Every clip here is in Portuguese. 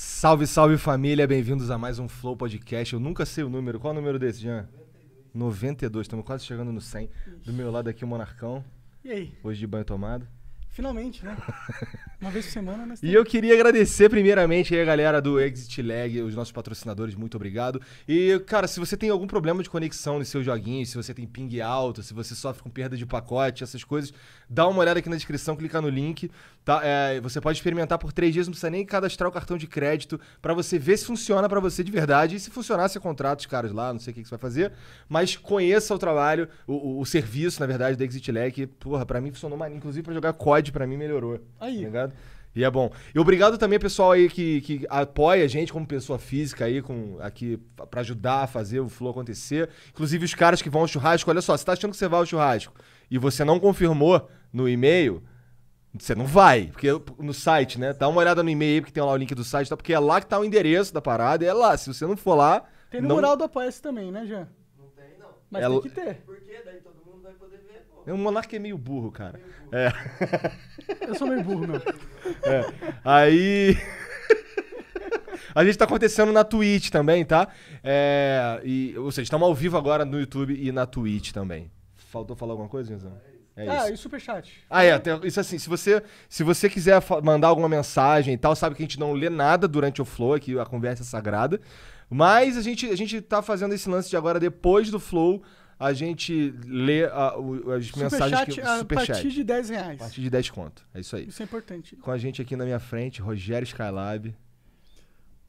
Salve, salve família, bem-vindos a mais um Flow Podcast. Eu nunca sei o número. Qual é o número desse, Jean? 92. 92, estamos quase chegando no 100. Do meu lado aqui o Monarcão. E aí? Hoje de banho tomado. Finalmente, né? Uma vez por semana, né? E eu queria agradecer primeiramente aí a galera do Exit Lag, os nossos patrocinadores, muito obrigado. E, cara, se você tem algum problema de conexão nos seus joguinhos, se você tem ping alto, se você sofre com perda de pacote, essas coisas, dá uma olhada aqui na descrição, clica no link, tá? É, você pode experimentar por três dias, não precisa nem cadastrar o cartão de crédito para você ver se funciona para você de verdade. E se funcionar, você contrata os caras lá, não sei o que, que você vai fazer, mas conheça o trabalho, o, o, o serviço, na verdade, do Exit Lag. Porra, pra mim funcionou mais inclusive pra jogar código COD pra mim melhorou. Tá aí. Tá E é bom. E obrigado também, pessoal aí que, que apoia a gente como pessoa física aí, com, aqui para ajudar a fazer o Flow acontecer. Inclusive os caras que vão ao churrasco. Olha só, você tá achando que você vai ao churrasco e você não confirmou no e-mail, você não vai, porque no site, né? Dá uma olhada no e-mail que tem lá o link do site, tá? porque é lá que tá o endereço da parada, é lá. Se você não for lá. Tem no não... mural do Apoia-se também, né, Jean? Não tem, não. Mas é... tem que ter. Por daí todo mundo? O é, monarca é meio burro, cara. É. Eu sou meio burro, meu. É. Aí. A gente tá acontecendo na Twitch também, tá? É, e, ou seja, estamos ao vivo agora no YouTube e na Twitch também. Faltou falar alguma coisa, Nizam? É ah, isso. Ah, e superchat. Ah, é. Isso assim, se você, se você quiser mandar alguma mensagem e tal, sabe que a gente não lê nada durante o flow, aqui a conversa é sagrada. Mas a gente, a gente tá fazendo esse lance de agora depois do flow a gente lê a, o, as super mensagens chat, que a superchat. A partir de 10 reais. A partir de 10 conto. É isso aí. Isso é importante. Com a gente aqui na minha frente, Rogério Skylab.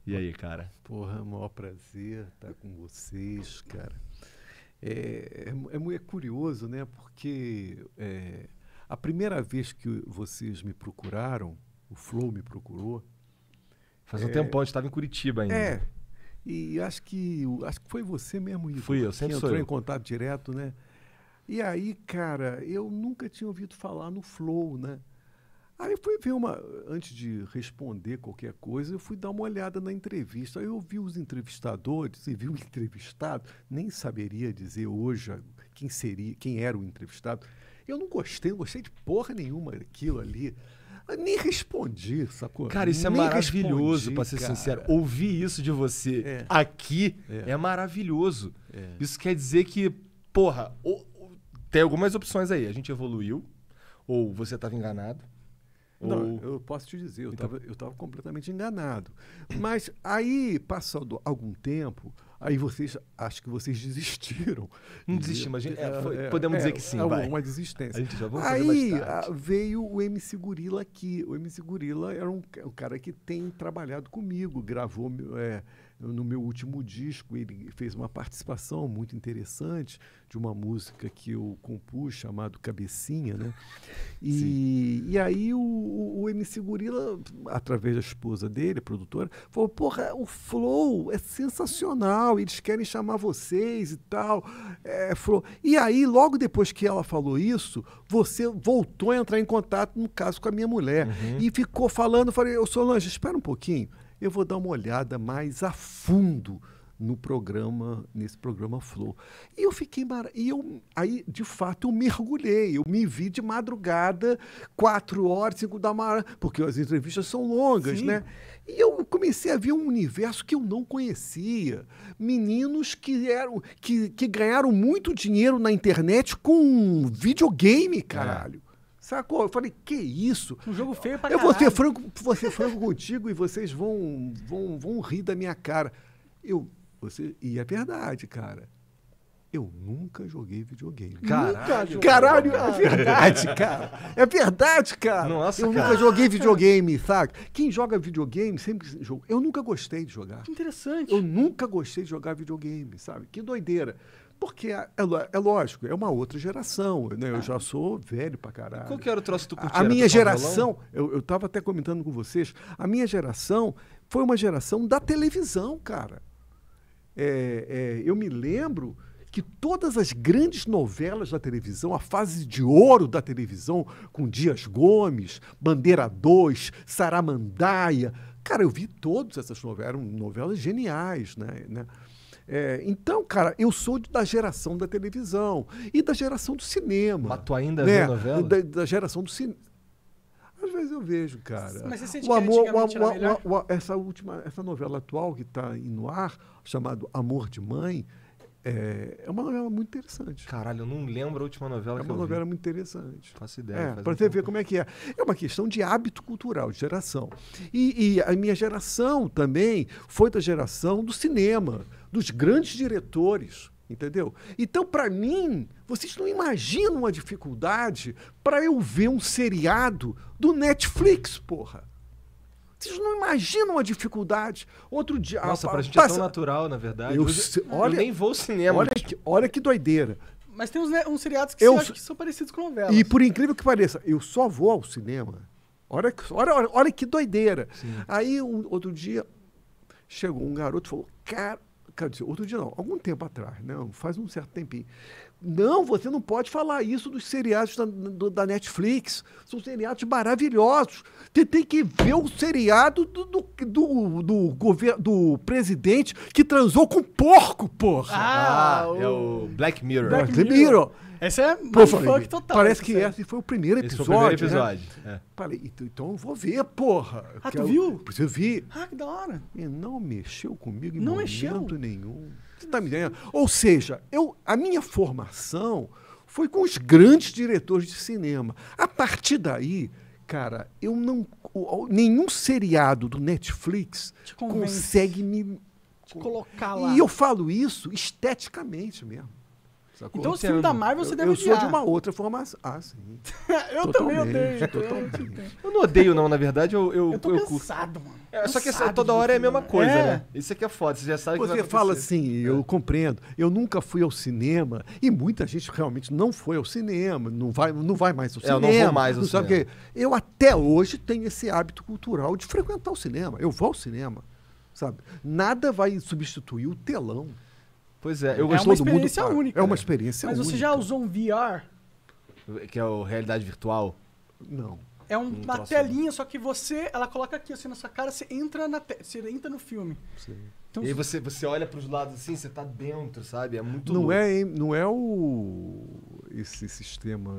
E aí, cara? Porra, é maior prazer estar com vocês, cara. É, é, é, é, curioso, né? Porque é, a primeira vez que vocês me procuraram, o Flow me procurou. Faz um é, tempão, a gente estava em Curitiba ainda. É, e acho que, acho que foi você mesmo, isso Fui eu, sempre que entrou em contato direto, né? E aí, cara, eu nunca tinha ouvido falar no Flow, né? Aí fui ver uma. Antes de responder qualquer coisa, eu fui dar uma olhada na entrevista. Aí eu vi os entrevistadores e vi o entrevistado. Nem saberia dizer hoje quem seria, quem era o entrevistado. Eu não gostei, não gostei de porra nenhuma daquilo ali. Nem respondi, sacou? Cara, isso é maravilhoso, para ser cara. sincero. Ouvir isso de você é. aqui é, é maravilhoso. É. Isso quer dizer que, porra, ou, ou, tem algumas opções aí. A gente evoluiu, ou você estava enganado. Não, ou... eu posso te dizer, eu estava então... completamente enganado. Mas aí, passando algum tempo, Aí vocês, acho que vocês desistiram. Não desistimos, é, é, é podemos é, dizer que sim, é, vai. Uma desistência. Aí ah, veio o MC Gorila aqui. O MC Gorila era um, um cara que tem trabalhado comigo, gravou é, no meu último disco, ele fez uma participação muito interessante de uma música que eu compus, chamado Cabecinha, né? E, e aí o, o, o MC Gorila, através da esposa dele, produtora, falou, porra, o Flow é sensacional, eles querem chamar vocês e tal. É, falou, e aí, logo depois que ela falou isso, você voltou a entrar em contato, no caso, com a minha mulher. Uhum. E ficou falando, falei, ô Solange, espera um pouquinho eu vou dar uma olhada mais a fundo no programa, nesse programa Flow. E eu fiquei mar... e eu aí de fato eu mergulhei, eu me vi de madrugada, quatro horas, cinco da manhã, porque as entrevistas são longas, Sim. né? E eu comecei a ver um universo que eu não conhecia, meninos que eram que, que ganharam muito dinheiro na internet com videogame, é. caralho. É. Sacou? Eu falei, que isso? Um jogo feio pra Eu vou ser franco, vou ser franco contigo e vocês vão, vão, vão rir da minha cara. Eu, você, e é verdade, cara. Eu nunca joguei videogame. Caralho, nunca, caralho, é verdade, cara. É verdade, cara. Nossa, eu cara. nunca joguei videogame, sabe? Quem joga videogame sempre joga. Eu nunca gostei de jogar. Que interessante. Eu nunca gostei de jogar videogame, sabe? Que doideira. Porque é, é, é, lógico, é uma outra geração. Né? Eu ah. já sou velho pra caralho. qual que era o troço que tu A minha geração, eu, eu tava até comentando com vocês, a minha geração foi uma geração da televisão, cara. É, é, eu me lembro que todas as grandes novelas da televisão, a fase de ouro da televisão, com Dias Gomes, Bandeira 2, Saramandaia, cara, eu vi todas essas novelas, eram novelas geniais, né? né? É, então, cara, eu sou da geração da televisão e da geração do cinema. Mas tu ainda né? vê novela? Da, da geração do cinema. Às vezes eu vejo, cara. Mas você sente o amor, que o, o, o, o, essa última, essa novela atual que está no ar, chamado Amor de Mãe, é, é uma novela muito interessante. Caralho, eu não lembro a última novela é que eu vi. É uma novela muito interessante. Faço ideia. É, para você ver como é que é. É uma questão de hábito cultural, de geração. E, e a minha geração também foi da geração do cinema dos grandes diretores, entendeu? Então, para mim, vocês não imaginam a dificuldade para eu ver um seriado do Netflix, porra. Vocês não imaginam a dificuldade. Outro dia. Nossa, a, pra gente passa... é tão natural, na verdade. Eu, eu, olha, eu nem vou ao cinema. Olha que, olha que doideira. Mas tem uns, uns seriados que, eu, que são parecidos com novelas. E por incrível que pareça, eu só vou ao cinema. Olha, olha, olha, olha que doideira. Sim. Aí, um, outro dia, chegou um garoto e falou: Cara, Cara, dizer, outro dia não, algum tempo atrás, não, né, faz um certo tempinho. Não, você não pode falar isso dos seriados da, da Netflix. São seriados maravilhosos. Você tem que ver o seriado do, do, do, do, do presidente que transou com porco, porra. Ah, ah o... é o Black Mirror. Black Mirror. Essa é Pô, falei, total. Parece que esse foi o primeiro episódio. Esse foi o primeiro né? episódio. Né? É. Falei, então, então eu vou ver, porra. Ah, tu é viu? Preciso ver. Ah, que da hora. E não mexeu comigo em não momento mexeu. nenhum. Você tá me entendendo? Ou seja, eu, a minha formação foi com os grandes diretores de cinema. A partir daí, cara, eu não. Nenhum seriado do Netflix consegue me. colocar lá. E eu falo isso esteticamente mesmo. Sacou? Então, os filmes da Marvel você eu, deve eu odiar. Eu sou de uma outra formação. Ah, sim. eu também odeio. Totalmente. Eu não odeio, não, na verdade. Eu, eu, eu tô eu cansado, mano. É, só que essa, toda hora é a mesma né? coisa, é. né? Isso aqui é foda, você já sabe você que Você fala assim, é. eu compreendo. Eu nunca fui ao cinema, e muita gente realmente não foi ao cinema, não vai, não vai mais ao é, cinema. Eu não vou mais ao não cinema. Sabe eu até hoje tenho esse hábito cultural de frequentar o cinema. Eu vou ao cinema, sabe? Nada vai substituir o telão. Pois é, eu é gosto mundo. É uma experiência única. É uma experiência Mas única. você já usou um VR? Que é o realidade virtual? Não. É um, uma telinha, só que você, ela coloca aqui assim na sua cara, você entra na te... você entra no filme. Sim. Então, e aí você, você olha para os lados assim, você tá dentro, sabe? É muito Não é, louco. é não é o esse sistema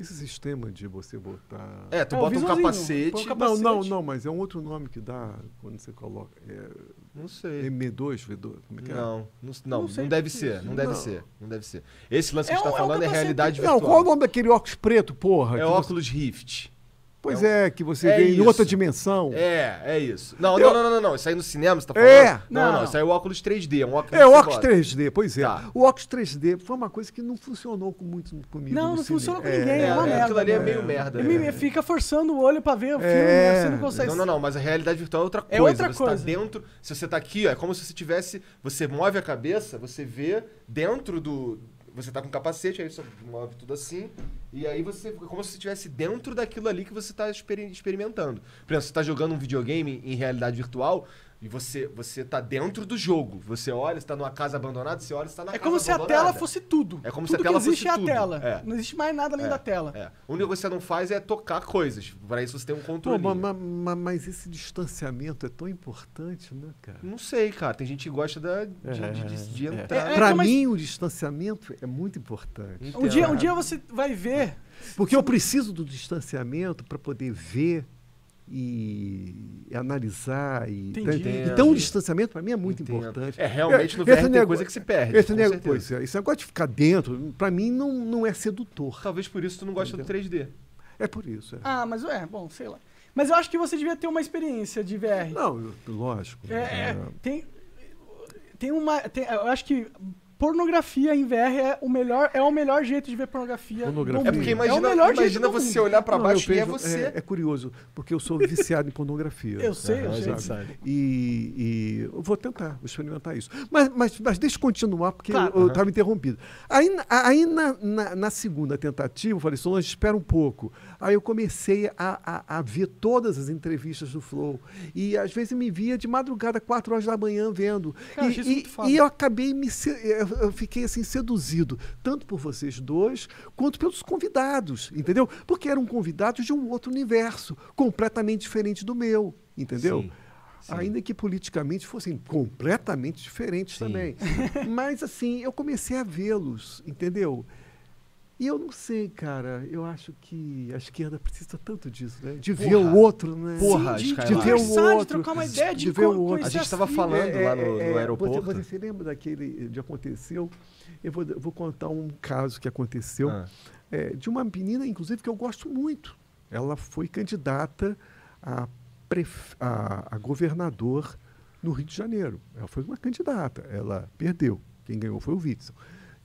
esse sistema de você botar. É, tu é, bota um capacete. um capacete. Não, não, não, mas é um outro nome que dá quando você coloca. É, não sei. M2, V2, como é que é? Não, não, não, não, deve ser, não deve ser, não deve ser. Esse lance que é, a gente é tá falando é, realidade assim, virtual. Não, qual o nome daquele óculos preto, porra? É óculos Rift. Pois é, é que você é vê isso. em outra dimensão. É, é isso. Não, eu... não, não, não, não, Isso aí no cinema, você tá é. falando? É. Não, não, não. isso aí é o óculos 3D. Um óculos é, óculos 3D, pois é. Tá. O óculos 3D foi uma coisa que não funcionou com muito comigo. Não, não funcionou com ninguém, é, é uma é, merda. Aquilo ali é né? meio merda. É Me, né? fica forçando o olho pra ver o filme, é. você não consegue. Não, não, não, mas a realidade virtual é outra coisa. É outra você tá coisa. Tá dentro, se você tá aqui, ó, é como se você tivesse, você move a cabeça, você vê dentro do você tá com capacete, aí você move tudo assim. E aí você. Como se você estivesse dentro daquilo ali que você tá experimentando. Por exemplo, você tá jogando um videogame em realidade virtual e você, você tá dentro do jogo. Você olha, está numa casa abandonada, você olha, está na é casa abandonada. É como se a tela fosse tudo. É como tudo se a tela fosse tudo. existe é a tela. É. Não existe mais nada além é. da tela. É. O único que você não faz é tocar coisas. Para isso você tem um controle. mas, mas, mas, esse distanciamento é tão importante, né, cara? Não sei, cara. Tem gente que gosta da, de, de, de é. É. entrar. É, para mas... mim, o distanciamento é muito importante. Um dia, um dia você vai ver. Porque eu preciso do distanciamento para poder ver e analisar e né, Entendi. então o distanciamento para mim é muito Entendo. importante é realmente no VR tem coisa que se perde esse negócio, pois é, esse negócio de ficar dentro para mim não, não é sedutor talvez por isso tu não gosta Entendo. do 3D é por isso é. ah mas é bom sei lá mas eu acho que você devia ter uma experiência de VR não lógico é, é, é. tem tem uma tem, eu acho que pornografia em VR é o melhor, é o melhor jeito de ver pornografia. pornografia. É porque imagina, é imagina você olhar para baixo e é você. É, é, curioso, porque eu sou viciado em pornografia. Eu sei, eu é, sei. Sabe? E, e eu vou tentar, vou experimentar isso. Mas, mas, mas deixa eu continuar, porque claro. eu estava interrompido. Aí, aí na, na, na, segunda tentativa, eu falei, Solange, espera um pouco. Aí eu comecei a, a, a, ver todas as entrevistas do Flow. E às vezes me via de madrugada, quatro horas da manhã, vendo. Cara, e, e, e, eu acabei me. Eh, eu fiquei assim seduzido, tanto por vocês dois, quanto pelos convidados, entendeu? Porque eram convidados de um outro universo, completamente diferente do meu, entendeu? Sim. Sim. ainda que politicamente fossem completamente diferentes Sim. também. Mas assim, eu comecei a vê-los, entendeu? E eu não sei, cara. Eu acho que a esquerda precisa tanto disso, né? De porra, ver o outro, né? Porra, cara! de, de, ver o outro. De trocar uma ideia, de, de ver o outro. A gente estava assim, né? falando é, lá no, é, no é, aeroporto. Você, você, lembra daquele de aconteceu? Eu vou, vou contar um caso que aconteceu ah. é, de uma menina, inclusive, que eu gosto muito. Ela foi candidata a, a, a governador no Rio de Janeiro. Ela foi uma candidata. Ela perdeu. Quem ganhou foi o Witzel.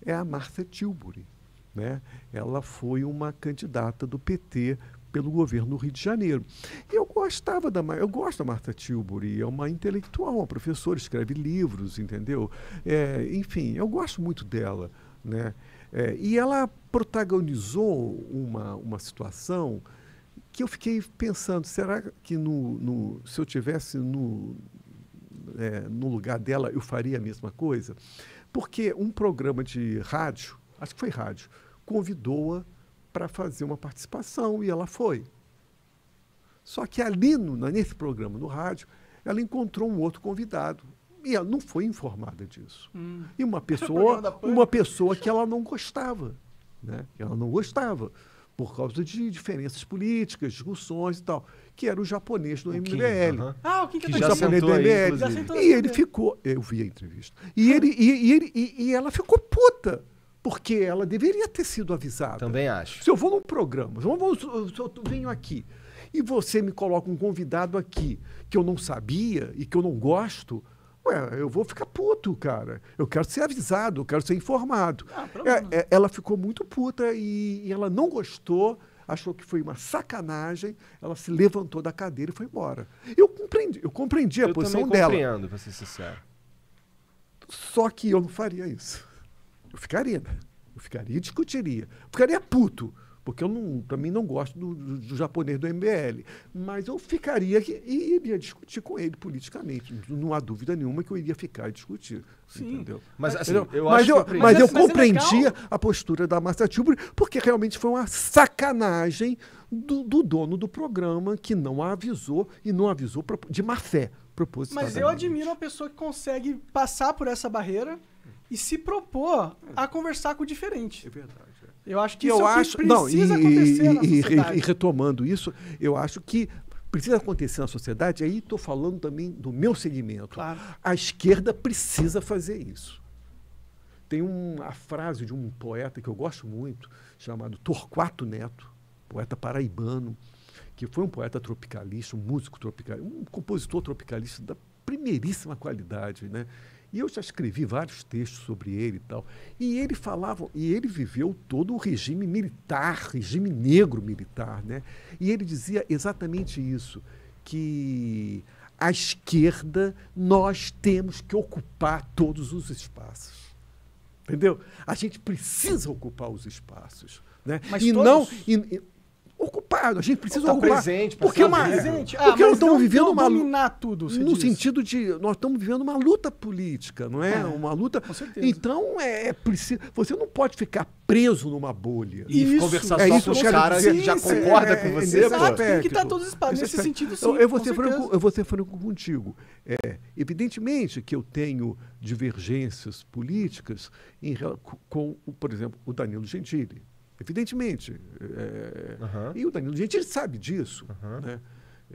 É a Márcia Tilbury né? Ela foi uma candidata do PT pelo governo do Rio de Janeiro. Eu gostava da eu gosto da Marta Tilbury, é uma intelectual, uma professora, escreve livros, entendeu? É, enfim, eu gosto muito dela, né? É, e ela protagonizou uma, uma situação que eu fiquei pensando, será que no, no se eu tivesse no, é, no lugar dela eu faria a mesma coisa? Porque um programa de rádio, acho que foi rádio, convidou-a para fazer uma participação e ela foi. Só que ali, no, nesse programa no rádio, ela encontrou um outro convidado. E ela não foi informada disso. Hum. E uma pessoa, uma pessoa que ela não gostava. Né? Ela não gostava, por causa de diferenças políticas, discussões e tal, que era o japonês do o MBL. Ah, o que, que, que tá o japonês do MBL. e ele né? ficou. Eu vi a entrevista. E, ele, e, e, ele, e, e ela ficou puta porque ela deveria ter sido avisada. Também acho. Se eu vou num programa, se eu, vou, se eu venho aqui e você me coloca um convidado aqui que eu não sabia e que eu não gosto, ué, eu vou ficar puto, cara. Eu quero ser avisado, eu quero ser informado. Ah, é, é, ela ficou muito puta e, e ela não gostou achou que foi uma sacanagem, ela se levantou da cadeira e foi embora. Eu compreendi, eu compreendi a eu posição dela. Eu compreendo, para ser sincero. Só que eu não faria isso. Eu ficaria. Né? Eu ficaria e discutiria. ficaria puto, porque eu não, também não gosto do, do, do japonês do MBL. Mas eu ficaria e iria discutir com ele politicamente. Não há dúvida nenhuma que eu iria ficar e discutir. Sim. Entendeu? Mas assim, eu mas acho eu, que... Mas, eu compreendia é a postura da Márcia Tilbury, porque realmente foi uma sacanagem do, do dono do programa que não a avisou e não avisou de má fé. Mas eu admiro a pessoa que consegue passar por essa barreira e se propor a conversar com o diferente. É verdade. É. Eu acho que eu isso é acho, é que precisa não, e, acontecer e, na sociedade. E, retomando isso, eu acho que precisa acontecer na sociedade, aí estou falando também do meu segmento. Claro. A esquerda precisa fazer isso. Tem uma frase de um poeta que eu gosto muito, chamado Torquato Neto, poeta paraibano, que foi um poeta tropicalista, um músico tropicalista, um compositor tropicalista da primeiríssima qualidade, né? E eu já escrevi vários textos sobre ele e tal. E ele falava, e ele viveu todo o regime militar, regime negro militar, né? E ele dizia exatamente isso, que a esquerda nós temos que ocupar todos os espaços. Entendeu? A gente precisa ocupar os espaços. Né? Mas e todos... não. E, e, ocupado. A gente precisa tá ocupar. Presente, porque é uma, presente. Ah, porque nós estamos vivendo uma luta. tudo, no diz. sentido de nós estamos vivendo uma luta política, não é? é uma luta. Com certeza. Então é, é preciso. Você não pode ficar preso numa bolha e isso, conversar é só isso, com os caras que já concorda é, com você. É, exato, tem que tá estar todos espaços nesse é sentido. Sim, eu, eu, vou franco, eu vou ser franco contigo. É, evidentemente que eu tenho divergências políticas em, com, por exemplo, o Danilo Gentili evidentemente. É, uhum. E o Danilo Gentili sabe disso, uhum. né?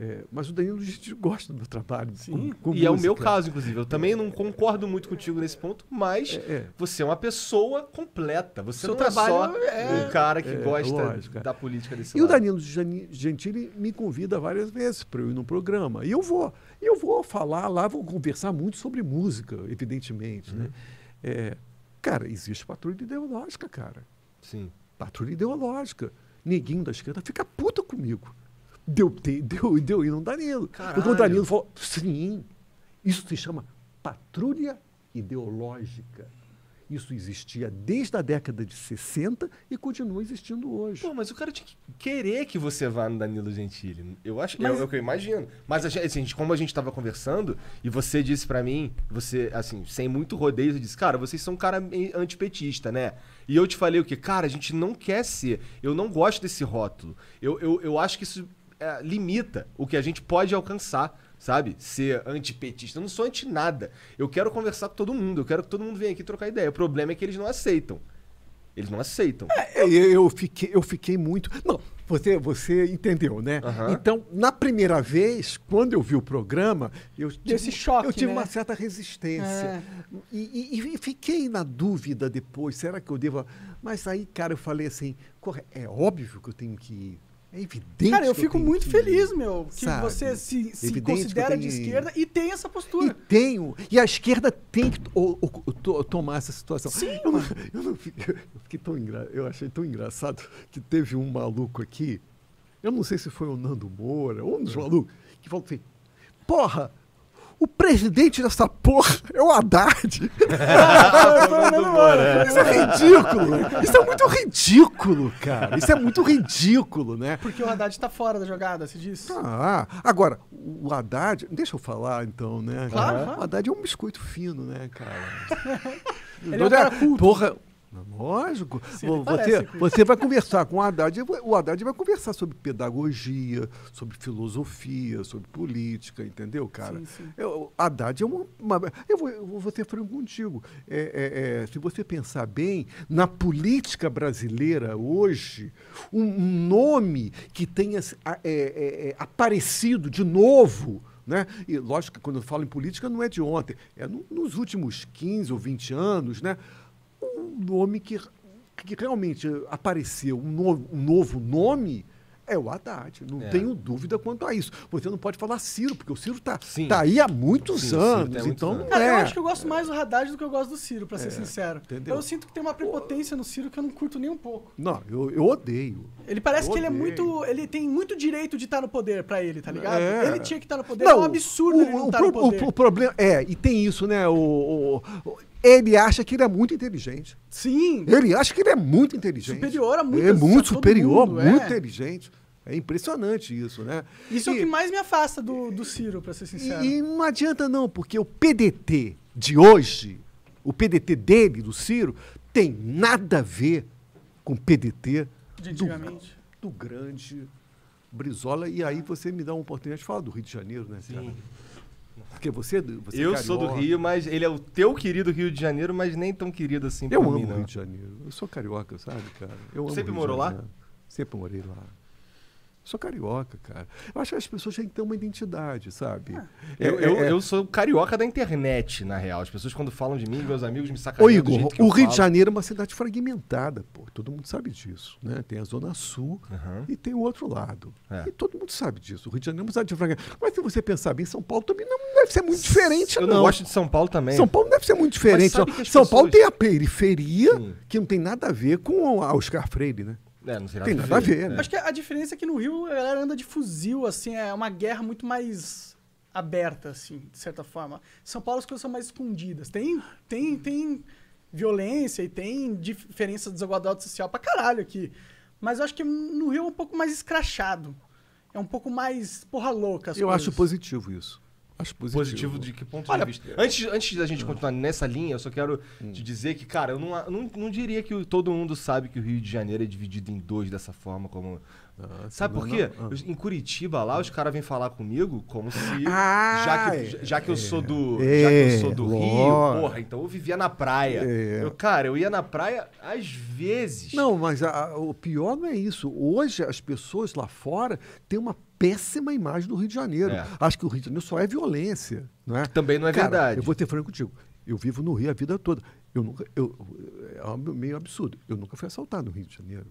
É, mas o Danilo Gentili gosta do meu trabalho. Assim, Sim. Com, com e música. é o meu caso, inclusive. Eu é. também não concordo muito contigo nesse ponto, mas é, é. você é uma pessoa completa. Você Seu não é só é, um cara que é, gosta lógico, da política desse E lado. o Danilo Gentili me convida várias vezes para eu ir num programa. E eu vou. Eu vou falar lá, vou conversar muito sobre música, evidentemente. Né? Uhum. Né? cara, existe patrulha ideológica, cara. Sim patrulha ideológica. Neguinho da esquerda fica puta comigo. Deu e deu, deu e não Danilo. Então o Danilo falou, sim, isso se chama patrulha ideológica. Isso existia desde a década de 60 e continua existindo hoje. Pô, mas o cara tinha que querer que você vá no Danilo Gentili. Eu acho, é mas... é, o que eu imagino. Mas a assim, gente, como a gente estava conversando e você disse para mim, você assim, sem muito rodeio, você disse: "Cara, vocês são um cara antipetista, né?" E eu te falei o que? Cara, a gente não quer ser. Eu não gosto desse rótulo. Eu, eu, eu acho que isso é, limita o que a gente pode alcançar sabe? Ser antipetista. Eu não sou anti nada. Eu quero conversar com todo mundo. Eu quero que todo mundo venha aqui trocar ideia. O problema é que eles não aceitam. Eles não aceitam. É, eu, fiquei, eu fiquei muito. Não, você, você entendeu, né? Uhum. Então, na primeira vez, quando eu vi o programa, eu tive, Esse choque, eu tive né? uma certa resistência. É. E, e, e, fiquei na dúvida depois, será que eu devo. Mas aí, cara, eu falei assim: é óbvio que eu tenho que ir é evidente. Cara, eu fico muito que... feliz, meu, que Sabe? você se, é se considera tenho... de esquerda e tem essa postura. E tenho. E a esquerda tem que to, tomar essa situação. Sim. Eu, não, eu, não, eu, fiquei tão engra... eu achei tão engraçado que teve um maluco aqui, eu não sei se foi o Nando Moura ou um dos é. malucos, que falou assim: porra, o presidente dessa porra é o Haddad. Isso é ridículo. Isso é muito ridículo, cara. Isso é muito ridículo, né? Porque o Haddad tá fora da jogada, se diz. Ah, agora, o Haddad. Deixa eu falar então, né? Claro. O Haddad é um biscoito fino, né, cara? Ele é um cara culto. Porra, Lógico. Você, você vai conversar com o Haddad, o Haddad vai conversar sobre pedagogia, sobre filosofia, sobre política, entendeu, cara? o Haddad é uma. uma eu, vou, eu, vou, ser franco contigo. É, é, é, se você pensar bem, na política brasileira hoje, um nome que tenha é, é, é, aparecido de novo. Né? E lógico que quando eu falo em política não é de ontem, é no, nos últimos 15 ou 20 anos, né? o nome que, que realmente apareceu, um novo, um novo nome, é o Haddad. Não é. tenho dúvida quanto a isso. Você não pode falar Ciro, porque o Ciro está tá aí há muitos sim, anos. Tá então, muito Cara, é. eu acho que eu gosto mais do Haddad do que eu gosto do Ciro, para é. ser sincero. Entendeu? Eu sinto que tem uma prepotência no Ciro que eu não curto nem um pouco. Não, eu, eu odeio. Ele parece que ele é muito. Ele tem muito direito de estar tá no poder para ele, tá ligado? É. Ele tinha que estar tá no poder. Não, é um absurdo o, ele não estar tá no poder. O, o, problema. É, e tem isso, né? o, o ele acha que ele é muito inteligente. Sim. Ele acha que ele é muito inteligente. Superior a muitas, É muito superior, mundo, é. muito é. inteligente. É impressionante isso, né? Isso e, é o que mais me afasta do, do Ciro, para ser sincero. E, e não adianta não, porque o PDT de hoje, o PDT dele, do Ciro, tem nada a ver com o PDT Do, do grande Brizola. E aí você me dá uma oportunidade de falar do Rio de Janeiro, né? Sim. Cara? Porque você, é você é Eu é sou do Rio, mas ele é o teu querido Rio de Janeiro, mas nem tão querido assim eu mim, amo o Rio de Janeiro. Eu sou carioca, sabe, cara? Eu Sempre morou lá? Né? Sempre morei lá. Sou carioca, cara. Eu acho que as pessoas têm que ter uma identidade, sabe? Ah, eu, é, eu, é... eu, sou carioca da internet, na real. As pessoas, quando falam de mim, meus amigos me sacaneiam. Ô, Igor, o Rio falo. de Janeiro é uma cidade fragmentada, pô. Todo mundo sabe disso, né? Tem a Zona Sul uhum. e tem o outro lado. É. E todo mundo sabe disso. O Rio de Janeiro é uma cidade fragmentada. Mas se você pensar bem, São Paulo também não deve ser muito diferente, eu não. Eu gosto de São Paulo também. São Paulo deve ser muito diferente. São pessoas... Paulo tem a periferia, Sim. que não tem nada a ver com a Oscar Freire, né? É, não tem nada, nada a ver, né? Acho que a diferença é que no Rio a galera anda de fuzil, assim, é uma guerra muito mais aberta, assim, de certa forma. São Paulo as coisas são mais escondidas. Tem, tem, tem violência e tem diferença de desigualdade social pra caralho aqui. Mas eu acho que no Rio é um pouco mais escrachado. É um pouco mais porra louca. eu coisas. acho positivo isso. Acho positivo. Positivo de que ponto Olha, de vista? Antes, antes da gente ah. continuar nessa linha, eu só quero hum. te dizer que, cara, eu não, não, não diria que todo mundo sabe que o Rio de Janeiro é dividido em dois dessa forma, como. Ah, sabe por quê? Em Curitiba, lá, os caras vêm falar comigo como se. Ah, já, que, já que eu é. sou do. É, já que eu sou do Rio, porra, então eu vivia na praia. É. Eu, cara, eu ia na praia às vezes. Não, mas a, o pior não é isso. Hoje as pessoas lá fora têm uma péssima imagem do Rio de Janeiro. É. Acho que o Rio de Janeiro só é violência. Não é? Também não é Cara, verdade. Eu vou ter franco contigo. Eu vivo no Rio a vida toda. Eu nunca, eu, é meio absurdo. Eu nunca fui assaltado no Rio de Janeiro.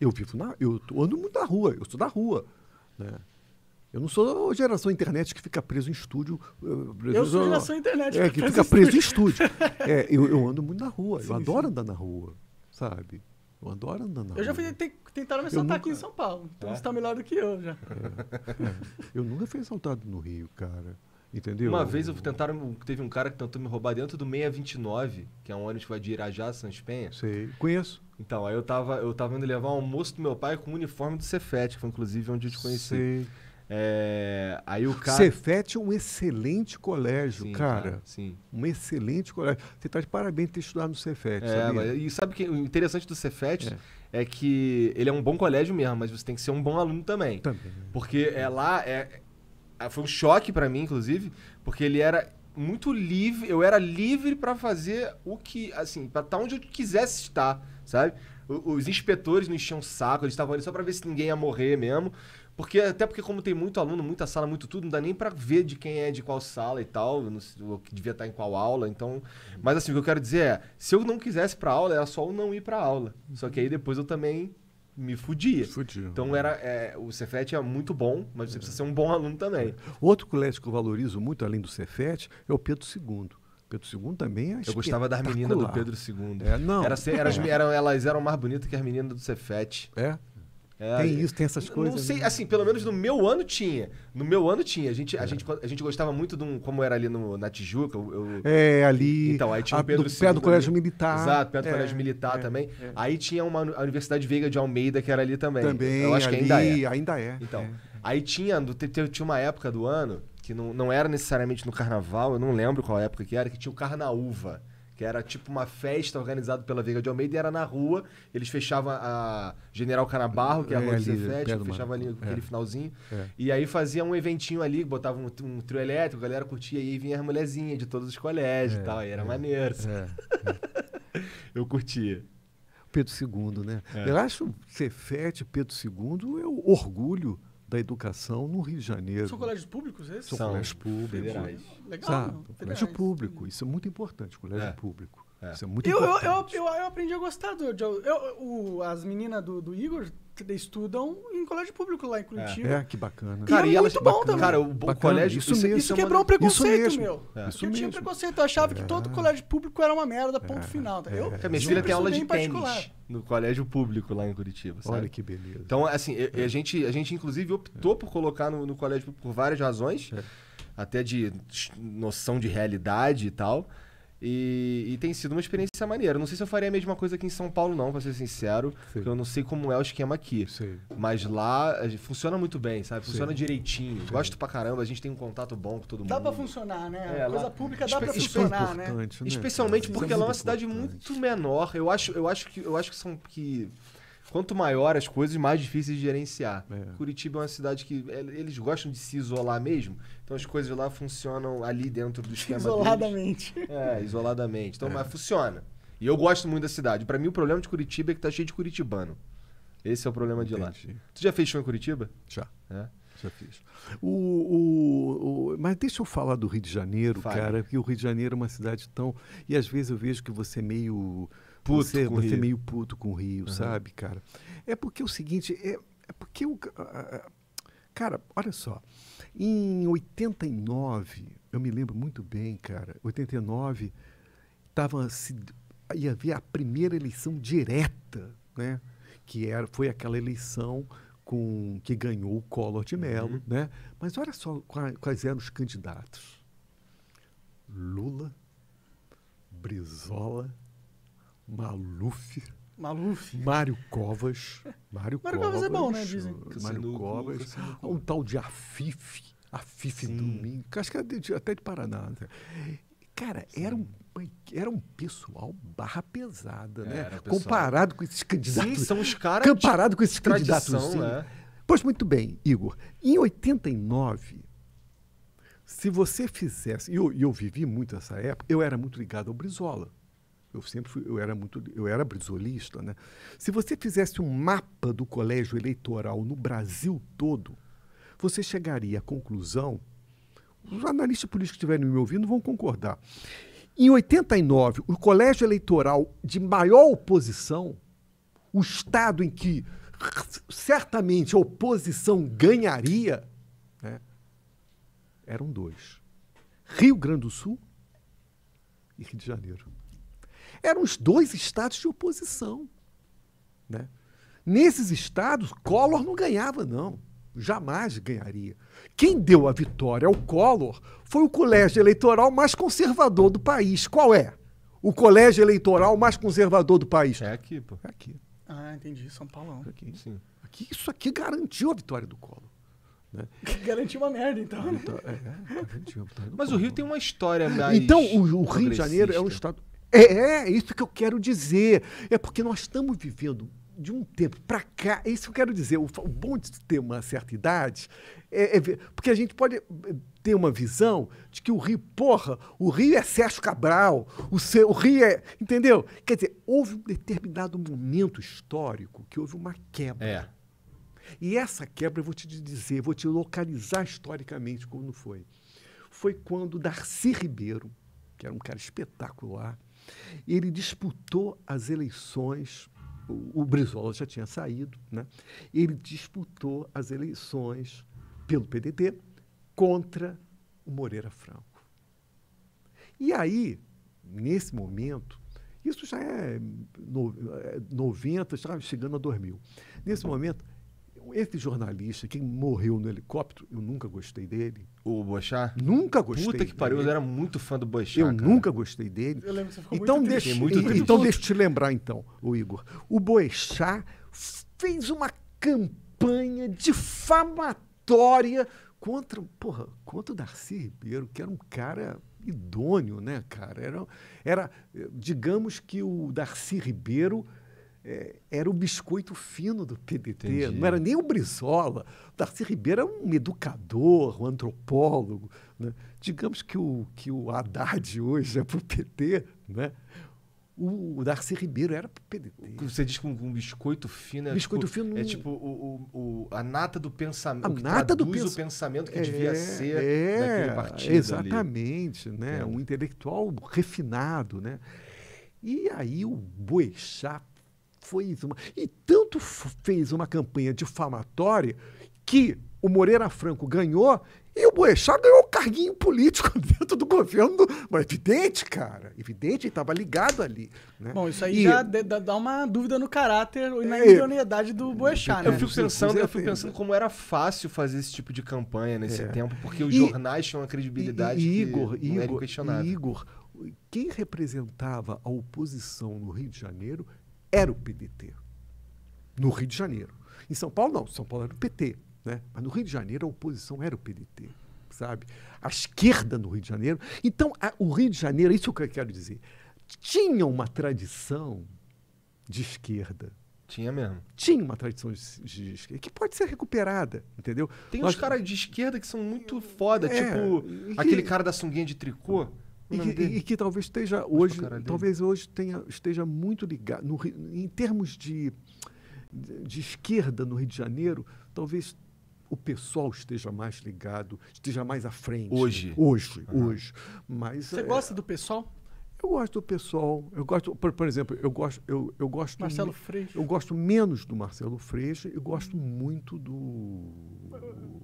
Eu vivo na. Eu ando muito na rua, eu sou da rua. Né? Eu não sou a geração internet que fica preso em estúdio. Eh, eu sou a geração internet. É, que, fica preso em estúdio. é, eu, eu, ando muito na rua. Sim, eu adoro sim. andar na rua, sabe? Eu adoro andar na Eu já fui, tentar tentaram me assaltar nunca... aqui em São Paulo. Então é? você tá melhor do que eu já. É. eu nunca fui assaltado no Rio, cara. Entendeu? Uma vez eu tentaram, teve um cara que tentou me roubar dentro do 629, que é um ônibus que vai de Irajá Sans Penha. Sei, conheço. Então, aí eu tava, eu tava indo levar um almoço do meu pai com o um uniforme do Cefete, que foi inclusive onde eu te conheci. Sei. É, aí o cara. Cefet é um excelente colégio, sim, cara. cara. Sim. Um excelente colégio. Você está de parabéns por ter estudado no Cefet. É, sabia? e sabe que o interessante do Cefet é. é. que ele é um bom colégio mesmo, mas você tem que ser um bom aluno também. Também. Porque é lá é, é foi um choque para mim, inclusive, porque ele era muito livre, eu era livre para fazer o que, assim, para estar tá onde eu quisesse estar, sabe? os inspetores não enchiam o saco, eles estavam ali só para ver se ninguém ia morrer mesmo. Porque, até porque, como tem muito aluno, muita sala, muito tudo, não dá nem para ver de quem é de qual sala e tal, o que devia estar tá em qual aula. Então. Mas, assim, o que eu quero dizer é: se eu não quisesse para aula, era só eu não ir para aula. Só que aí depois eu também me fudia. Fudiu, então era é, o Cefet é muito bom, mas você é. precisa ser um bom aluno também. Outro colégio que eu valorizo muito além do Cefet é o Pedro II. Pedro II também é Eu gostava das meninas do Pedro II. É, não. Era, era, eram, elas eram mais bonitas que as meninas do Cefet. É? É, tem isso, tem essas coisas. Não sei, né? assim, pelo menos no meu ano tinha. No meu ano tinha. A gente, a é. gente, a gente gostava muito de um, como era ali no, na Tijuca. Eu, é, ali. Então, aí tinha o Pedro do, Pé do Colégio ali. Militar. Exato, Pé do é, Colégio Militar também. Aí tinha uma, a Universidade Veiga de Almeida, que era ali também. Também. Eu acho ali, que ainda é. Ainda é. Então. Aí tinha, tinha uma época do ano que não, não era necessariamente no carnaval, eu não lembro qual época que era, que tinha o Carnaúva que era tipo uma festa organizada pela Veiga de Almeida e era na rua. Eles fechavam a General Canabarro, que é a é, rua é, Cefete, fechava ali é. aquele é. finalzinho. É. E aí fazia um eventinho ali, botava um, um, trio elétrico, a galera curtia e aí vinha as mulherzinhas de todos os colégios e é, tal. E era maneiro. Eu curtia. Pedro II, né? Eu acho Cefete, Pedro II, é o orgulho da educação no Rio de Janeiro. São colégios públicos, esses? É São, São colégios públicos. Federais. Legal. Sabe? Federais. Colégio público, isso é muito importante, colégio é. público. É. Isso é muito eu, importante. Eu, eu, eu, aprendi a gostar do. eu, o, as meninas do, do Igor estudam em colégio público lá em Curitiba. É, é que bacana. E cara, é e elas, muito bacana, bom também. Cara, o, bacana, colégio... Isso, isso, mesmo, isso quebrou é um preconceito isso meu. É. Isso eu mesmo. tinha preconceito. Eu achava que é. todo colégio público era uma merda, ponto é. final. Tá? Eu, é. Minha filha tem aula de tênis no colégio público lá em Curitiba. Sabe? Olha que beleza. Então, assim, a, gente, a gente inclusive optou por colocar no, no colégio público por várias razões. Até de noção de realidade e tal. E, e, tem sido uma experiência maneira. Não sei se eu faria a mesma coisa aqui em São Paulo, não, pra ser sincero. Porque eu não sei como é o esquema aqui. Sim. Mas lá funciona muito bem, sabe? Funciona Sim. direitinho. Sim. Gosto pra caramba, a gente tem um contato bom com todo mundo. Dá pra funcionar, né? É, coisa lá... pública dá Espe pra é funcionar, né? né? Especialmente porque ela é, é uma cidade muito menor. Eu acho, eu acho que eu acho que são que Quanto maior as coisas, mais difíceis de gerenciar. É. Curitiba é uma cidade que é, eles gostam de se isolar mesmo, então as coisas lá funcionam ali dentro do esquema Isoladamente. Deles. É, isoladamente. Então, é. mas funciona. E eu gosto muito da cidade. Para mim, o problema de Curitiba é que tá cheio de curitibano. Esse é o problema de Entendi. lá. Tu já fez show em Curitiba? Já. É. Já fiz. O, o, o, mas deixa eu falar do Rio de Janeiro, Fale. cara, porque o Rio de Janeiro é uma cidade tão. E às vezes eu vejo que você é meio puto você, com você é meio puto com o Rio, uhum. sabe, cara? É porque é o seguinte, é, é porque o. Cara, olha só. Em 89, eu me lembro muito bem, cara. 89 tava se ia haver a primeira eleição direta, né? Que era foi aquela eleição com que ganhou o Collor de Mello, uhum. né? Mas olha só quais eram os candidatos: Lula, Brizola, Maluf. Maluf. Mário Covas. Mário, Mário Covas, é bom, né? Dizem. Mário Covas. Um tal de Afif. Afif Domingo. Acho que era até de Paraná. Né? Cara, era um, era um pessoal barra pesada, é, né? Pessoal. Comparado com esses candidatos. Sim, são os caras. Comparado com esses tradição, candidatos. Né? Pois muito bem, Igor. Em 89, se você fizesse. E eu, eu vivi muito essa época, eu era muito ligado ao Brizola. Eu sempre fui, eu era muito, eu era brisolista, né? Se você fizesse um mapa do colégio eleitoral no Brasil todo, você chegaria à conclusão, os analistas políticos que estiverem me ouvindo vão concordar. Em 89, o colégio eleitoral de maior oposição, o estado em que certamente a oposição ganharia, né, eram dois: Rio Grande do Sul e Rio de Janeiro eram os dois estados de oposição. Né? Nesses estados, Collor não ganhava, não. Jamais ganharia. Quem deu a vitória ao Collor foi o colégio eleitoral mais conservador do país. Qual é? O colégio eleitoral mais conservador do país? É aqui, pô. É aqui. Ah, entendi. São Paulo. É aqui. Sim. Aqui, isso aqui garantiu a vitória do Collor. Né? Garantiu uma merda, então. Né? então é, é, é, Mas o Rio tem uma história mais. Então, o, o Rio de Janeiro é um estado é, é, é isso que eu quero dizer. É porque nós estamos vivendo de um tempo para cá, É isso que eu quero dizer, o, o, bom de ter uma certa idade é, é, porque a gente pode é, ter uma visão de que o Rio, porra, o Rio é Sérgio Cabral, o, seu, o Rio é, entendeu? Quer dizer, houve um determinado momento histórico que houve uma quebra. É. E essa quebra, eu vou te dizer, vou te localizar historicamente como foi. Foi quando Darcy Ribeiro, que era um cara espetacular, ele disputou as eleições, o, o Brizola já tinha saído, né? ele disputou as eleições pelo PDT contra o Moreira Franco. E aí, nesse momento, isso já é no, 90, é já chegando a 2000. Nesse momento, esse jornalista, quem morreu no helicóptero, eu nunca gostei dele. O Bochá? Nunca gostei. Puta que pariu, dele. eu era muito fã do Bochá. Eu cara. nunca gostei dele. Eu lembro que você ficou então, muito deixa, Muito Então deixa eu te lembrar, então, o Igor. O Bochá fez uma campanha difamatória contra, porra, contra o Darcy Ribeiro, que era um cara idôneo, né, cara? Era, era eh, digamos que o Darcy Ribeiro é, era o biscoito fino do PDT, Entendi. não era nem o Brizola. O Darcy Ribeiro era um educador, um antropólogo. Né? Digamos que o, que o Haddad hoje é para né? o PT, né? o Darcy Ribeiro era pro PDT. Você diz que um, um biscoito fino é biscoito tipo, fino... é tipo o, o, o, a nata do pensamento, a nata do pens... o pensamento que é, devia ser é, daquele partido Exatamente, ali. né? Um intelectual refinado, né? E aí o Boechat fez uma. E tanto fez uma campanha difamatória que o Moreira Franco ganhou e o Boechat ganhou um carguinho político dentro do governo. Mas evidente, cara. Evidente, ele estava ligado ali. Né? Bom, isso aí e... já dá uma dúvida no caráter e na é... idoneidade do Boechat, né? Eu fico, pensando, eu fico pensando como era fácil fazer esse tipo de campanha nesse é. tempo, porque os e... jornais tinham uma credibilidade e, e Igor, que Igor, Igor, quem representava a oposição no Rio de Janeiro era o PDT. No Rio de Janeiro. Em São Paulo, não. São Paulo era o PT. Né? Mas no Rio de Janeiro, a oposição era o PDT. Sabe? A esquerda no Rio de Janeiro. Então, a, o Rio de Janeiro, é isso é que eu quero dizer, tinha uma tradição de esquerda. Tinha mesmo. Tinha uma tradição de, de, esquerda que pode ser recuperada, entendeu? Tem Nós... uns caras de esquerda que são muito foda, é, tipo aquele cara da sunguinha de tricô. E que, e que, talvez esteja hoje, talvez hoje tenha, esteja muito ligado. No, em termos de, de esquerda no Rio de Janeiro, talvez o pessoal esteja mais ligado, esteja mais à frente. Hoje. Hoje, uhum. hoje. Mas, Você é... gosta do pessoal? Eu gosto do pessoal. Eu gosto, por, por, exemplo, eu gosto, eu, eu gosto. Marcelo Freixo. Eu gosto menos do Marcelo Freixo e gosto muito do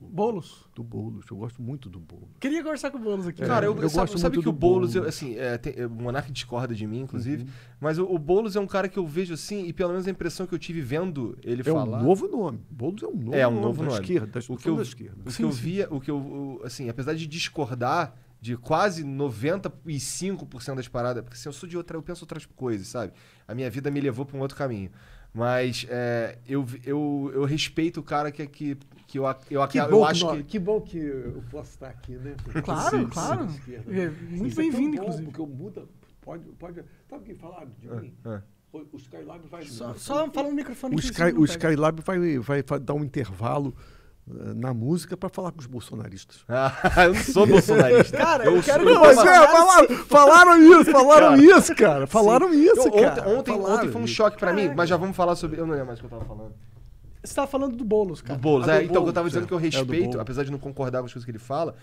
Bolos. Do Bolos. Eu gosto muito do Bolos. Queria conversar com o Bolos aqui. É, Cara, eu, eu, eu sabe, gosto sabe muito que do o Bolos, assim, é, tem, é, o Monark discorda de mim, inclusive. Uhum. Mas o, o Bolos é um cara que eu vejo assim e pelo menos a impressão que eu tive vendo ele é falar. É, é, é um novo nome. Bolos é um novo. É um novo nome. nome. Da esquerda. Da, o que eu, da esquerda. O que sim, eu via, o que eu, assim, apesar de discordar de quase 95% das paradas, porque assim, eu sou de outra, eu penso outras coisas, sabe? A minha vida me levou para um outro caminho. Mas é, eu, eu, eu respeito o cara que, é que, que eu, eu, que eu acho que, que... bom que eu posso estar aqui, né? claro, sim, claro. Sim, é, né? muito é bem-vindo, é inclusive. Porque eu mudo... Pode, pode... Sabe o que falaram de ah, mim? É, o Skylab vai. Só, só fala no microfone. O, Sky, o Skylab vai, vai, dar um intervalo na música para falar com os bolsonaristas. eu não sou bolsonarista. cara, eu, eu quero não, mas, cara, é, falaram, falaram, isso, falaram cara, isso, cara. Falaram sim. isso, cara. Ontem, ontem, ontem foi um choque para mim, mas já vamos falar sobre. Eu não lembro mais o que eu tava falando. Você tava falando do Boulos, cara. Do Boulos, ah, é, do então Boulos, eu tava dizendo é. que eu é, respeito, é apesar de não concordar com as coisas que ele fala,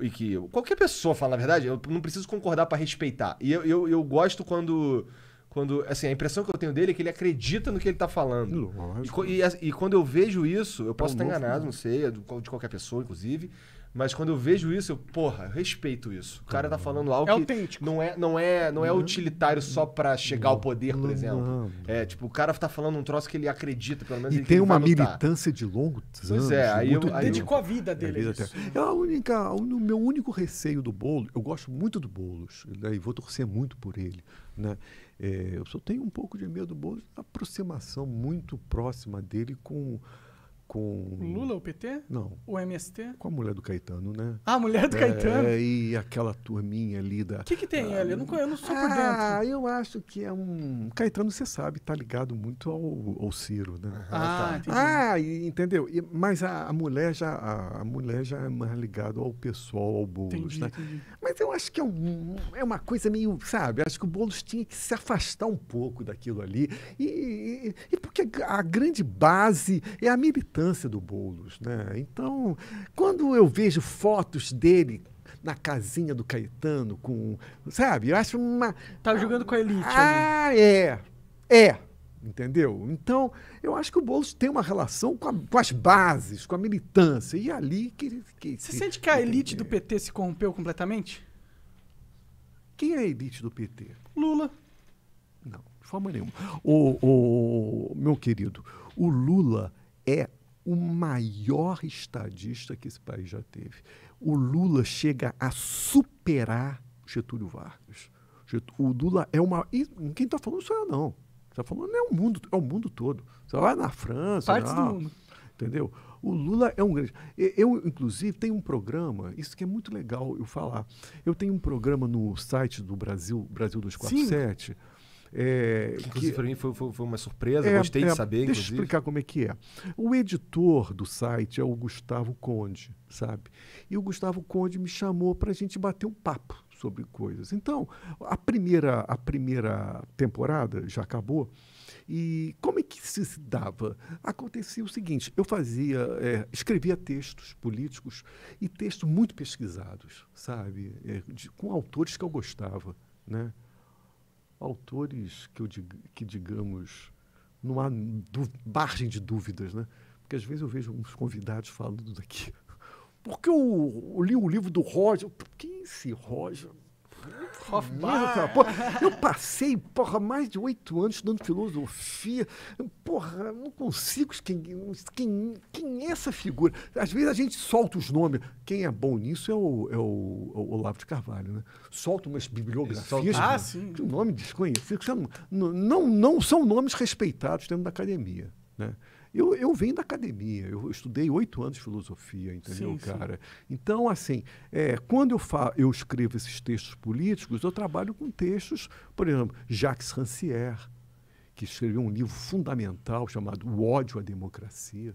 e que qualquer pessoa fala, na verdade, eu não preciso concordar para respeitar. E eu, eu, eu gosto quando quando, assim, a impressão que eu tenho dele é que ele acredita no que ele está falando. Lógico. E, e, e quando eu vejo isso, eu é posso é um estar enganado, né? não sei, é do, de qualquer pessoa, inclusive. Mas quando eu vejo isso, eu, porra, eu respeito isso. O cara está uhum. falando algo é que autêntico. não é, não é, não é uhum. utilitário só para chegar ao poder, por uhum. exemplo. É, tipo, o cara está falando um troço que ele acredita, pelo menos E tem uma militância de longo anos. Pois é, aí eu, dedicou eu... a vida dele. É, é a é a única, o meu único receio do bolo. Eu gosto muito do Bolos, né, e vou torcer muito por ele, né? É, eu só tenho um pouco de medo do Boulos, aproximação muito próxima dele com com. Lula, o PT? Não. O MST? Com a mulher do Caetano, né? Ah, a mulher do é, Caetano? É, e aquela turminha ali da. O que, que tem ah, ali? Eu não, eu não sou ah, por dentro. Ah, eu acho que é um. Caetano, você sabe, tá ligado muito ao, ao Ciro, né? Ah, ah tá. entendi. Ah, entendeu? E, mas a, a, mulher já, a, a, mulher já é mais ligada ao pessoal, ao Boulos, entendi, né? Entendi. Mas eu acho que é, um, é uma coisa meio. Sabe? Acho que o Boulos tinha que se afastar um pouco daquilo ali. E, e, e porque a grande base é a militância importância do Boulos. Né? Então, quando eu vejo fotos dele na casinha do Caetano com. Sabe? Eu acho uma. Tá jogando com a elite. Ah, ali. é. É. Entendeu? Então, eu acho que o Boulos tem uma relação com, a, com as bases, com a militância. E é ali que. que Você que, sente que a elite do PT se corrompeu completamente? Quem é a elite do PT? Lula. Não, de forma nenhuma. O, o, meu querido, o Lula é o maior estadista que esse país já teve. O Lula chega a superar Getúlio Vargas. O Lula é uma. E quem está falando só eu não. Está falando é o mundo, é o mundo todo. Você vai na França. Partes não. do mundo. Entendeu? O Lula é um grande. Eu, inclusive, tenho um programa, isso que é muito legal eu falar. Eu tenho um programa no site do Brasil, Brasil 247. Sim é, inclusive, para mim foi, foi, foi, uma surpresa, é, gostei é, de saber. Deixa eu explicar como é que é. O editor do site é o Gustavo Conde, sabe? E o Gustavo Conde me chamou para a gente bater um papo sobre coisas. Então, a primeira, a primeira temporada já acabou. E como é que se, se dava? Acontecia o seguinte: eu fazia, é, escrevia textos políticos e textos muito pesquisados, sabe? É, de, com autores que eu gostava, né? autores que, eu, que digamos, não há margem de dúvidas, né? Porque às vezes eu vejo uns convidados falando daqui. Porque eu, eu li o livro do Roger. Quem é esse Roger? Hoffmann. Porra, eu passei, porra, mais de oito anos estudando filosofia. Porra, não consigo. Quem, quem, quem é essa figura? Às vezes a gente solta os nomes. Quem é bom nisso é o, é o, o Olavo de Carvalho, né? Solta umas bibliografias Ah, sim. de um nome desconhecido. Não, não, não são nomes respeitados dentro da academia, né? Eu, eu venho da academia, eu estudei oito anos de filosofia, entendeu, sim, cara? Sim. Então, assim, é, quando eu, fa eu escrevo esses textos políticos, eu trabalho com textos, por exemplo, Jacques Rancière, que escreveu um livro fundamental chamado O ódio à democracia.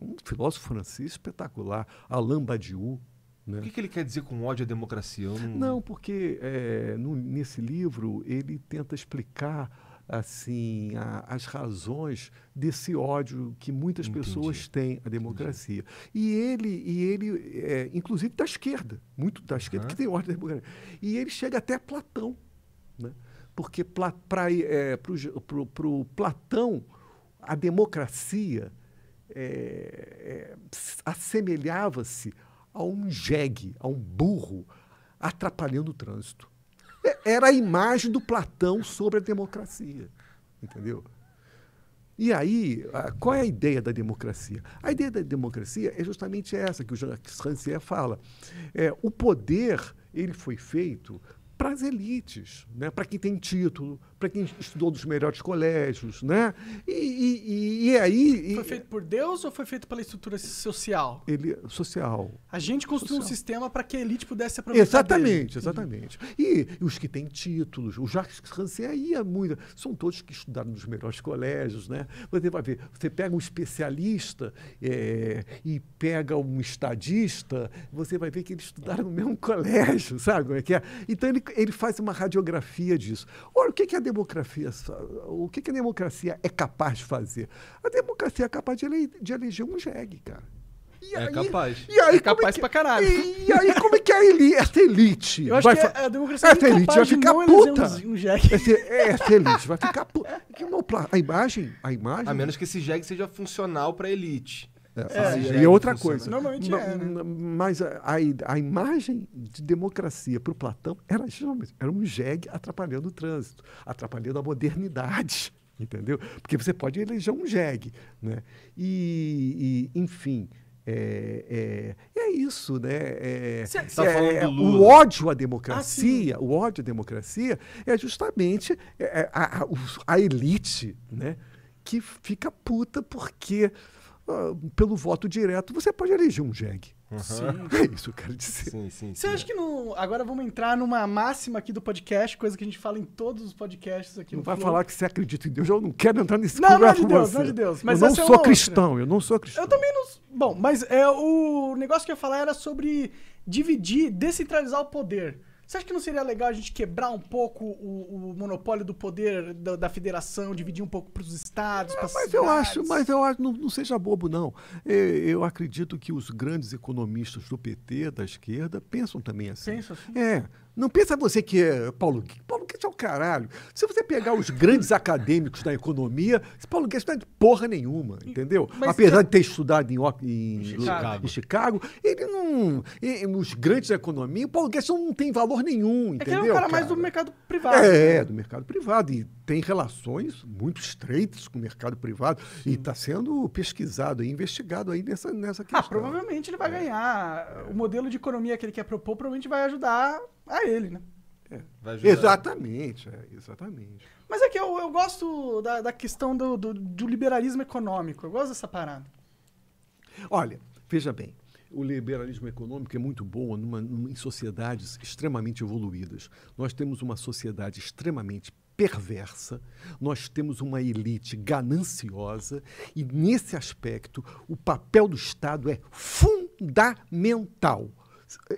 É um filósofo francês espetacular, Alain Badiou. Né? O que, que, ele quer dizer com ódio à democracia? Não... não, porque é, no, nesse livro ele tenta explicar assim a, as razões desse ódio que muitas Entendi. pessoas têm à democracia. Entendi. E ele, e ele é, inclusive da esquerda, muito da esquerda, uhum. que tem ódio à democracia. E ele chega até Platão. Né? Porque para é, o Platão, a democracia é, é, assemelhava-se a um jegue, a um burro, atrapalhando o trânsito. É, era a imagem do Platão sobre a democracia. Entendeu? E aí, qual é a ideia da democracia? A ideia da democracia é justamente essa que o Jacques Rancière fala. É, o poder ele foi feito para as elites, né? para quem tem título, para quem estudou dos melhores colégios, né? E, e, e, é aí. Foi feito por Deus ou foi feito pela estrutura social? Ele, social. A gente construiu social. um sistema para que a elite pudesse aproveitar. Exatamente, dele. exatamente. Uhum. E, e, os que têm títulos, o Jacques Rancière ia é muito. São todos que estudaram nos melhores colégios, né? Você vai ver, você pega um especialista é, e pega um estadista, você vai ver que eles estudaram no mesmo colégio, sabe como é que é? Então ele, ele faz uma radiografia disso. Ora, o que é a democracia, o que, que a democracia é capaz de fazer? A democracia é capaz de, ele, de eleger um jegue, cara. E é aí, capaz. E aí, é, é capaz é que, pra caralho. E, e, aí, como é que a elite, essa elite. Eu acho vai, que a, é a democracia essa é elite vai ficar puta. Um jegue. Esse, essa elite vai ficar puta. A imagem, a imagem. A menos que esse jegue seja funcional pra elite. É, é e é outra coisa. Normalmente é, né? Mas a, a, a, imagem de democracia para o Platão era era um jegue atrapalhando o trânsito, atrapalhando a modernidade. Entendeu? Porque você pode eleger um jegue. Né? E, e enfim, é, é, é, isso, né? É, Cê, é, tá é o ódio à democracia, ah, o ódio à democracia é justamente a, a, a, elite, né? Que fica puta porque ah, pelo voto direto, você pode eleger um jegue. Uhum. Sim. É isso que eu quero dizer. Sim, sim, você sim. acha que não. Agora vamos entrar numa máxima aqui do podcast, coisa que a gente fala em todos os podcasts aqui. Não vai Flow. falar que você acredita em Deus, eu não quero entrar nesse não, não é de Deus, Não é de Deus, mas eu não é sou é cristão, outra. eu não sou cristão. Eu também não. Bom, mas é, o negócio que eu ia falar era sobre dividir, descentralizar o poder. Você acha que não seria legal a gente quebrar um pouco o, o monopólio do poder da, da, federação, dividir um pouco para os estados? para as cidades? eu acho, mas eu acho, não, não seja bobo não. Eu, eu, acredito que os grandes economistas do PT, da esquerda, pensam também assim. Pensam assim. É, não pensa você que é Paulo Guedes. Paulo Guedes é o caralho. Se você pegar os grandes acadêmicos da economia, Paulo Guedes não é de porra nenhuma, entendeu? Mas Apesar que... Então de ter estudado em, em, Chicago. em Chicago. ele não. Ele, os grandes da economia, o Paulo Guedes não tem valor nenhum, entendeu? É que ele é um cara, cara, mais do mercado privado. É, né? do mercado privado. E tem relações muito estreitas com o mercado privado. Sim. E está sendo pesquisado e investigado aí nessa, nessa ah, questão. Ah, provavelmente ele vai é. ganhar. O modelo de economia que ele quer propor provavelmente vai ajudar a ele, né? É. Exatamente, é, exatamente. Mas é que eu, eu gosto da, da questão do, do, do, liberalismo econômico. Eu gosto dessa parada. Olha, veja bem. O liberalismo econômico é muito bom numa, numa, em sociedades extremamente evoluídas. Nós temos uma sociedade extremamente perversa, nós temos uma elite gananciosa e, nesse aspecto, o papel do Estado é fundamental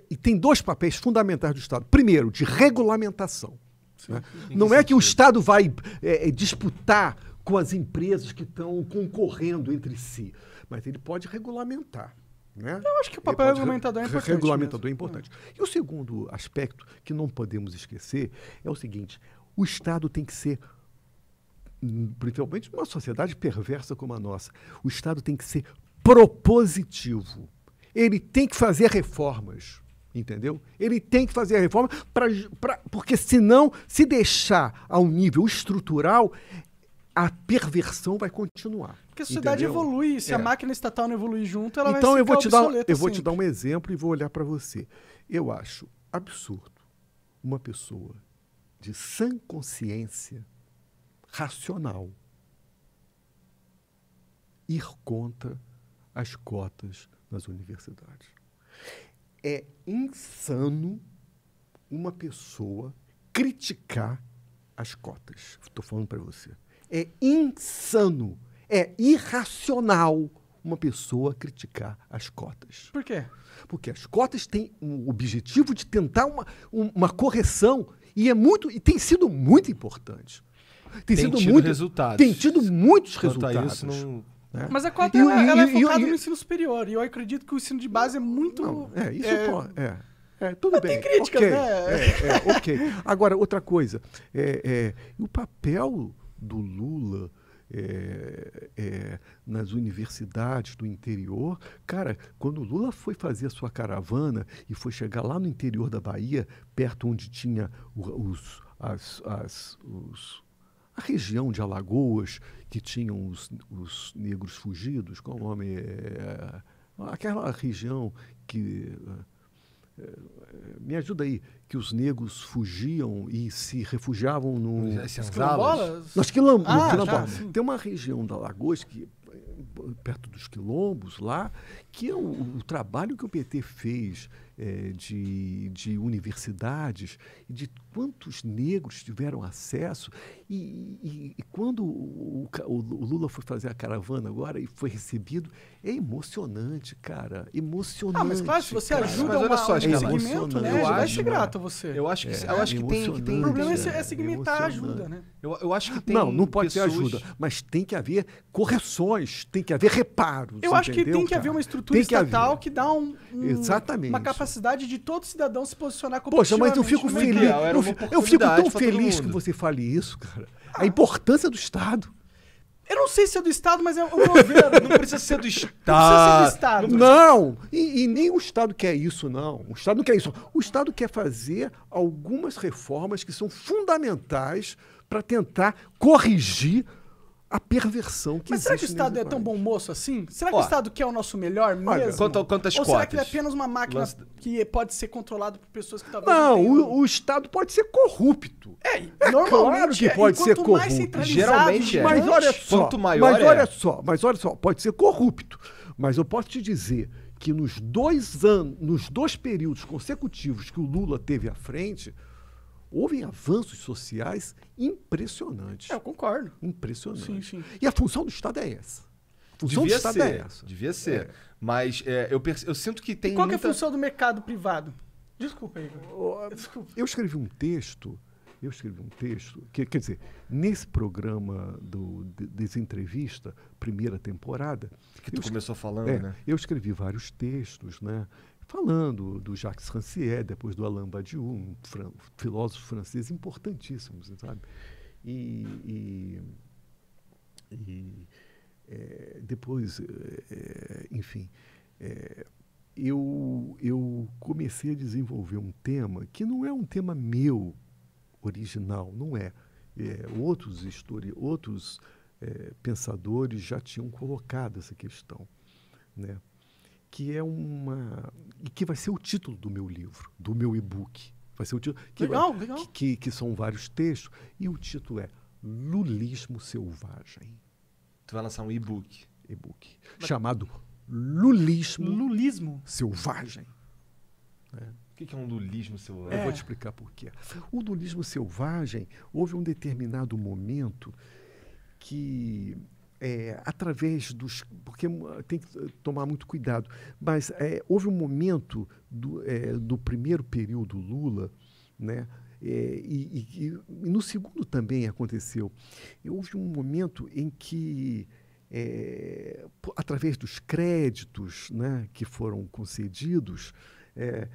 e tem dois papéis fundamentais do Estado. Primeiro, de regulamentação. Sim, né? Não é que o Estado vai é, é, disputar com as empresas que estão concorrendo entre si, mas ele pode regulamentar. Né? Eu acho que o papel é regulamentador é importante. Regulamentador mesmo. é importante. E o segundo aspecto que não podemos esquecer é o seguinte: o Estado tem que ser, principalmente numa sociedade perversa como a nossa, o Estado tem que ser propositivo ele tem que fazer reformas, entendeu? Ele tem que fazer reformas, reforma, pra, pra, porque senão, se deixar ao nível estrutural, a perversão vai continuar. Porque a sociedade entendeu? evolui, se é. a máquina estatal não evoluir junto, ela então, vai ficar eu vou te dar, Eu vou te dar um exemplo e vou olhar para você. Eu acho absurdo uma pessoa de sã consciência racional ir contra as cotas nas universidades. É insano uma pessoa criticar as cotas. Estou falando para você. É insano, é irracional uma pessoa criticar as cotas. Por quê? Porque as cotas têm o objetivo de tentar uma, uma correção e é muito e tem sido muito importante. Tem, tem sido muito resultados. Tem tido muitos Quanto resultados. Né? Mas a cota e, ela, e, ela é focada no ensino superior. E eu acredito que o ensino de base é muito. Não, é, isso é, pode, é. É, tudo Mas ah, bem. Tem críticas, okay. né? É, é, ok. Agora, outra coisa. É, é o papel do Lula é, é, nas universidades do interior, cara, quando o Lula foi fazer a sua caravana e foi chegar lá no interior da Bahia, perto onde tinha os, as, as, os, a região de Alagoas que tinham os, os negros fugidos, como o nome é, é, aquela região que é, é, me ajuda aí, que os negros fugiam e se refugiavam no, nas quilombolas. Nas quilombos, ah, tá. Tem uma região da Lagoas que perto dos quilombos lá, que é o, o trabalho que o PT fez é, de, de universidades, de quantos negros tiveram acesso. E, e, e quando o, o, o, Lula foi fazer a caravana agora e foi recebido, é emocionante, cara. Emocionante. Ah, mas claro, se você cara. ajuda mas uma, só, um segmento, né? Eu acho, grato você. Eu acho que, é, eu acho que tem, que tem. O problema é, é segmentar a ajuda, né? Eu, eu acho que tem. Não, não pode pessoas... ter ajuda, mas tem que haver correções, tem que haver reparos. Eu acho entendeu, que tem que haver uma estrutura tem estatal que, que dá um, um, Exatamente. uma capacidade capacidade de todo cidadão se posicionar como Poxa, mas eu fico feliz. eu, fico, eu fico tão feliz que você fale isso, cara. Ah. A importância do Estado. Eu não sei se é do Estado, mas é o governo. não precisa ser do tá. Estado. Não, do Estado. não. E, e, nem o Estado quer isso, não. O Estado não quer isso. O Estado quer fazer algumas reformas que são fundamentais para tentar corrigir a perversão que Mas será que o Estado é tão bom moço assim? Será que Ó, o Estado quer o nosso melhor mesmo? Olha, quanto, quantas Ou será que ele é apenas uma máquina Lance... que pode ser controlada por pessoas que talvez não, não tenham... o, o Estado pode ser corrupto. É, é claro que é. pode ser corrupto. Geralmente é. Mas olha só, quanto maior mas olha é. só, mas olha só, pode ser corrupto. Mas eu posso te dizer que nos dois anos, nos dois períodos consecutivos que o Lula teve à frente, houve avanços sociais impressionantes. É, eu concordo. Impressionante. Sim, sim. E a função do Estado é essa. A função devia do Estado é ser, é essa. Devia é. ser. É. Mas é, eu, eu sinto que tem. E qual muita... é a função do mercado privado? Desculpa, Igor. Desculpa. Eu escrevi um texto. Eu escrevi um texto, que, quer dizer, nesse programa do Desentrevista, primeira temporada. Que tu escrevi, começou falando, é, né? Eu escrevi vários textos, né? falando do Jacques Rancière, depois do Alain Badiou, um fran filósofo francês importantíssimo, sabe? E, e, e é, depois, é, enfim, é, eu, eu comecei a desenvolver um tema que não é um tema meu original, não é. é outros histori outros é, pensadores já tinham colocado essa questão, né? que é uma e que vai ser o título do meu livro, do meu e-book. Vai ser o título. Que, legal, legal. Que, que, são vários textos e o título é Lulismo Selvagem. Tu vai lançar um e-book. E-book Mas... chamado Lulismo, Lulismo Selvagem. É. O que é um lulismo selvagem? Eu vou é. te explicar por quê. O lulismo selvagem houve um determinado momento que é, através dos. Porque hum, tem que eh, tomar muito cuidado. Mas é, houve um momento do, é, do primeiro período Lula, né? É, e, e, e, no segundo também aconteceu. Houve um momento em que, é, através dos créditos né, que foram concedidos, é,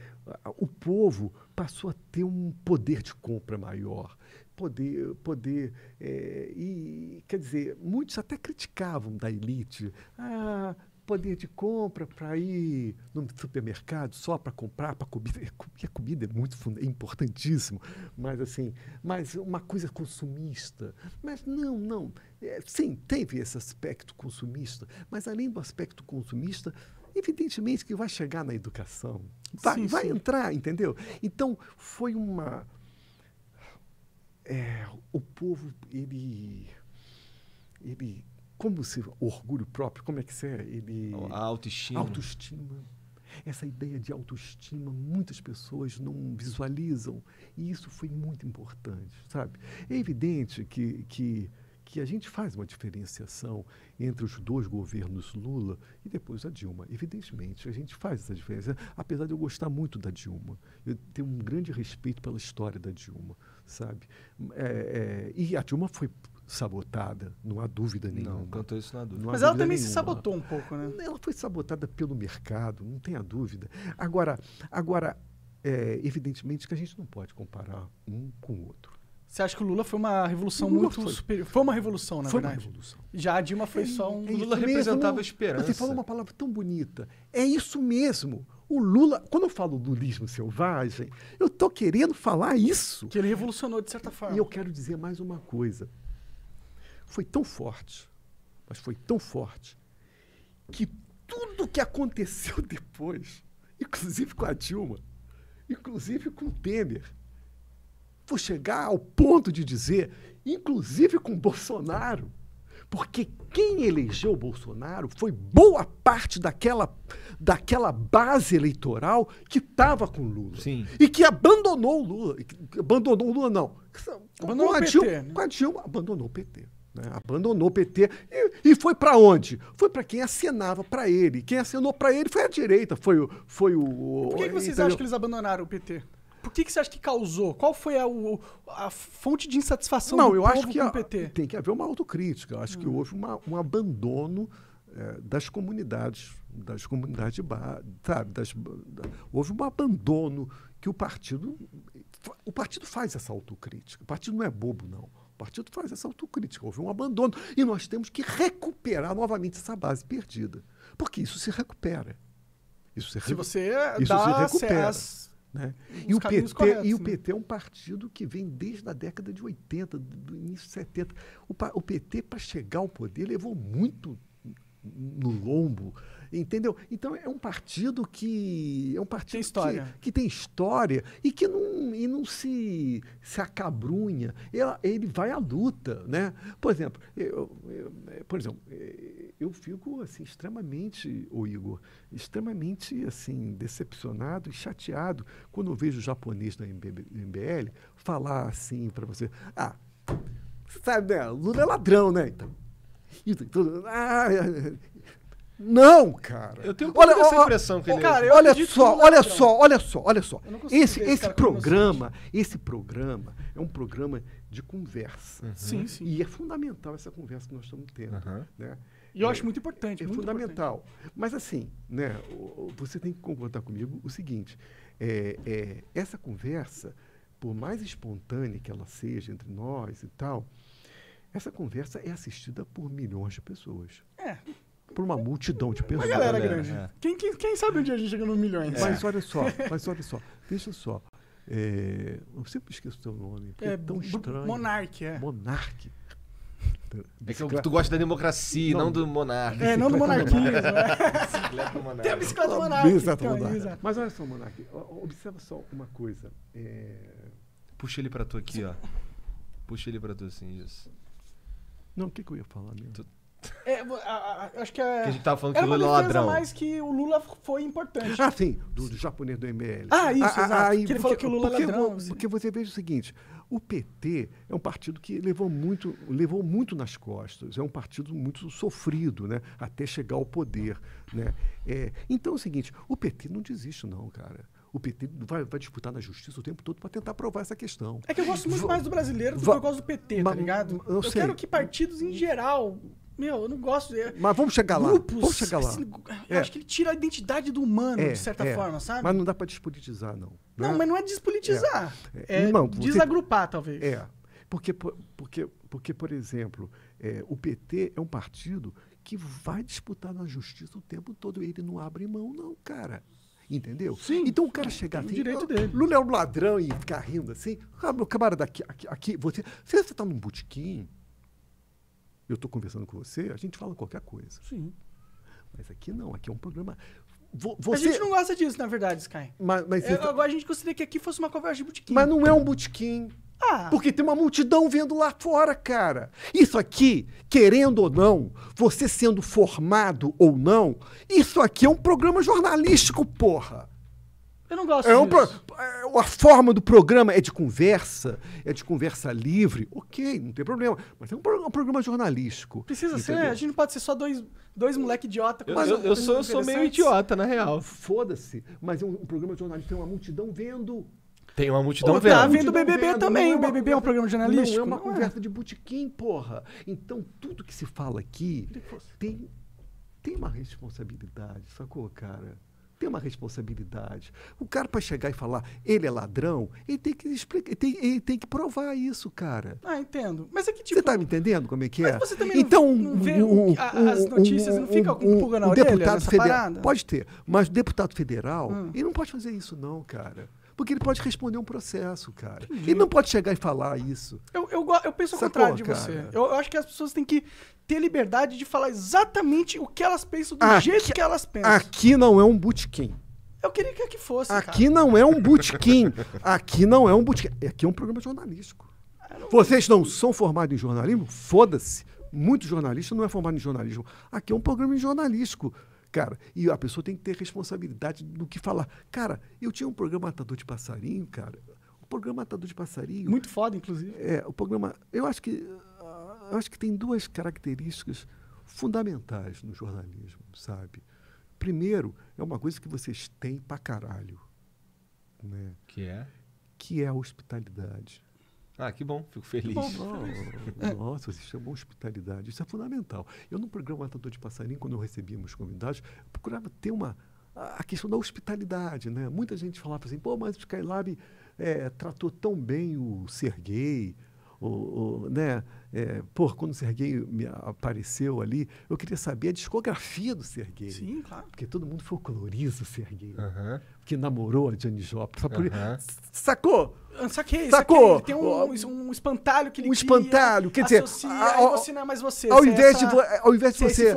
o povo passou a ter um poder de compra maior poder, poder é, e quer dizer, muitos até criticavam da elite, ah, poder de compra para ir no supermercado só para comprar para comida, e a comida é muito é importantíssimo, mas assim, mas uma coisa consumista, mas não, não, é, sim, teve esse aspecto consumista, mas além do aspecto consumista Evidentemente que vai chegar na educação, vai, sim, vai entrar, entendeu? Então, foi uma, é, o povo, ele, ele, como se, orgulho próprio, como é que é? Ele, a autoestima. Autoestima. Essa ideia de autoestima, muitas pessoas não visualizam. E isso foi muito importante, sabe? É evidente que, que, que a gente faz uma diferenciação entre os dois governos Lula e depois a Dilma. Evidentemente, a gente faz essa diferença. Apesar de eu gostar muito da Dilma, eu tenho um grande respeito pela história da Dilma sabe? É, é, e a Dilma foi sabotada, não há dúvida nenhuma. Não, quanto isso na dúvida. Não Mas dúvida ela também nenhuma. se sabotou um pouco, né? Ela foi sabotada pelo mercado, não tenha dúvida. Agora, agora é, evidentemente que a gente não pode comparar um com o outro. Você acha que o Lula foi uma revolução Lula muito foi. superior? Foi uma revolução, na foi verdade. Foi uma revolução. Já a Dilma foi é, só um. É Lula representava mesmo, esperança. Você falou uma palavra tão bonita. É isso mesmo. O Lula, quando eu falo lulismo selvagem, eu estou querendo falar isso. Que ele revolucionou de certa forma. E eu quero dizer mais uma coisa. Foi tão forte, mas foi tão forte, que tudo que aconteceu depois, inclusive com a Dilma, inclusive com o Temer, foi chegar ao ponto de dizer, inclusive com Bolsonaro, porque quem elegeu Bolsonaro foi boa parte daquela, daquela base eleitoral que estava com Lula. Sim. E que abandonou o Lula. Abandonou o Lula, não. Abandonou com a, o PT, né? com a Dilma, abandonou o PT. Né? Abandonou o PT e, e foi para onde? Foi para quem assinava para ele. Quem assinou para ele foi a direita, foi o. Foi o Por que, que vocês entendeu? acham que eles abandonaram o PT? Por que, que você acha que causou? Qual foi a, a fonte de insatisfação Não, do eu acho que a, tem que haver uma autocrítica. Eu acho hum. que houve uma, um abandono é, das comunidades, das comunidades de base, sabe? Das, da, houve um abandono que o partido. O partido faz essa autocrítica. O partido não é bobo, não. O partido faz essa autocrítica. Houve um abandono. E nós temos que recuperar novamente essa base perdida. Porque isso se recupera. Isso se, se você isso dá se recupera. Né? E, o PT, corretos, e o PT né? é um partido que vem desde a década de 80, do início de 70. O, o PT, para chegar ao poder, levou muito no lombo Entendeu? Então é um partido que. É um partido tem história. Que, que tem história e que não, e não se, se acabrunha. Ele, ele vai à luta. Né? Por exemplo, eu, eu, é, por exemplo, é, eu fico assim, extremamente, ô Igor, extremamente assim, decepcionado e chateado quando eu vejo o japonês da MBL falar assim para você. Ah, sabe, né? Lula é ladrão, né? Então, então, ah, não, cara. Eu tenho olha, essa impressão ó, que ele cara, é. Olha só, olha só, olha só, olha só, Esse, esse programa, esse programa é um programa de conversa. Uhum. Sim, sim. E é fundamental essa conversa que nós estamos tendo. Uhum. Né? E eu é, acho muito importante. É, muito fundamental. Importante. Mas assim, né, você tem que concordar comigo o seguinte: é, é, essa conversa, por mais espontânea que ela seja entre nós e tal, essa conversa é assistida por milhões de pessoas. É por uma multidão de pessoas. Uma galera é, grande. É. Quem, quem, quem, sabe um dia a gente chega no milhões. É. Mas olha só, mas olha só, deixa só. É, eu sempre esqueço o teu nome. É, é tão estranho. Monarque, é. Monarque. Então, é que tu gosta da democracia, não, não do monarca. É, não do monarquismo. É. Tem a bicicleta monarca. Bicicleta monarca. Então, mas olha só, monarca, observa só uma coisa. É... Puxa ele pra tu aqui, ó. Puxa ele pra tu assim, isso. Não, o que, que eu ia falar mesmo? Tu... É, a, a, acho que é. Que a gente tava falando que o Lula é ladrão. mais que o Lula foi importante. Ah, sim, do, do japonês do ML. Ah, isso, ah, ah exato. Ah, ele falou que o Lula porque, é ladrão. Porque, porque você veja o seguinte: o PT é um partido que levou muito, levou muito nas costas, é um partido muito sofrido, né? Até chegar ao poder. Né? É, então é o seguinte: o PT não desiste, não, cara o PT vai, vai, disputar na justiça o tempo todo para tentar provar essa questão. É que eu gosto muito mais do brasileiro do que eu gosto do PT, tá ligado? Eu, eu quero que partidos em geral meu, eu não gosto. É mas vamos chegar lá. Grupos, vamos chegar lá. Assim, eu é. acho que ele tira a identidade do humano, é, de certa é. forma, sabe? Mas não dá para despolitizar, não. Né? Não, mas não é despolitizar. É, não, desagrupar, você... talvez. É. Porque, porque, porque por exemplo, o PT é um partido que vai disputar na justiça o tempo todo. Ele não abre mão, não, cara. Entendeu? Sim. Então o cara chegar assim. Direito ah, dele. Lula é um ladrão e ficar rindo assim. Ah, meu camarada, aqui, aqui, aqui você. você está num botequim eu estou conversando com você, a gente fala qualquer coisa. Sim. Mas aqui não, aqui é um programa. Você... A gente não gosta disso, na verdade, Sky. Mas, mas tá... Agora a gente gostaria que aqui fosse uma conversa de botequim. Mas não é um botequim. Ah. Porque tem uma multidão vendo lá fora, cara. Isso aqui, querendo ou não, você sendo formado ou não, isso aqui é um programa jornalístico, porra. Eu não gosto é um disso. Pro... É, a forma do programa é de conversa, é de conversa livre. Ok, não tem problema. Mas é um, pro... um programa jornalístico. Precisa entendeu? ser, a gente não pode ser só dois, dois moleque idiota. Mas eu, eu, eu sou, eu sou meio idiota, na real. Foda-se. Mas é um, um programa jornalístico, tem uma multidão vendo. Tem uma multidão Ou vendo. Tá vendo o BBB vendo, também. É o BBB é um programa jornalístico. Não é uma é? conversa é. de botequim, porra. Então, tudo que se fala aqui tem, tem uma responsabilidade, sacou, cara? tem uma responsabilidade. O cara, para chegar e falar ele é ladrão, ele tem que explicar, ele tem, ele tem que provar isso, cara. Ah, entendo. Mas é que tipo. Você tá me entendendo como é que é? Mas você também então, não, vê um, um, as notícias, um, não fica algum pulga na orelha deputado federal, Pode ter, mas deputado federal, hum. ele não pode fazer isso, não, cara. Porque ele pode responder um processo, cara. Entendi. Ele não pode chegar e falar isso. Eu, eu, eu penso ao contrário de cara? você. Eu, eu, acho que as pessoas têm que ter liberdade de falar exatamente o que elas pensam, do aqui, jeito que elas pensam. Aqui não é um bootcamp. Eu queria que aqui fosse. Aqui cara. não é um bootcamp. aqui não é um bootcamp. É, aqui é um programa jornalístico. Ah, não Vocês não são formados em jornalismo? Foda-se. Muito jornalista não é formado em jornalismo. Aqui é um programa jornalístico. Cara, e a pessoa tem que ter responsabilidade do que falar. Cara, eu tinha um programa Matador de Passarinho, cara. O programa Matador de Passarinho. Muito foda, inclusive. É, o programa. Eu acho que. Ah, eu acho que tem duas características fundamentais no jornalismo, sabe? Primeiro, é uma coisa que vocês têm pra caralho. Né? Que é? Que é a hospitalidade. Ah, que bom, fico feliz. Bom, bom. Nossa, é. se chamou é hospitalidade, isso é fundamental. Eu, no programa Matador de Passarinho, quando eu recebíamos convidados, procurava ter uma a questão da hospitalidade, né? Muita gente falava assim, pô, mas o Skylab é, tratou tão bem o Serguei, o, o, né? É, pô, quando o Serguei me apareceu ali, eu queria saber a discografia do Serguei. Sim, claro. Porque todo mundo folcloriza o Serguei. Uhum. Que namorou a Janis Joplin. Uhum. Sacou? Saquei, Sacou? Saquei. Tem um, um, espantalho que ele Um espantalho, quer dizer... Associa, ao, você não é mais você. Ao é invés, essa, de, é, ao invés de você... É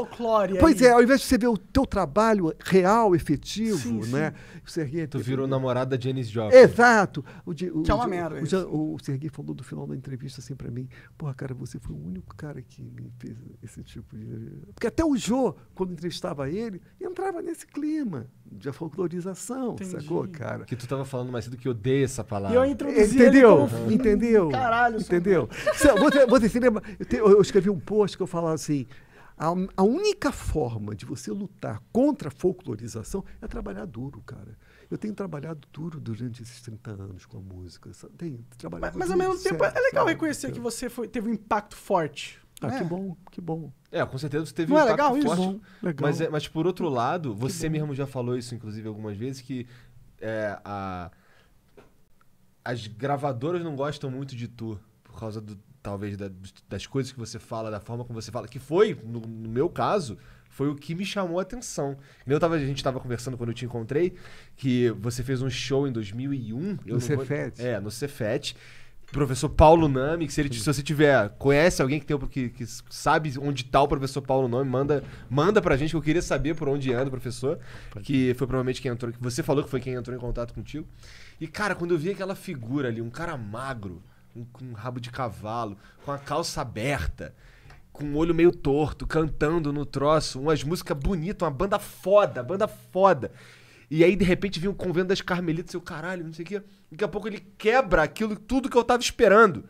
pois aí. é, ao invés de você ver o teu trabalho real, efetivo, sim, né? Sim. O Serguei... Tu virou namorada de Janis Joplin. Exato. O, o, que é uma merda. O, o, o, o Serguei falou do final da entrevista assim pra mim, porra, cara, você foi o único cara que me fez esse tipo de. Porque até o Jô, quando entrevistava ele, entrava nesse clima de folclorização, Entendi. sacou, cara? Que tu tava falando mais cedo que odeia essa palavra. E eu introduzi Entendeu? Como... Entendeu? Caralho, Entendeu? Você, você se lembra? Eu, te, eu escrevi um post que eu falava assim. A, a, única forma de você lutar contra a folclorização é trabalhar duro, cara. Eu tenho trabalhado duro durante esses 30 anos com a música. Tenho trabalhado mas, mas ao mesmo tempo certo, é legal sabe? reconhecer que você foi, teve um impacto forte. Ah, que é. bom, que bom. É, com certeza você teve Não um é impacto legal, forte. Isso? Legal. Mas, é, mas por outro lado, você mesmo já falou isso, inclusive, algumas vezes, que é, a, as gravadoras não gostam muito de tu por causa do, talvez da, das coisas que você fala, da forma como você fala, que foi, no, no meu caso, foi o que me chamou a atenção. Eu tava, a gente estava conversando quando eu te encontrei, que você fez um show em 2001. No Cefet. Vou... É, no Cefet. Professor Paulo Nami, que se, ele, se você tiver, conhece alguém que, tem, que, que sabe onde está o professor Paulo Nami, manda, manda pra gente, que eu queria saber por onde anda o professor, que foi provavelmente quem entrou, que você falou que foi quem entrou em contato contigo. E, cara, quando eu vi aquela figura ali, um cara magro, um, com um rabo de cavalo, com a calça aberta, com o olho meio torto, cantando no troço, umas músicas bonitas, uma banda foda, banda foda. E aí, de repente, vinha o um convento das Carmelitas e eu, caralho, não sei o quê. Daqui a pouco ele quebra aquilo, tudo que eu tava esperando.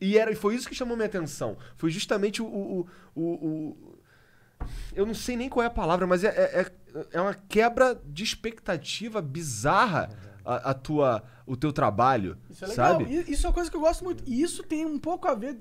E era, foi isso que chamou minha atenção. Foi justamente o. o, o, o eu não sei nem qual é a palavra, mas é, é, é, é uma quebra de expectativa bizarra a, a tua, o teu trabalho. Isso é legal. Sabe? Isso é uma coisa que eu gosto muito. E isso tem um pouco a ver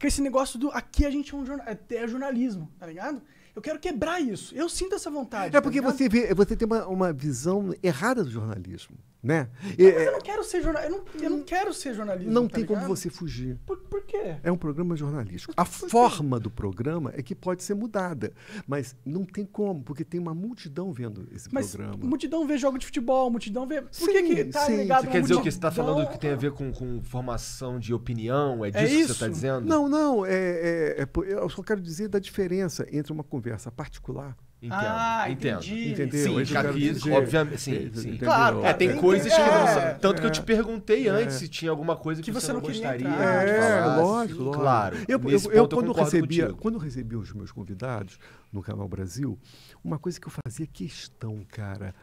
que esse negócio do aqui a gente é um jornal, é, é jornalismo, tá ligado? Eu quero quebrar isso. Eu sinto essa vontade. É porque tá você, vê, você tem uma, uma visão errada do jornalismo. Né? Não, é, eu não é, quero ser jornalista. Eu, não, eu não quero ser jornalista. Não tá tem ligado? como você fugir. Por, por quê? É um programa jornalístico. A forma do programa é que pode ser mudada. Mas não tem como, porque tem uma multidão vendo esse mas programa. Multidão vê jogo de futebol, multidão vê. Por sim, que, que tá sim. ligado? Você quer dizer o que você está falando que tem a ver com, com formação de opinião? É, é disso é que você está dizendo? Não, não. É, é, é eu só quero dizer da diferença entre uma conversa conversa particular. Entendo. Ah, entendi. Entendeu? Sim, já vi obviamente. Sim, sim. Claro. É, tem coisas que não são. É. Tanto é, que eu te é. perguntei é, antes se tinha alguma coisa que, que você, não, gostaria. de é, assim. lógico, lógico. Claro. Eu, eu, eu quando, eu recebia, quando eu recebia os meus convidados no Canal Brasil, uma coisa que eu fazia questão, cara,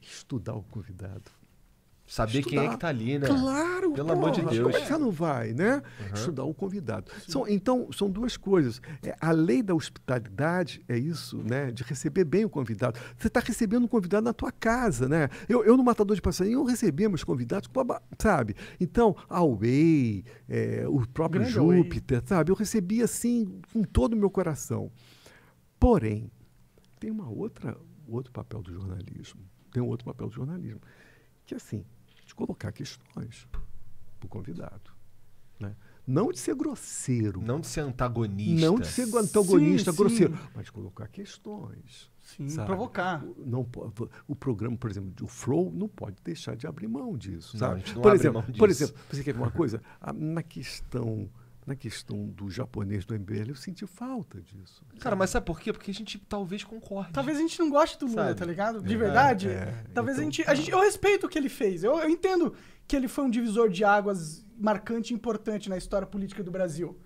estudar o convidado. Saber Estudar. quem é que tá ali, né? Claro, pelo porra, amor de Deus. Como é que você não vai, né? Uhum. Estudar o um convidado. São, então, são duas coisas. É, a lei da hospitalidade é isso, né? De receber bem o convidado. Você está recebendo um convidado na tua casa, né? Eu, eu no Matador de Passarinho, eu recebia meus convidados, sabe? Então, a Way, é, o próprio Grande Júpiter, Way. sabe? Eu recebia assim, com todo o meu coração. Porém, tem uma outra, outro papel do jornalismo. Tem um outro papel do jornalismo. Que assim, colocar questões para o convidado. Né? Não de ser grosseiro. Não de ser antagonista. Não de ser antagonista, sim, grosseiro. Sim. Mas colocar questões. Sim, sabe? provocar. Não, o programa, por exemplo, o Flow não pode deixar de abrir mão disso. Não, sabe? por, exemplo, por exemplo, você quer uma coisa? Ah, na questão na questão do japonês do MBL, eu senti falta disso. Cara, mas sabe por quê? Porque a gente talvez concorde. Talvez a gente não goste do Lula, sabe? tá ligado? De é, verdade. É, talvez então, a, gente, a gente. Eu respeito o que ele fez. Eu, eu entendo que ele foi um divisor de águas marcante e importante na história política do Brasil.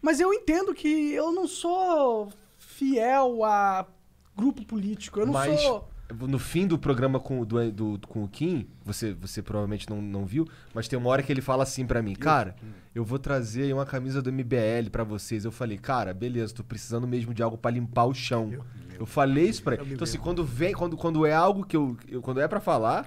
Mas eu entendo que eu não sou fiel a grupo político. Eu não mas... sou no fim do programa com, do, do, com o Kim, você, você provavelmente não, não viu, mas tem uma hora que ele fala assim para mim, cara, eu vou trazer aí uma camisa do MBL para vocês. Eu falei, cara, beleza, tô precisando mesmo de algo para limpar o chão. Eu, falei isso pra ele. Então, assim, quando vem, quando, quando é algo que eu. eu quando é para falar,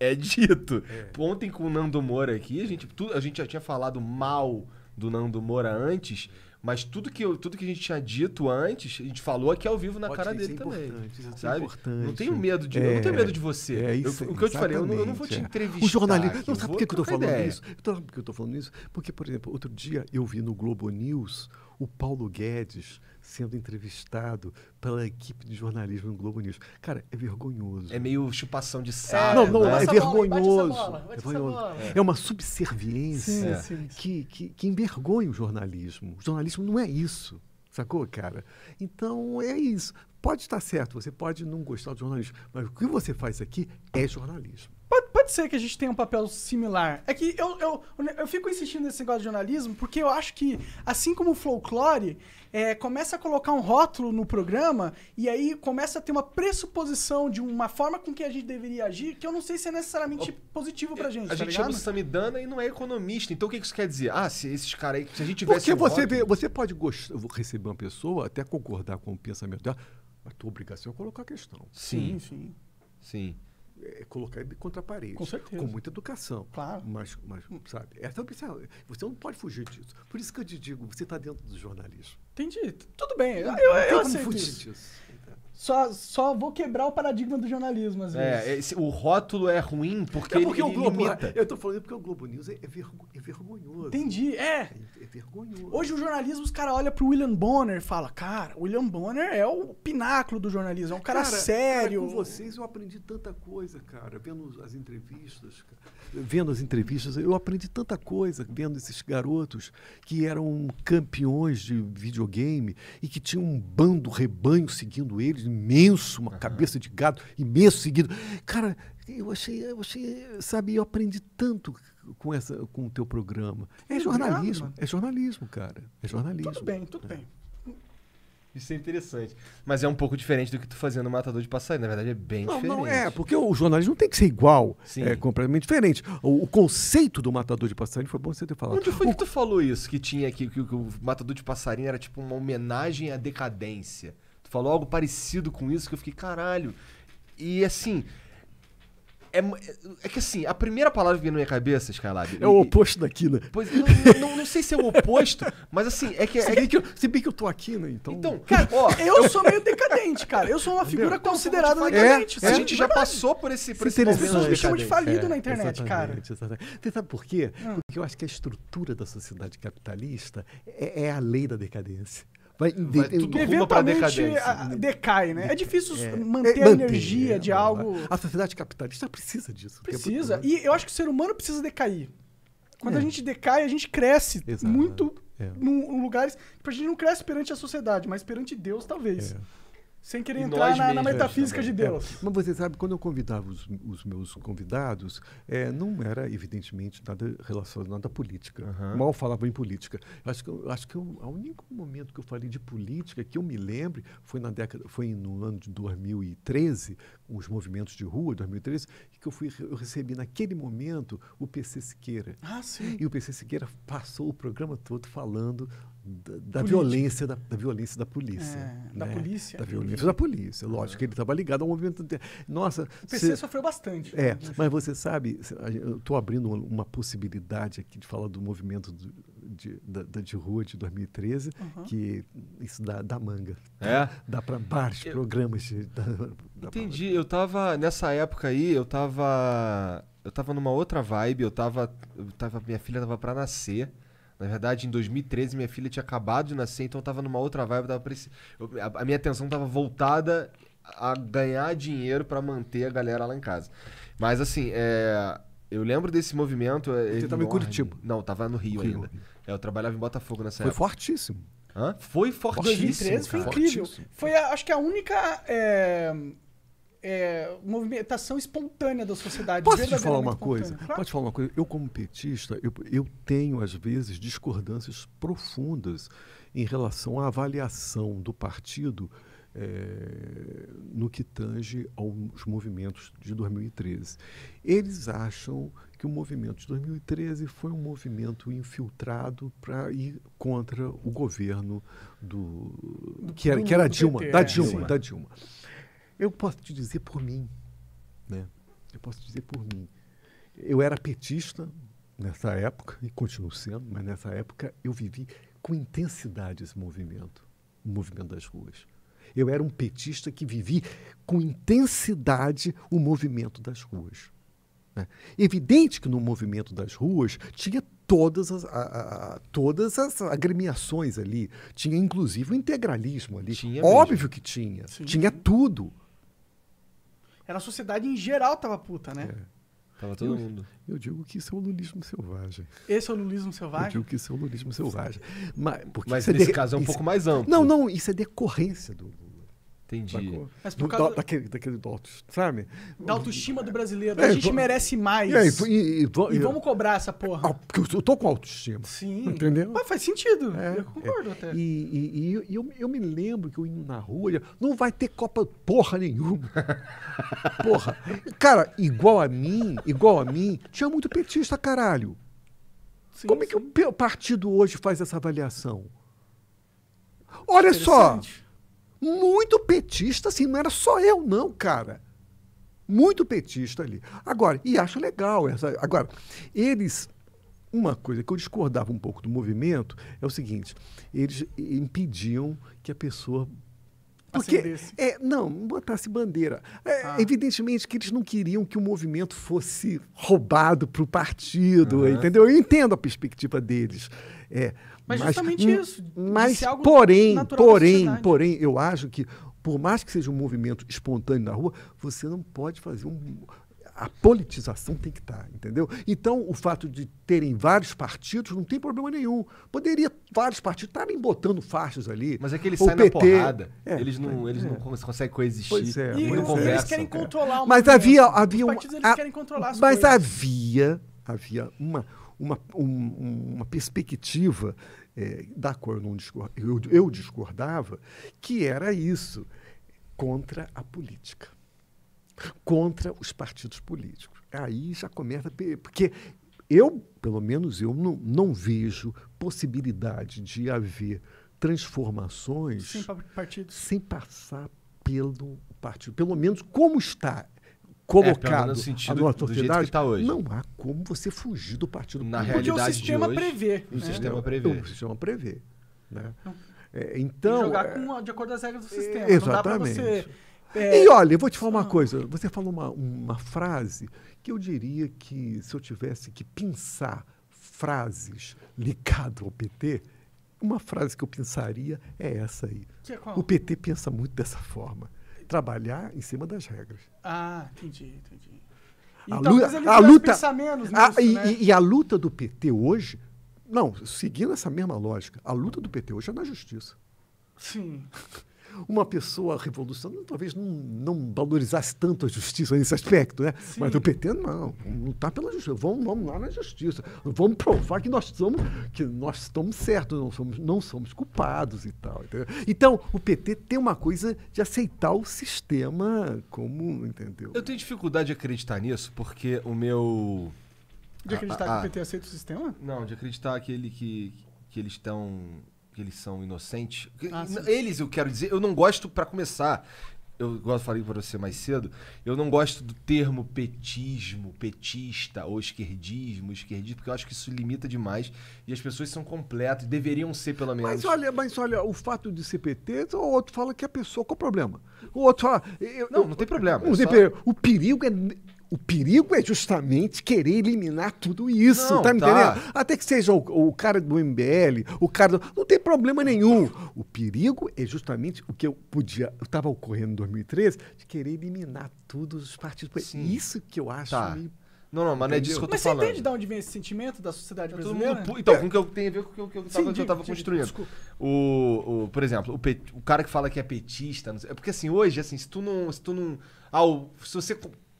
é, é dito. É. Ontem com o Nando Moura aqui, a gente, tu, a gente já tinha falado mal do Nando Moura antes. Mas tudo que, eu, tudo que a gente tinha dito antes, a gente falou aqui ao vivo na Pode cara dele é também. É sabe? Não tenho medo de, é, eu não tenho é, medo de você. É isso, eu, o que eu te falei, eu não, eu não vou te entrevistar. O jornalista, não então, sabe por que eu estou falando ideia. isso? Eu sabe por que eu estou falando isso? Porque, por exemplo, outro dia eu vi no Globo News o Paulo Guedes sendo entrevistado pela equipe de jornalismo no Globo News. Cara, é vergonhoso. É meio chupação de saco. É, não, não, né? é vergonhoso. Bola, é, vergonhoso. é uma subserviência sim, sim, sim. Que, que, que envergonha o jornalismo. O jornalismo não é isso. Sacou, cara? Então é isso. Pode estar certo, você pode não gostar do jornalismo, mas o que você faz aqui é jornalismo. Pode, pode ser que a gente tenha um papel similar. É que eu, eu, eu fico insistindo nesse negócio de jornalismo porque eu acho que, assim como o folclore, é, começa a colocar um rótulo no programa e aí começa a ter uma pressuposição de uma forma com que a gente deveria agir que eu não sei se é necessariamente o, positivo pra é, gente. A tá gente ligado? chama Samidana e não é economista. Então o que isso quer dizer? Ah, se esses caras aí, se a gente tivesse. Porque um você, rótulo... você pode gostar, receber uma pessoa, até concordar com o pensamento dela, mas tua é obrigação é colocar a questão. Sim, sim. Sim. sim é, colocar ele contra a parede. Com certeza. Com muita educação. Claro. Mas, mas sabe, essa, é você não pode fugir disso. Por isso que eu te digo, você está dentro do jornalismo. Entendi. Tudo bem. Eu, eu, eu aceito isso. disso só, só vou quebrar o paradigma do jornalismo, às é, vezes. É, esse, o rótulo é ruim porque, é porque ele, o Globo, Eu tô falando porque o Globo News é, é, vergo, é vergonhoso. Entendi, é. é. é vergonhoso. Hoje o jornalismo, os caras olham pro William Bonner e falam, cara, William Bonner é o pináculo do jornalismo, é um cara, cara sério. Cara, com vocês eu aprendi tanta coisa, cara, vendo as entrevistas, cara. vendo as entrevistas, eu aprendi tanta coisa vendo esses garotos que eram campeões de videogame e que tinham um bando, rebanho seguindo eles imenso, uma uhum. cabeça de gado imenso seguido. Cara, eu achei, eu achei, sabe, eu aprendi tanto com essa com o teu programa. É jornalismo, é jornalismo, cara. É jornalismo. Tudo bem, tudo é. bem. Isso é interessante. Mas é um pouco diferente do que tu fazia no Matador de Passarinho. Na verdade, é bem não, diferente. Não, é, porque o jornalismo não tem que ser igual. Sim. É completamente diferente. O, o conceito do Matador de Passarinho foi bom você ter falado. Onde foi o... que tu falou isso? Que tinha que, que o Matador de Passarinho era tipo uma homenagem à decadência falou algo parecido com isso que eu fiquei, caralho. E assim. É, é, é que assim, a primeira palavra que veio na minha cabeça, Skylab. É o oposto oposto daquilo. Né? Pois, não, não, não, sei se é o oposto, mas assim, é que. É, se, bem que eu, se bem que eu tô aqui, né? Então. Então, cara, ó, eu sou meio decadente, cara. Eu sou uma figura então, considerada decadente. É, a gente é já passou por esse por esse As pessoas me chamam de falido é, na internet, exatamente, cara. Exatamente. Você sabe por quê? Hum. Porque eu acho que a estrutura da sociedade capitalista é a lei da decadência. Vai, de, vai tudo eventualmente decai, né? É difícil é, manter é, a energia é, de algo. A sociedade capitalista precisa disso. É precisa. E eu acho que o ser humano precisa decair. Quando a é. gente decai, a gente cresce Exato. muito é. lugares. Tipo, a gente não cresce perante a sociedade, mas perante Deus, talvez. É. Sem querer entrar na, na, metafísica né? de é. Deus. É, mas você sabe, quando eu convidava os, os meus convidados, é, não era, evidentemente, nada relacionado à política. Uhum. Mal falava em política. Acho que, eu, acho que eu, o único momento que eu falei de política que eu me lembre foi, na década, foi no ano de 2013, com os movimentos de rua, 2013, que eu, fui, eu recebi naquele momento o PC Siqueira. Ah, sim. E o PC Siqueira passou o programa todo falando da, da violência da, da, violência da polícia. É, né? Da polícia. Da violência da polícia. Lógico que ele estava ligado ao movimento. De... Nossa. O PC cê... sofreu bastante. É, mas você sabe, eu estou abrindo uma, possibilidade aqui de falar do movimento do, de, da, de rua de 2013, uhum. que isso dá, dá manga. É? Dá para vários eu... programas. De, dá, Entendi. Pra... Eu estava, nessa época aí, eu estava eu tava numa outra vibe, eu tava, eu tava minha filha estava para nascer. Na verdade, em 2013, minha filha tinha acabado de nascer, então eu tava numa outra vibe. Tava preci... eu, a, a, minha atenção tava voltada a ganhar dinheiro para manter a galera lá em casa. Mas assim, é... eu lembro desse movimento. É, Você enorme. tava em Curitiba? Não, tava no Rio, Rio. ainda. É, eu trabalhava em Botafogo nessa Foi época. Foi fortíssimo. Hã? Foi fortíssimo. 2013 foi incrível. Fortíssimo. Foi, a, acho que, a única. É é, movimentação espontânea da sociedade. Posso te falar uma coisa? Claro. Pode falar uma coisa? Eu, como petista, eu, eu tenho, às vezes, discordâncias profundas em relação à avaliação do partido é, no que tange aos movimentos de 2013. Eles acham que o movimento de 2013 foi um movimento infiltrado para ir contra o governo do, que era, que era Dilma, da Dilma, da Dilma. Eu posso te dizer por mim, né? Eu posso dizer por mim. Eu era petista nessa época e continuo sendo, mas nessa época eu vivi com intensidade esse movimento, o movimento das ruas. Eu era um petista que vivi com intensidade o movimento das ruas. Né? Evidente que no movimento das ruas tinha todas as, a, a, todas as agremiações ali, tinha inclusive o integralismo ali. Tinha Óbvio mesmo. que tinha, Sim. tinha tudo. Era a sociedade em geral tava puta, né? É. Tava todo eu, mundo. Eu digo que isso é o lulismo selvagem. Esse é o lulismo selvagem? Eu digo que isso é o lulismo selvagem. Mas, Mas é nesse de... caso é um isso... pouco é mais amplo. Não, não, isso é decorrência do, Entendi. Mas por causa... da, daquele, daquele do sabe? Da autoestima do brasileiro. É, a gente merece mais. É, e, e, e, e, vamos cobrar essa porra. Ah, porque eu tô com autoestima. Sim. Entendeu? Mas faz sentido. É, eu concordo até. E, eu, eu me lembro que eu indo na rua, eu, não vai ter Copa porra nenhuma. porra. Cara, igual a mim, igual a mim, tinha muito petista, caralho. Sim, Como sim. é que o partido hoje faz essa avaliação? Olha só muito petista, assim, não era só eu, não, cara. Muito petista ali. Agora, e acho legal essa. Agora, eles. Uma coisa que eu discordava um pouco do movimento é o seguinte: eles impediam que a pessoa assim porque, é, não, botasse bandeira. É, ah. Evidentemente que eles não queriam que o movimento fosse roubado para o partido, uhum. entendeu? Eu entendo a perspectiva deles. É, mas, mas justamente hum, isso. Mas, porém, porém, porém, eu acho que, por mais que seja um movimento espontâneo na rua, você não pode fazer um. A politização tem que estar, tá, entendeu? Então, o fato de terem vários partidos não tem problema nenhum. Poderia vários partidos estarem botando faixas ali. Mas é que eles saem PT, na porrada. É, eles não, é, eles não é. conseguem coexistir. É, e é. não eles querem controlar o Mas havia, havia Os partidos, um, eles querem controlar Mas coisas. havia, havia uma, uma, um, uma perspectiva é, da qual eu, discord, eu, eu discordava, que era isso, contra a política, contra os partidos políticos. Aí já começa, porque eu, pelo menos eu, não, não vejo possibilidade de haver transformações sem, sem, passar pelo partido. Pelo menos como está colocado é, sentido a nossa tá não há como você fugir do partido na político. realidade Porque o sistema de hoje, prevê. O né? sistema prevê. O sistema prevê. Né? É, então, e jogar é, com, de acordo com as regras do é, sistema. É, exatamente. Você, é... E olha, eu vou te falar uma coisa. Você falou uma, uma frase que eu diria que se eu tivesse que pensar frases ligadas ao PT, uma frase que eu pensaria é essa aí. É o PT pensa muito dessa forma trabalhar em cima das regras. Ah, entendi, entendi. Então, a luta, a luta menos nisso, a, e, né? e, a luta do PT hoje, não, seguindo essa mesma lógica, a luta do PT hoje é na justiça. Sim. Uma pessoa revolucionária talvez não, não valorizasse tanto a justiça nesse aspecto, né? Sim. Mas o PT não, vamos lutar pela justiça, vamos, vamos lá na justiça, vamos provar que nós somos, que nós estamos certos, não somos, não somos culpados e tal. Entendeu? Então, o PT tem uma coisa de aceitar o sistema como, entendeu? Eu tenho dificuldade de acreditar nisso, porque o meu. De acreditar ah, ah, que o PT aceita o sistema? Não, de acreditar aquele que, que eles estão que eles são inocentes. Ah, eles, eu quero dizer, eu não gosto, para começar, eu gosto falei para você mais cedo, eu não gosto do termo petismo, petista ou esquerdismo, esquerdista porque eu acho que isso limita demais e as pessoas são completas, deveriam ser pelo menos. Mas olha, mas olha, o fato de ser PT, o outro fala que é a pessoa qual o problema? O outro fala, eu, não, eu, não tem problema. É só... O perigo é o perigo é justamente querer eliminar tudo isso, não, tá me tá. entendendo? Até que seja o, o, cara do MBL, o cara do... Não tem problema nenhum. O perigo é justamente o que eu podia... Estava ocorrendo em 2013, de querer eliminar todos os partidos. Sim. Isso que eu acho tá. meio... Não, não, mas não é disso que eu tô mas falando. Mas você entende de onde vem esse sentimento da sociedade tá brasileira? Mundo, então, é. com o que eu tenho a ver com o que eu, que eu tava construindo. O, o, por exemplo, o, pet, o cara que fala que é petista, sei, é porque assim, hoje, assim, se tu não. Se tu não ah, o, se você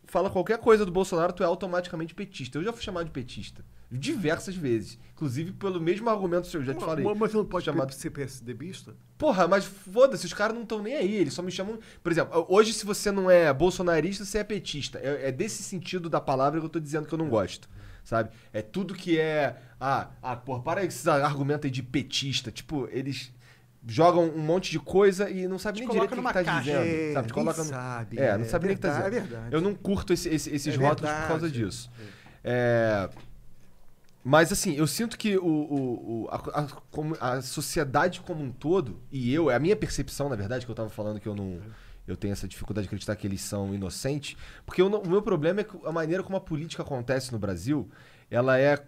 fala qualquer coisa do Bolsonaro, tu é automaticamente petista. Eu já fui chamado de petista. Diversas vezes. Inclusive pelo mesmo argumento que eu já te falei. Mas você não pode chamar... de bista Porra, mas foda-se, os caras não estão nem aí. Eles só me chamam. Por exemplo, hoje se você não é bolsonarista, você é petista. É, é desse sentido da palavra que eu tô dizendo que eu não gosto sabe? É tudo que é. Ah, ah porra, para esses argumentos aí de petista. Tipo, eles jogam um monte de coisa e não tá é, sabe te nem direito o que, está dizendo. sabe? Te coloca no... sabe, é, não sabe é nem o que tá dizendo. É verdade. Eu não curto esse, esse, esses é rótulos verdade. por causa disso. É. é. Mas assim, eu sinto que o, o, o a, a, a, sociedade como um todo, e eu, é a minha percepção, na verdade, que eu tava falando que eu não. Eu tenho essa dificuldade de acreditar que eles são inocentes. Porque o meu problema é que a maneira como a política acontece no Brasil, ela é.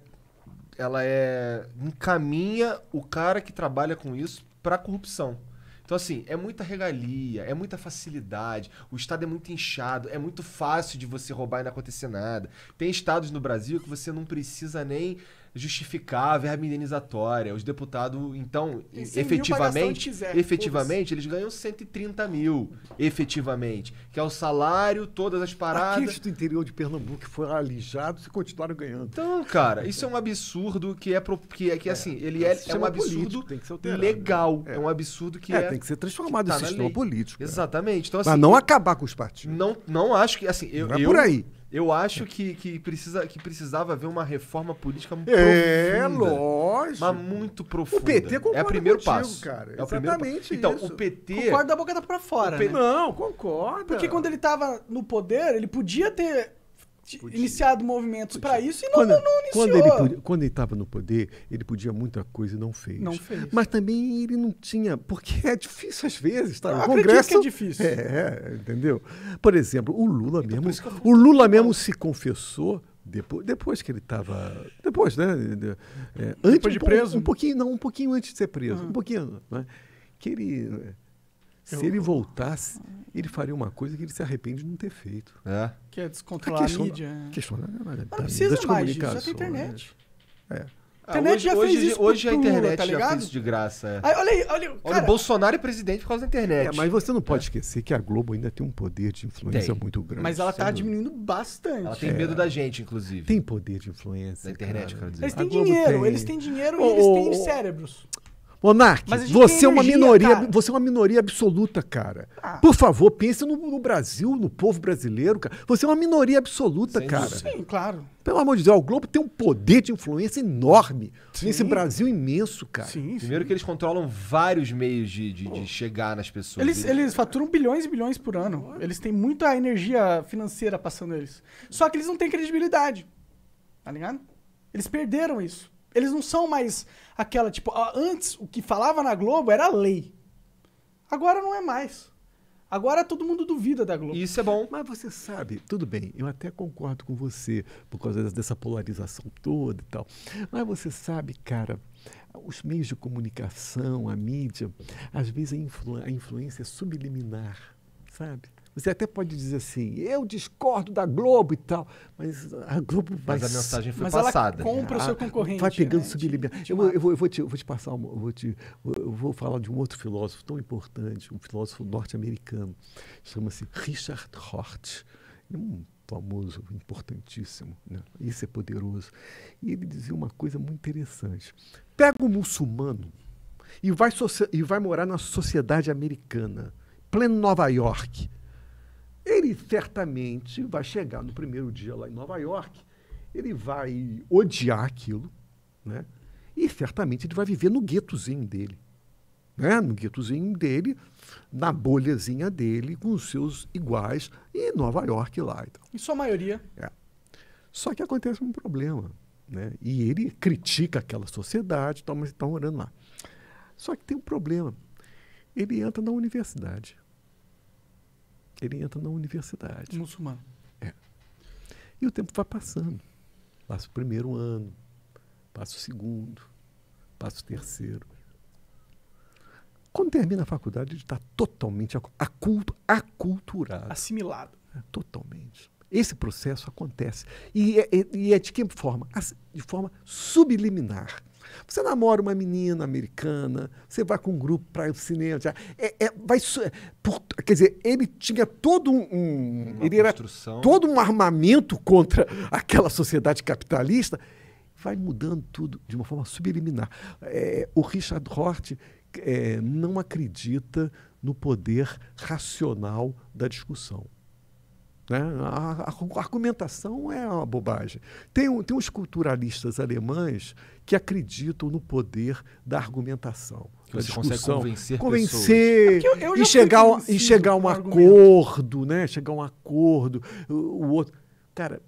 Ela é. encaminha o cara que trabalha com isso para corrupção. Então, assim, é muita regalia, é muita facilidade, o Estado é muito inchado, é muito fácil de você roubar e não acontecer nada. Tem estados no Brasil que você não precisa nem justificar é a verba indenizatória. Os deputados, então, efetivamente, efetivamente eles ganham 130 mil, efetivamente, que é o salário, todas as paradas. Aqueles do interior de Pernambuco foram alijados e continuaram ganhando. Então, cara, isso é um absurdo que é, pro, que, é, que é, assim, ele é, é um é absurdo político, né? legal, é. é. um absurdo que é, é tem que ser transformado que tá sistema político. Exatamente. Então, assim, Mas não acabar com os partidos. Não, não acho que assim, eu, não é por aí. Eu, eu acho que, que, precisa, que precisava haver uma reforma política muito É, profunda, lógico. Mas muito profunda. O PT concorda É o primeiro contigo, passo. Cara. É o Exatamente Então, isso. o PT... Concorda da boca da pra fora, P... né? Não, concorda. Porque quando ele tava no poder, ele podia ter Podia. iniciado movimentos para isso e não, quando, não, iniciou. Quando ele, podia, quando ele estava no poder, ele podia muita coisa e não fez. Não fez. Mas também ele não tinha, porque é difícil às vezes, tá? Eu o Congresso que é difícil. É, é, entendeu? Por exemplo, o Lula então, mesmo, o Lula mesmo se confessou depois, depois que ele estava. Depois, né? É, antes, depois de preso? Um, um, pouquinho, não, um pouquinho antes de ser preso. Uhum. Um pouquinho. Né? Que ele se ele voltasse, ele faria uma coisa que ele se arrepende de não ter feito. É. Que é descontrolar a, questão, né? a mídia. não precisa mais, já tem é internet. É. é. A ah, internet hoje, já fez isso hoje a internet tá já fez isso de graça. É. Aí, olha aí, olha, olha o Bolsonaro é presidente por causa da internet. É, mas você não pode é. esquecer que a Globo ainda tem um poder de influência tem. muito grande. Mas ela está diminuindo bastante. Ela tem medo é. da gente, inclusive. Tem poder de influência. Da internet, cara. quero dizer. Eles têm dinheiro, tem... eles têm dinheiro oh, e eles têm oh, cérebros. Monark, você é uma energia, minoria, cara. você é uma minoria absoluta, cara. Ah. Por favor, pense no, no, Brasil, no povo brasileiro, cara. Você é uma minoria absoluta, sim, cara. Sim, claro. Pelo amor de Deus, o Globo tem um poder de influência enorme sim. nesse Brasil imenso, cara. Sim, Primeiro que eles controlam vários meios de, de, de chegar nas pessoas. Eles, eles, eles faturam bilhões e bilhões por ano. Eles têm muita energia financeira passando eles. Só que eles não têm credibilidade. Tá ligado? Eles perderam isso. Eles não são mais aquela, tipo, antes o que falava na Globo era lei. Agora não é mais. Agora todo mundo duvida da Globo. Isso é bom. Mas você sabe, tudo bem, eu até concordo com você por causa dessa polarização toda e tal. Mas você sabe, cara, os meios de comunicação, a mídia, às vezes a, influ a influência é subliminar, sabe? Você até pode dizer assim, eu discordo da Globo e tal, mas a Globo vai... Mas a mensagem foi mas passada. Ela compra né? o seu ah, concorrente. Vai pegando né? subliminar. Eu, eu, vou, eu, vou te, eu vou te passar, uma, eu vou, te, eu vou falar de um outro filósofo tão importante, um filósofo norte-americano, chama-se Richard Hort. Um famoso, importantíssimo, né? isso é poderoso. E ele dizia uma coisa muito interessante. Pega o um muçulmano e vai, e vai morar na sociedade americana, pleno Nova York, ele certamente vai chegar no primeiro dia lá em Nova York, ele vai odiar aquilo, né? E certamente ele vai viver no guetozinho dele, né? No guetozinho dele, na bolhazinha dele, com os seus iguais em Nova York lá. Então. E sua maioria? É. Só que acontece um problema, né? E ele critica aquela sociedade, tal, mas está morando lá. Só que tem um problema. Ele entra na universidade. Ele entra na universidade. Muçulmano. É. E o tempo vai passando. Passa o primeiro ano, passa o segundo, passa o terceiro. Quando termina a faculdade, ele está totalmente aculto, aculturado. Assimilado. É, totalmente. Esse processo acontece. E é, e é de que forma? De forma subliminar. Você namora uma menina americana, você vai com um grupo para o cinema. Já, é, é vai, é, por, quer dizer, ele tinha todo um. um ele era todo um armamento contra aquela sociedade capitalista. Vai mudando tudo de uma forma subliminar. É, o Richard Hort é, não acredita no poder racional da discussão. Né? A, a, argumentação é uma bobagem. Tem, tem uns culturalistas alemães que acreditam no poder da argumentação. Que da você discussão. consegue convencer, convencer pessoas. É eu, eu e, chegar, e chegar a um acordo, né? Chegar a um acordo, o, o outro. Cara,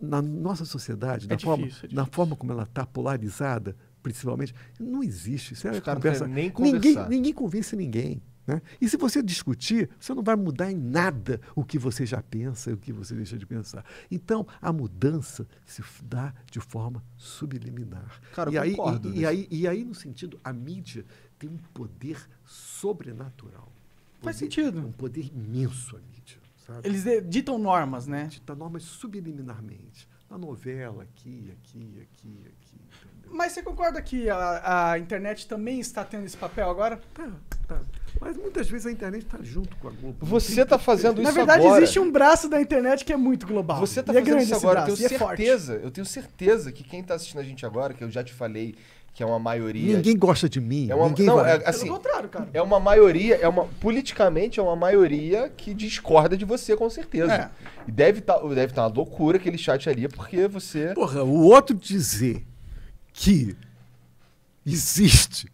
na nossa sociedade, é na, difícil, forma, é na forma como ela está polarizada, principalmente, não existe. Isso é conversa. Nem ninguém, ninguém convence ninguém. Né? E se você discutir, você não vai mudar em nada o que você já pensa e o que você deixa de pensar. Então, a mudança se dá de forma subliminar. Cara, e, aí, concordo, e, e, aí, e aí, no sentido, a mídia tem um poder sobrenatural. Poder, Faz sentido. Um poder imenso a mídia. Sabe? Eles ditam normas, né? Ditam normas subliminarmente. Na novela, aqui, aqui, aqui, aqui mas você concorda que a, a internet também está tendo esse papel agora? Tá, tá. Mas muitas vezes a internet está junto com a Globo. Você está fazendo isso agora. Na verdade, agora. existe um braço da internet que é muito global. Você está é fazendo é isso agora. Braço, eu tenho certeza, é eu tenho certeza que quem está assistindo a gente agora, que eu já te falei, que é uma maioria. Ninguém gosta de mim. É uma, ninguém não, é, assim, Pelo contrário, cara. É uma maioria, é uma, politicamente é uma maioria que discorda de você, com certeza. É. E deve tá, estar deve tá uma loucura aquele chat ali, porque você. Porra, o outro dizer que existe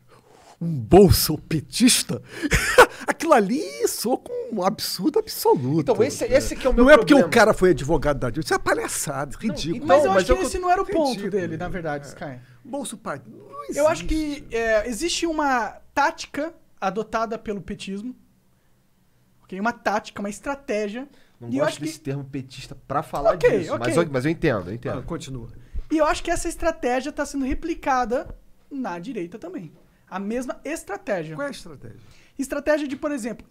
um bolso petista, aquilo ali soa com um absurdo absoluto. Então, esse, esse que é o meu Não problema. é porque o cara foi advogado da Dilma, isso é palhaçada, é ridículo. Não, mas eu acho mas que eu... esse não era o é ponto ridículo. dele, na é. verdade, Sky. Bolso pai Eu acho que é, existe uma tática adotada pelo petismo, okay? uma tática, uma estratégia. Não e gosto desse que... termo petista para falar okay, disso, okay. Mas, eu, mas eu entendo, eu entendo. Ah, continua. E eu acho que essa estratégia está sendo replicada na direita também. A mesma estratégia. Qual é a estratégia? Estratégia de, por exemplo,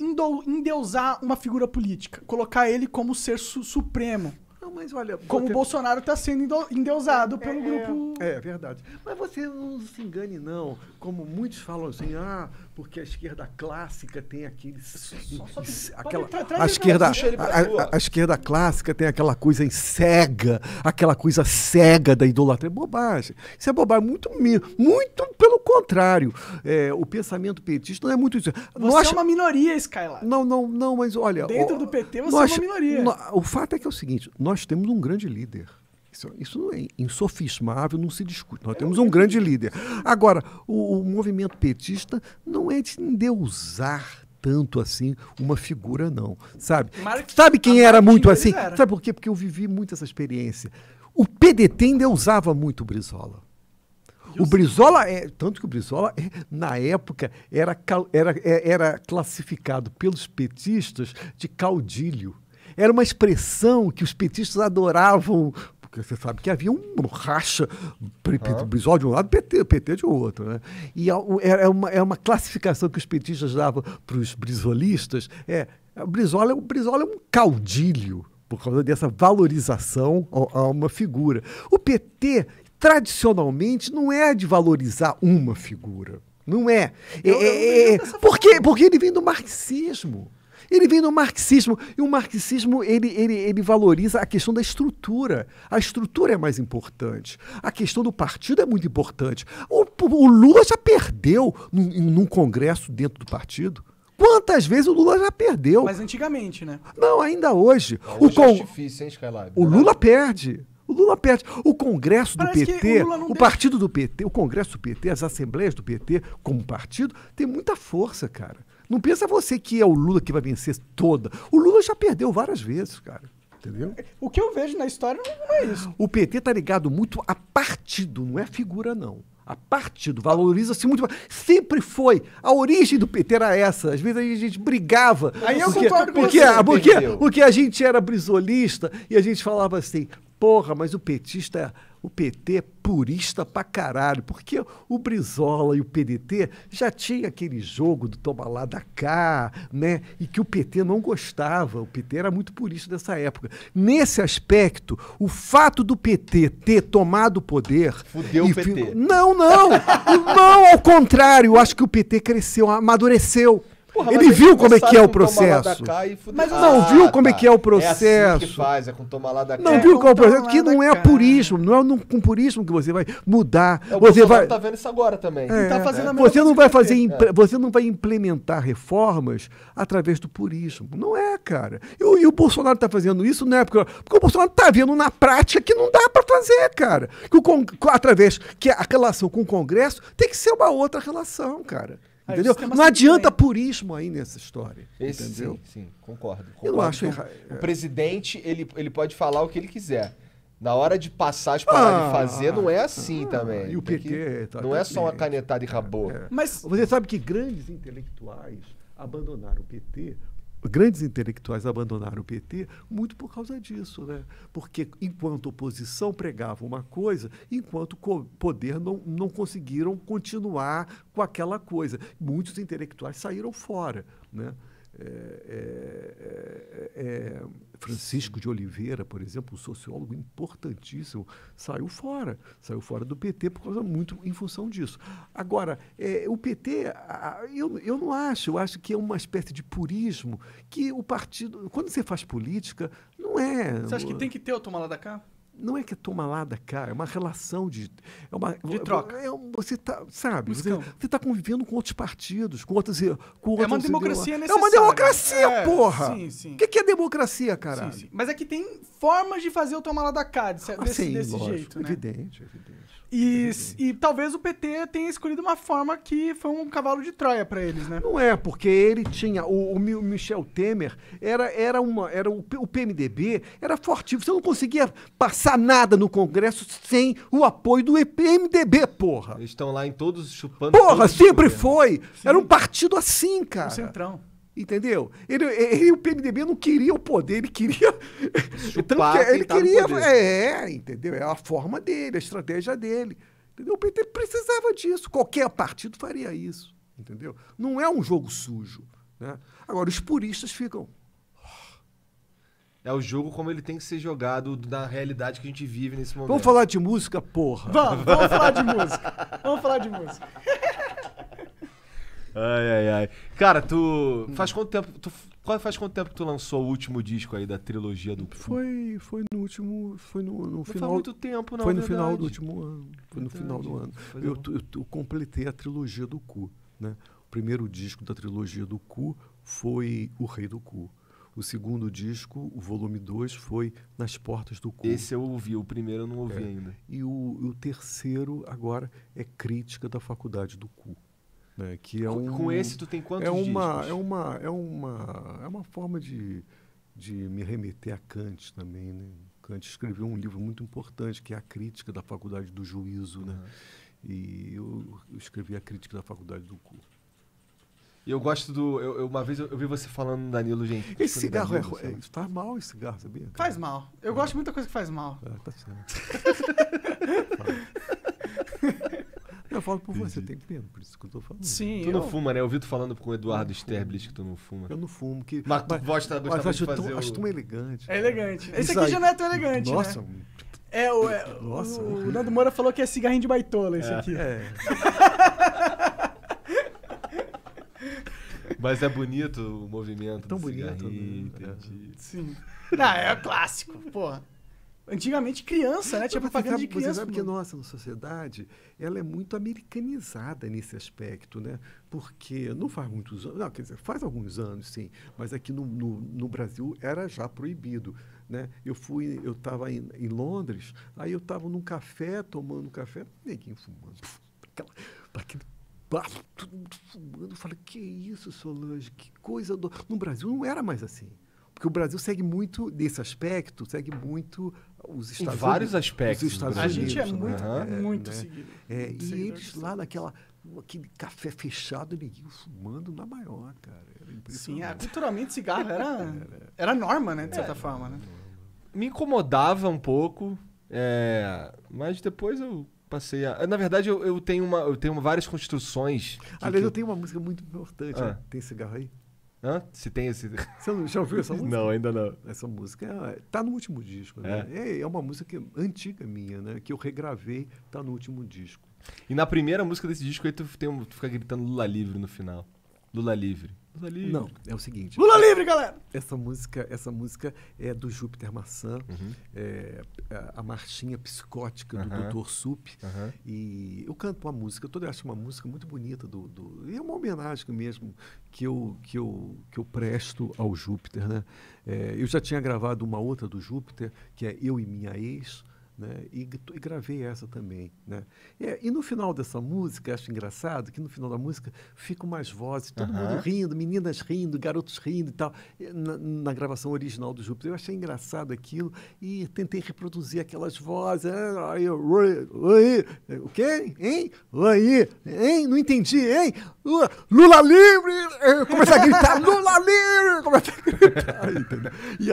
endeusar uma figura política, colocar ele como ser su supremo. Não, mas olha, como o ter... Bolsonaro está sendo endeusado é, pelo é, grupo. É, é, verdade. Mas você não se engane, não. Como muitos falam assim, ah, porque a esquerda clássica tem aquele. Só, só, só, aquela, a, esquerda, a, a, a, esquerda clássica tem aquela coisa em cega, aquela coisa cega da idolatria. É bobagem. Isso é bobagem. Muito, muito pelo contrário. É, o pensamento petista não é muito isso. Você nós, é uma minoria, Skylar. Não, não, não, mas olha. Dentro ó, do PT você é uma minoria. o fato é que é o seguinte: nós temos um grande líder. Isso, isso é insofismável, não se discute. Nós temos um grande líder. Agora, o, o movimento petista não é de endeusar tanto assim uma figura, não. Sabe? sabe quem era muito assim? Sabe por quê? Porque eu vivi muito essa experiência. O PDT ainda usava muito o Brizola. o Brizola, é, tanto que o Brizola, é, na época, era, era, é, era classificado pelos petistas de caudilho. Era uma expressão que os petistas adoravam porque você sabe que havia um racha do brizol de um lado, PT, PT de outro. Né? E é, é, é uma, é uma classificação que os petistas davam para os brizolistas. É, Brizola, é, o brizol é um caudilho por causa dessa valorização a, a uma figura. O PT, tradicionalmente, não é de valorizar uma figura. Não é. é, é, é porque, porque ele vem do marxismo. Ele vem do marxismo, e o marxismo ele, ele, ele valoriza a questão da estrutura. A estrutura é mais importante. A questão do partido é muito importante. O, o Lula já perdeu num, num congresso dentro do partido. Quantas vezes o Lula já perdeu? Mas antigamente, né? Não, ainda hoje. hoje o é con... é difícil, hein, Skylab? O Lula perde. O Lula perde. O Congresso Parece do PT, o, o partido do PT, o Congresso do PT, as assembleias do PT como partido, tem muita força, cara. Não pensa você que é o Lula que vai vencer toda. O Lula já perdeu várias vezes, cara. Entendeu? O que eu vejo na história não é isso. O PT tá ligado muito a partido, não é figura, não. A partido valoriza-se muito. Sempre foi. A origem do PT era essa. Às vezes a gente brigava. Aí eu porque, concordo com porque, você. porque, porque a gente era brisolista e a gente falava assim: Porra, mas o petista, é, o PT é purista pra caralho, porque o Brizola e o PDT já tinha aquele jogo do toma lá da cá, né? E que o PT não gostava, o PT era muito purista dessa época. Nesse aspecto, o fato do PT ter tomado o poder... Fudeu o PT. Fi... Não, não! não, ao contrário, eu acho que o PT cresceu, amadureceu. Porra, ele viu como é que é o processo. Mas não ah, viu como é tá. que é o é assim processo. É que faz, é com tomar lá da cá. Não viu qual é o processo, que não é purismo, não é no, com purismo que você vai mudar. É, você Bolsonaro vai tá vendo isso agora também. É, tá fazendo a mesma você não vai fazer, você não vai implementar reformas através do purismo. Não é, cara. E, e o Bolsonaro tá fazendo isso na né? época, porque o Bolsonaro tá vendo na prática que não dá para fazer, cara. Que o através que a relação com o Congresso tem que ser uma outra relação, cara. Ah, entendeu? não adianta também. purismo aí nessa história. Esse, entendeu? Sim, sim, concordo. concordo. Eu não acho errado. O é. presidente, ele, ele pode falar o que ele quiser. Na hora de passar, de palavras ah, de fazer, não é assim ah, também. E o PT. Que, tá, não é só uma canetada e rabo É, é. Mas você sabe que grandes intelectuais abandonaram o PT grandes intelectuais abandonaram o PT muito por causa disso, né? Porque enquanto oposição pregava uma coisa, enquanto poder não, não conseguiram continuar com aquela coisa. Muitos intelectuais saíram fora, né? É é, é, é, Francisco de Oliveira, por exemplo, um sociólogo importantíssimo, saiu fora, saiu fora do PT por causa muito em função disso. Agora, é, o PT, eu, eu não acho, eu acho que é uma espécie de purismo que o partido, quando você faz política, não é. Você acha que tem que ter o tomada da cá? não é que é toma lá da cara, é uma relação de. É uma, de troca. É, você tá, sabe, você está convivendo com outros partidos, com outras. Eh, com outras é uma democracia necessária. É uma democracia, é, porra! Sim, sim. O que, que é democracia, cara? Sim, sim. Mas é que tem formas de fazer o tomar lá da cara, desse, ah, sim, desse lógico, jeito. Né? Evidente, evidente. E, e, talvez o PT tenha escolhido uma forma que foi um cavalo de Troia para eles, né? Não é, porque ele tinha. O, o Michel Temer era, era uma. Era o, o PMDB era fortíssimo. Você não conseguia passar nada no Congresso sem o apoio do PMDB, porra. Eles estão lá em todos chupando. Porra, todos sempre foi! Sim. Era um partido assim, cara. O centrão. Entendeu? Ele, ele, o PMDB não queria o poder, ele queria. Chupar, então, ele queria. É, entendeu? É a forma dele, a estratégia dele. Entendeu? O PT precisava disso. Qualquer partido faria isso. Entendeu? Não é um jogo sujo. Né? Agora, os puristas ficam. É o jogo como ele tem que ser jogado na realidade que a gente vive nesse momento. Vamos falar de música, porra? Vamos, vamos falar de música. Vamos falar de música. Ai, ai, ai. Cara, tu. Faz quanto tempo. Tu, qual faz quanto tempo que tu lançou o último disco aí da trilogia do Foi, foi no último. Foi no, no não final. Faz muito tempo, não. Foi no verdade. final do último ano. Foi verdade. no final do ano. Eu, é. eu, eu, completei a trilogia do cu. Né? O primeiro disco da trilogia do cu foi O Rei do Cu. O segundo disco, o volume 2, foi Nas Portas do Cu. Esse eu ouvi, o primeiro eu não ouvi é. ainda. E o, o terceiro, agora, é Crítica da Faculdade do Cu. Né, que é um, com esse tu tem quantos é uma, discos? É uma, é uma, é uma forma de, de me remeter a Kant também, né? Kant escreveu um livro muito importante que é a crítica da faculdade do juízo, uhum. né? E eu, eu, escrevi a crítica da faculdade do cu. E eu gosto do. Eu, eu uma vez eu, eu, vi você falando, Danilo, gente. Esse tipo, cigarro é Danilo, é, é, Faz mal esse cigarro, sabia? Faz mal. Eu é. gosto de muita coisa que faz mal. É, tá certo. falo por você, tem medo, por isso que eu tô falando. Sim. Tu eu... não fuma, né? Eu vi tu falando com o Eduardo Sterblitz que tu não fuma. Eu não fumo. Que... Mas tu gosta, do mas acho de fazer tão, o... acho elegante. É elegante. Esse aqui já não é tão elegante, né? Nossa, né? É, o, é, Nossa, o, o Nando Moura falou que é cigarrinho de baitola esse é. aqui. É. Mas é bonito o movimento é tão do bonito, Né? Entendi. Sim. Não, é clássico, porra. Antigamente criança, né? Tinha propaganda de criança. Você sabe que nossa sociedade ela é muito americanizada nesse aspecto, né? Porque não faz muitos anos, não, quer dizer, faz alguns anos, sim, mas aqui no, no, no Brasil era já proibido. Né? Eu fui, eu estava em, em, Londres, aí eu estava num café, tomando um café, neguinho fumando. Aquela, aquele barro, todo mundo fumando. Eu falei, que isso, Solange, que coisa. Do... No Brasil não era mais assim porque o Brasil segue muito, nesse aspecto, segue muito os Estados em vários Unidos, aspectos. Os Estados a gente é né? muito, muito é. seguido. É, e eles lá naquela aquele café fechado, neguinho fumando na maior, cara. Sim, é, culturalmente cigarro era, era norma, né? De certa é. forma, né? Me incomodava um pouco, é, mas depois eu passei a... Na verdade, eu, eu tenho, uma, eu tenho várias construções. Aliás, que... eu tenho uma música muito importante. Ah. Né? Tem cigarro aí? Hã? Se tem esse. Você não, já ouviu essa música? Não, ainda não. Essa música é, tá no último disco, né? É, é, é uma música que, é antiga minha, né? Que eu regravei, tá no último disco. E na primeira música desse disco aí tu, tem, tu fica gritando Lula livre no final. Lula livre. Lula tá livre. Não, é o seguinte. Lula livre, galera! Essa música, essa música é do Júpiter Maçã, uhum. é a marchinha psicótica do uhum. Dr. Sup. Uhum. E eu canto uma música, toda eu acho uma música muito bonita do, do, e é uma homenagem mesmo que eu que eu que eu presto ao Júpiter, né? É, eu já tinha gravado uma outra do Júpiter, que é Eu e minha ex né? E, e, gravei essa também. Né? E, é, e, no final dessa música, acho engraçado que no final da música ficam mais vozes, todo uhum. mundo rindo, meninas rindo, garotos rindo e tal, eh, na, na, gravação original do Júpiter. Eu achei engraçado aquilo e tentei reproduzir aquelas vozes. Aí, ah, oi, eh, o quê? Hein? Oi, hein? Não entendi, hein? Lula livre! Eh, Começa a gritar, Lula livre! Começa a gritar. E,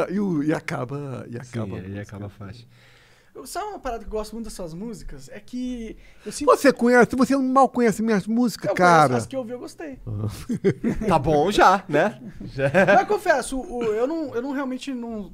e, acaba. E acaba, Sim, a, e acaba a faixa. Sabe uma parada que eu gosto muito das suas músicas? É que. Você conhece, você mal conhece minhas músicas, eu cara. As que eu ouvi, eu gostei. tá bom já, né? Já. Mas confesso, o, eu, não, eu não realmente não.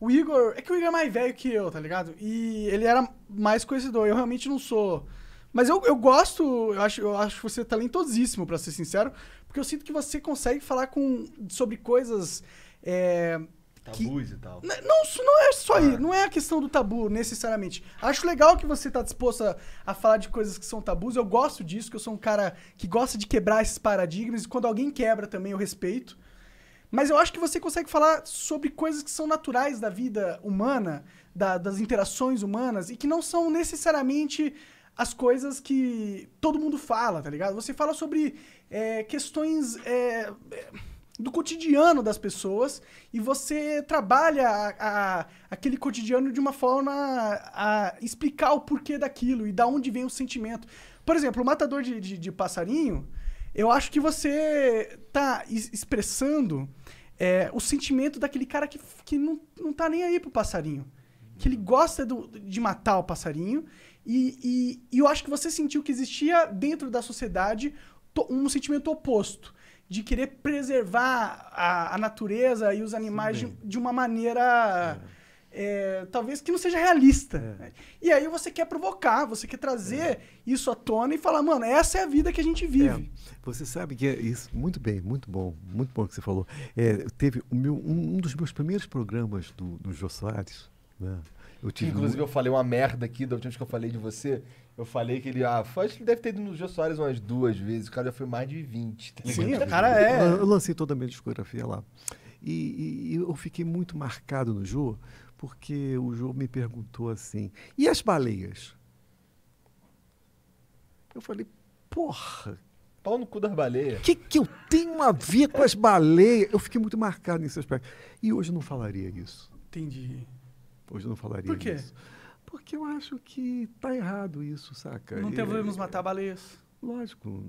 O Igor. É que o Igor é mais velho que eu, tá ligado? E ele era mais conhecedor. Eu realmente não sou. Mas eu, eu gosto, eu acho, eu acho você talentosíssimo, para ser sincero, porque eu sinto que você consegue falar com, sobre coisas. É, Tabus que... e tal. Não, não é só ah. aí, não é a questão do tabu, necessariamente. Acho legal que você está disposto a, a, falar de coisas que são tabus. Eu gosto disso, que eu sou um cara que gosta de quebrar esses paradigmas. E quando alguém quebra também, eu respeito. Mas eu acho que você consegue falar sobre coisas que são naturais da vida humana, da, das interações humanas, e que não são necessariamente as coisas que todo mundo fala, tá ligado? Você fala sobre é, questões. É, é do cotidiano das pessoas e você trabalha a, a, aquele cotidiano de uma forma a, explicar o porquê daquilo e da onde vem o sentimento. Por exemplo, o matador de, de, de passarinho, eu acho que você está expressando é, o sentimento daquele cara que, que não, não tá nem aí pro passarinho. Que ele gosta do, de matar o passarinho. E, e, e eu acho que você sentiu que existia dentro da sociedade um sentimento oposto de querer preservar a, a natureza e os animais de, de, uma maneira. É. É, talvez que não seja realista. É. Né? E aí você quer provocar, você quer trazer é. isso à tona e falar, mano, essa é a vida que a gente vive. É. Você sabe que é isso, muito bem, muito bom, muito bom que você falou. teve o meu, um, um, dos meus primeiros programas do, do Jô Soares, né? Eu Inclusive, eu falei uma merda aqui da última vez que eu falei de você, eu falei que ele, ah, acho que ele deve ter ido no Jô Soares umas duas vezes. O cara já foi mais de 20. Tá Sim, o cara é. Eu lancei toda a minha discografia lá. E, e, eu fiquei muito marcado no Jô, porque o Jô me perguntou assim: e as baleias? Eu falei, porra. Pau no cu das baleias. O que, que eu tenho a ver com as baleias? Eu fiquei muito marcado nesse aspecto. E hoje eu não falaria isso. Entendi. Hoje eu não falaria isso. Por quê? Isso. Porque eu acho que tá errado isso, saca? Não devemos matar baleias. Lógico,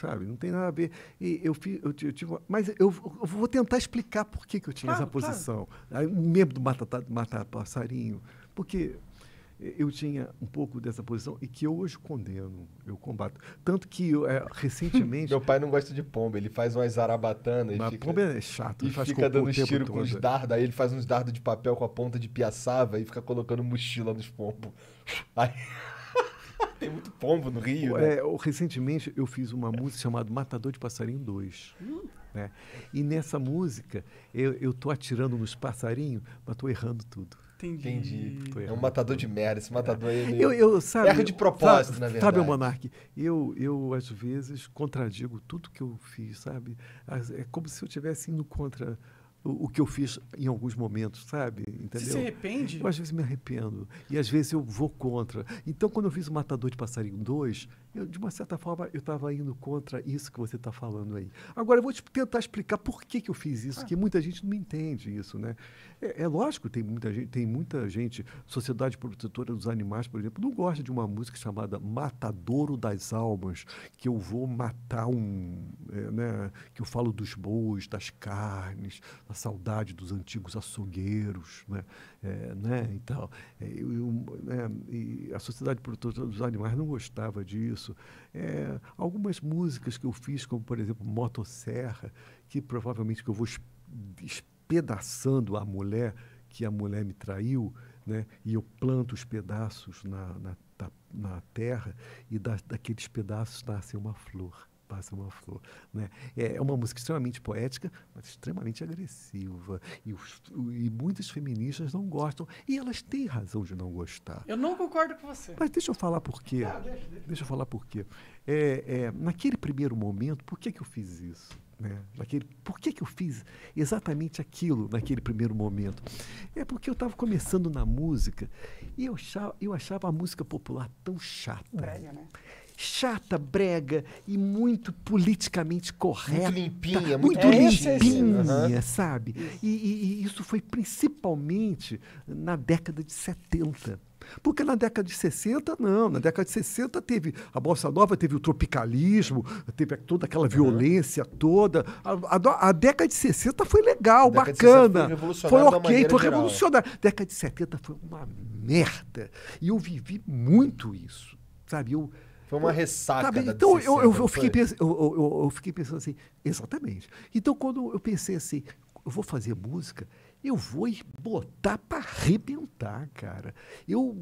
sabe? Não tem nada a ver. E eu, fiz, eu, eu tive. Uma, mas eu, eu, vou tentar explicar por que, que eu tinha claro, essa posição. Claro. Aí, membro do mata, matar passarinho. Porque eu tinha um pouco dessa posição e que eu hoje condeno, eu combato. Tanto que eu, é, recentemente. Meu pai não gosta de pomba, ele faz umas zarabatanas. Mas fica, pomba é chato, ele faz fica dando tiro com os dardos, aí ele faz uns dardos de papel com a ponta de piaçava e fica colocando mochila nos pombos. Aí. Tem muito pombo no Rio. Né? É, né? recentemente eu fiz uma música chamada Matador de Passarinho 2. Né? E nessa música eu, eu tô atirando nos passarinhos, mas tô errando tudo. Entendi. Entendi. É um matador de merda. Esse matador, é. eu, eu, sabe, erra de propósito, sabe, na verdade. Sabe, Monark, eu, eu, às vezes, contradigo tudo que eu fiz, sabe? É como se eu estivesse indo contra o, que eu fiz em alguns momentos, sabe? Entendeu? Você se arrepende? Eu às vezes me arrependo. E às vezes eu vou contra. Então, quando eu fiz o Matador de Passarinho 2, eu, de uma certa forma, eu estava indo contra isso que você está falando aí. Agora, eu vou te tentar explicar por que, que eu fiz isso, ah. que muita gente não me entende isso, né? É, é, lógico, tem muita gente, tem muita gente, Sociedade Protetora dos Animais, por exemplo, não gosta de uma música chamada Matadouro das Almas, que eu vou matar um, é, né? Que eu falo dos bois, das carnes, da saudade dos antigos açougueiros, né? É, né? Então, eu, é, eu, né? E a Sociedade Protetora dos Animais não gostava disso. É, algumas músicas que eu fiz, como por exemplo Motosserra, que provavelmente que eu vou espedaçando a mulher que a mulher me traiu, né? E eu planto os pedaços na, na, na terra e da, daqueles pedaços nasce uma flor passa uma flor. Né? É, é uma música extremamente poética, mas extremamente agressiva. E, e muitas feministas não gostam. E elas têm razão de não gostar. Eu não concordo com você. Mas deixa eu falar por quê. Ah, deixa, deixa. deixa, eu falar por quê. É, é, naquele primeiro momento, por que, que eu fiz isso? Né? Naquele, por que, que eu fiz exatamente aquilo naquele primeiro momento? É porque eu estava começando na música e eu achava, eu achava a música popular tão chata. né? chata, brega e muito politicamente correta. Muito limpinha, muito, muito é, é limpinha, sabe? E, e, e isso foi principalmente na década de 70. Porque na década de 60, não. Na década de 60 teve a Bossa Nova, teve o tropicalismo, teve toda aquela violência toda. A, a, a década de 60 foi legal, bacana. Foi, foi, ok, foi geral. revolucionário. Década de 70 foi uma merda. E eu vivi muito isso. Sabe, eu, foi uma tá ressaca. Sabe? Tá então eu, eu, eu, fiquei eu, eu fiquei pensando assim, exatamente. Então quando eu pensei assim, eu vou fazer música, eu vou botar para arrebentar, cara. Eu,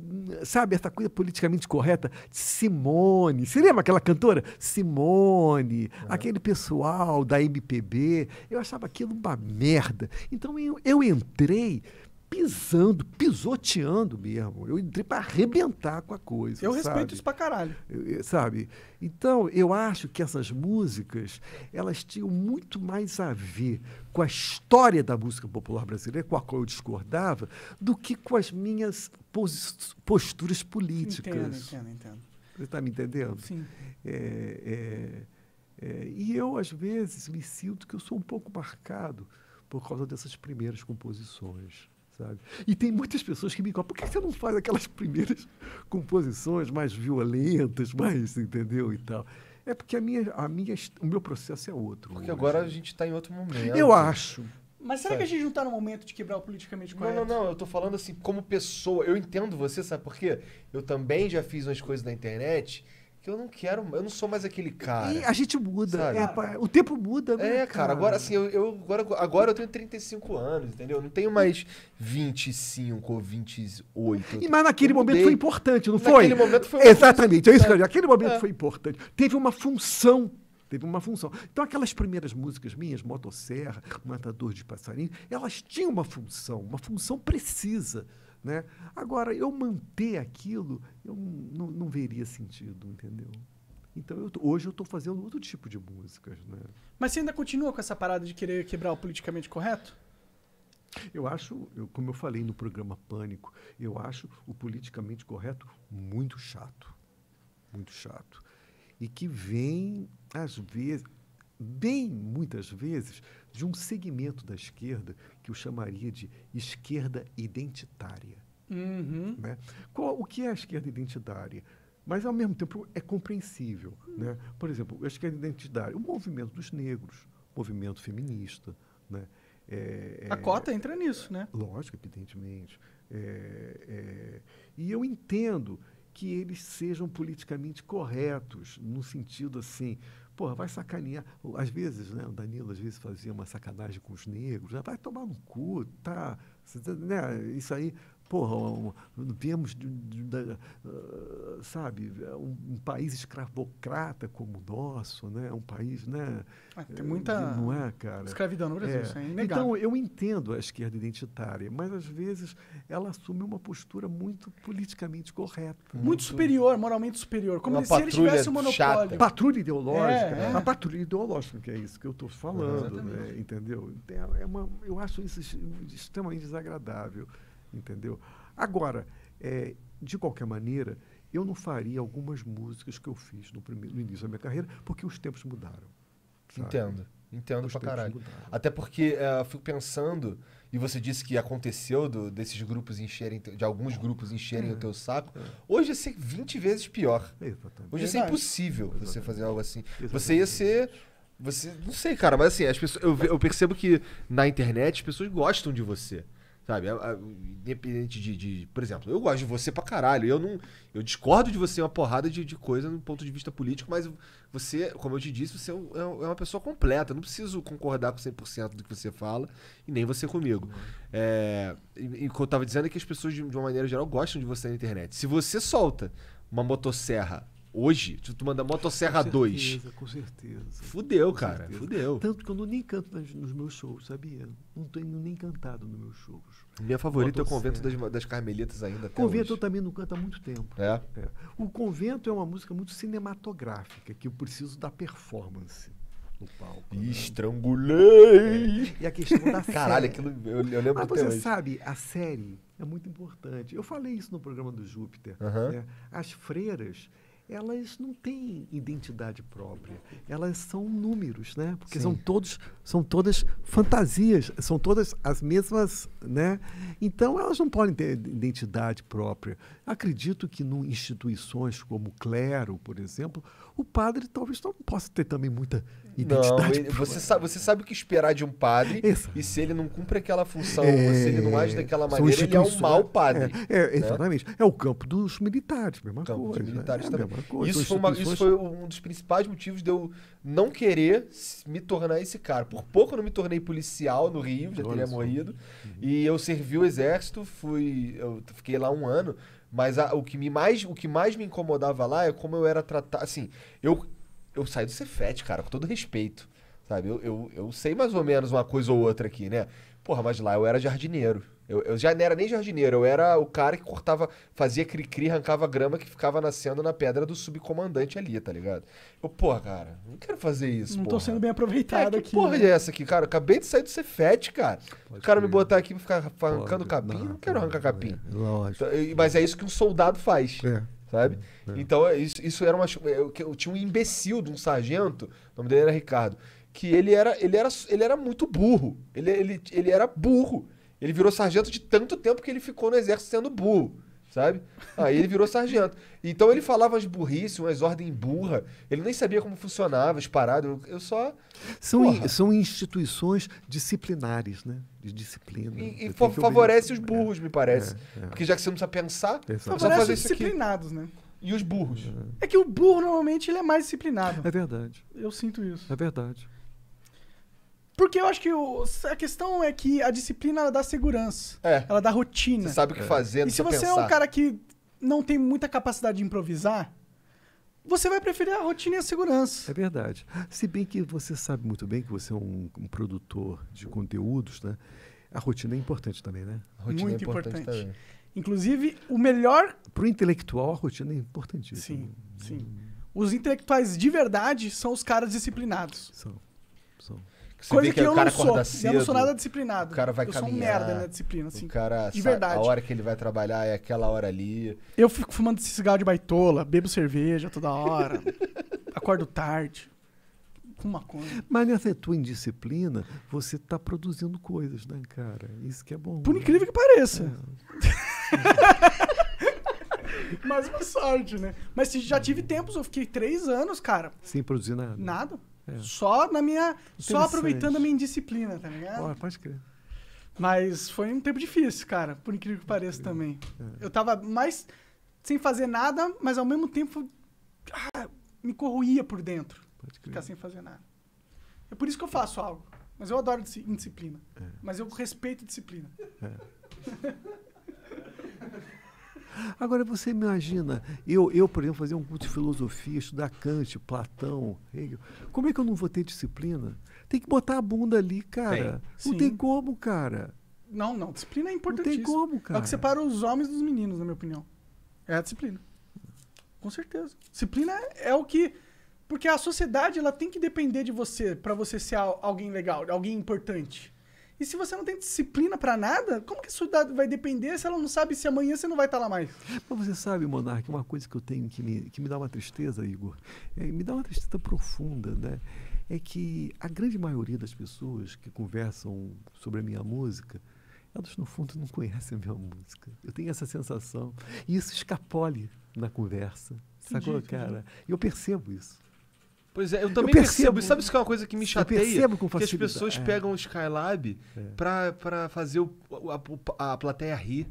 sabe, essa coisa politicamente correta, Simone, você lembra aquela cantora? Simone, aquele pessoal da MPB, eu achava aquilo uma merda. Então eu, eu entrei pisando, pisoteando mesmo. Eu entrei para arrebentar com a coisa. Eu sabe? respeito isso para caralho. sabe? Então, eu acho que essas músicas, elas tinham muito mais a ver com a história da música popular brasileira, com a qual eu discordava, do que com as minhas posturas políticas. Entendo, entendo, entendo. Você está me entendendo? Sim. É, é, é, e eu, às vezes, me sinto que eu sou um pouco marcado por causa dessas primeiras composições. Sabe? E tem muitas pessoas que me dizem por que você não faz aquelas primeiras composições mais violentas, mais, entendeu, e tal? É porque a minha, a minha, o meu processo é outro. Porque hoje. agora a gente está em outro momento. Eu acho. Mas será sabe? que a gente não está no momento de quebrar o politicamente correto? Não, não, não. Eu estou falando assim, como pessoa. Eu entendo você, sabe por quê? Eu também já fiz umas coisas na internet que eu não quero, eu não sou mais aquele cara. E a gente muda, é, o tempo muda. Né, é, cara, cara, agora assim, eu, eu, agora, agora eu tenho 35 anos, entendeu? Eu não tenho mais 25 ou 28. E, mas naquele momento mudei. foi importante, não naquele foi? Naquele momento foi Exatamente, é isso que eu Naquele é. momento é. foi importante. Teve uma função teve uma função. Então, aquelas primeiras músicas minhas, Motosserra, Matador de Passarinho, elas tinham uma função, uma função precisa. Né? Agora, eu manter aquilo, eu não, não veria sentido, entendeu? Então, eu, hoje eu estou fazendo outro tipo de músicas, né? Mas você ainda continua com essa parada de querer quebrar o politicamente correto? Eu acho, eu, como eu falei no programa Pânico, eu acho o politicamente correto muito chato. Muito chato. E que vem, às vezes, bem muitas vezes, de um segmento da esquerda que eu chamaria de esquerda identitária. Uhum. Né? Qual, o que é a esquerda identitária? Mas, ao mesmo tempo, é compreensível. Uhum. Né? Por exemplo, a esquerda identitária, o movimento dos negros, movimento feminista. Né? É, é a cota entra nisso, né? Lógico, evidentemente. É, é e eu entendo que eles sejam politicamente corretos, no sentido assim, porra, vai sacanear. Às vezes, né, o Danilo às vezes fazia uma sacanagem com os negros, né, vai tomar no cu, tá, tá né, isso aí. Porra, viemos de, de, de, ah, sabe, um, um, país escravocrata como o nosso, né? Um país, né? É, tem muita não é, cara? escravidão no Brasil, é. isso é Então, eu entendo a esquerda identitária, mas às vezes ela assume uma postura muito politicamente correta. Muito, muito superior, moralmente superior, como uma se ele tivesse um monopólio. Chata. Patrulha ideológica. É, é. A patrulha ideológica que é isso que eu estou falando, né? entendeu? Então, é uma, eu acho isso extremamente desagradável entendeu? Agora, é, de qualquer maneira, eu não faria algumas músicas que eu fiz no, primeiro, no início da minha carreira, porque os tempos mudaram. Sabe? Entendo, entendo os pra caralho. Mudaram. Até porque uh, eu fico pensando, e você disse que aconteceu do, desses grupos encherem, de alguns grupos encherem é. o teu saco. É. Hoje ia ser 20 vezes pior. Exatamente. Hoje ia ser impossível Exatamente. você fazer algo assim. Exatamente. Você ia ser. Você, não sei, cara, mas assim, as pessoas, eu, eu percebo que na internet as pessoas gostam de você. Sabe? É, é, independente de, de, Por exemplo, eu gosto de você pra caralho. Eu não. Eu discordo de você uma porrada de, de coisa no ponto de vista político, mas você, como eu te disse, você é, é uma pessoa completa. Eu não preciso concordar com 100% do que você fala e nem você comigo. É, e, e, o que eu tava dizendo é que as pessoas, de, de uma maneira geral, gostam de você na internet. Se você solta uma motosserra Hoje, tu, tu manda Motosserra 2. Com certeza. Fudeu, com cara. Certeza. Fudeu. Tanto que eu não nem canto nas, nos meus shows, sabia? Não tenho nem cantado nos meus shows. Minha favorita é o Convento das, das Carmelitas ainda. Convento hoje. eu também não canto há muito tempo. É? é. O Convento é uma música muito cinematográfica, que eu preciso da performance no palco. Né? Estrangulei! É. E a questão da série. Caralho, aquilo eu, eu lembro Mas você hoje. sabe, a série é muito importante. Eu falei isso no programa do Júpiter. Né? As freiras elas não têm identidade própria. Elas são números, né? Porque Sim. são todos, são todas fantasias, são todas as mesmas, né? Então elas não podem ter identidade própria. Acredito que em instituições como o clero, por exemplo, o padre talvez não possa ter também muita Identidade, não, ele, você, sabe, você sabe o que esperar de um padre. Isso. E se ele não cumpre aquela função, é, se ele não é, age daquela maneira, ele é um mau padre. É, é né? exatamente. Né? É o campo dos militares, mesma campo coisa. Dos militares é também. Coisa, isso, foi uma, isso foi um dos principais motivos de eu não querer me tornar esse cara. Por pouco eu não me tornei policial no Rio, já teria morrido. Uhum. E eu servi o exército, fui. Eu fiquei lá um ano. Mas a, o, que me mais, o que mais me incomodava lá é como eu era tratado. Assim, eu eu saio do Cefet, cara, com todo respeito. Sabe? Eu, eu, eu sei mais ou menos uma coisa ou outra aqui, né? Porra, mas lá eu era jardineiro. Eu, eu já não era nem jardineiro, eu era o cara que cortava, fazia cri-cri, arrancava grama que ficava nascendo na pedra do subcomandante ali, tá ligado? Eu, porra, cara, não quero fazer isso. Não porra. tô sendo bem aproveitado é, que aqui. Porra, né? é essa aqui, cara? acabei de sair do Cefet, cara. Pode o cara me botar aqui pra ficar arrancando capim, não, não quero arrancar capim. lógico. Então, mas é isso que um soldado faz. É sabe? É. Então, é isso, isso era uma. É, eu, eu, tinha um imbecil de um sargento, o nome dele era Ricardo, que ele era, ele era, ele era muito burro. Ele, ele, ele era burro. Ele virou sargento de tanto tempo que ele ficou no exército sendo burro sabe? Aí ele virou sargento. Então ele falava as burrice, umas ordem burra. Ele nem sabia como funcionava as paradas. Eu só. São, in, são instituições disciplinares, né? De disciplina. E, e fa favorece os burros, é, me parece. É, é. Porque já que você não precisa pensar, Exato. fazer disciplinados, né? E os burros. É. é que o burro normalmente ele é mais disciplinado. É verdade. Eu sinto isso. É verdade. Porque eu acho que o, a questão é que a disciplina ela dá segurança. É. Ela dá rotina. Você sabe o que é. fazer, E se você pensar. é um cara que não tem muita capacidade de improvisar, você vai preferir a rotina e a segurança. É verdade. Se bem que você sabe muito bem que você é um, um produtor de conteúdos, né? A rotina é importante também, né? A rotina é muito é importante. importante. Inclusive, o melhor. Para o intelectual, a rotina é importantíssima. Sim, sim. Os intelectuais de verdade são os caras disciplinados. São. São. Você Coisa que, que eu não sou. Cedo, eu não sou nada disciplinado. O cara vai eu caminhar. Eu sou um merda na disciplina, assim. O cara, de verdade. A hora que ele vai trabalhar é aquela hora ali. Eu fico fumando cigarro de baitola, bebo cerveja toda hora, acordo tarde. Uma coisa. Mas nessa tua indisciplina, você tá produzindo coisas, né, cara? Isso que é bom. Por né? incrível que pareça. É. Mais uma sorte, né? Mas já tive tempos, eu fiquei três anos, cara. Sem produzir nada. Nada. É. Só na minha. Só aproveitando a minha indisciplina, tá ligado? pode crer. Mas foi um tempo difícil, cara, por incrível que pareça também. É. Eu tava mais sem fazer nada, mas ao mesmo tempo ah, me corroía por dentro. Pode crer. Ficar sem fazer nada. É por isso que eu faço algo. Mas eu adoro indisciplina. É. Mas eu respeito disciplina. É. Agora você imagina, eu, eu por exemplo, fazer um curso de filosofia, estudar Kant, Platão, Hegel. Como é que eu não vou ter disciplina? Tem que botar a bunda ali, cara. Tem. Não tem como, cara. Não, não. Disciplina é importantíssima. Não tem como, cara. É o que separa os homens dos meninos, na minha opinião. É a disciplina. Com certeza. Disciplina é o que. Porque a sociedade ela tem que depender de você para você ser alguém legal, alguém importante. E se você não tem disciplina para nada, como que isso vai depender se ela não sabe se amanhã você não vai estar tá lá mais? Mas você sabe, Monarque, uma coisa que eu tenho que me, que me dá uma tristeza, Igor, é, me dá uma tristeza profunda, né? É que a grande maioria das pessoas que conversam sobre a minha música, elas no fundo não conhecem a minha música. Eu tenho essa sensação. E isso escapole na conversa. Sacou, entendi, cara? Entendi. Eu percebo isso. Pois é, eu também eu percebo, percebo. Sabe isso que é uma coisa que me chateia? Eu percebo com facilidade. Que as pessoas é. pegam o Skylab é. pra, pra fazer o, a, a plateia rir.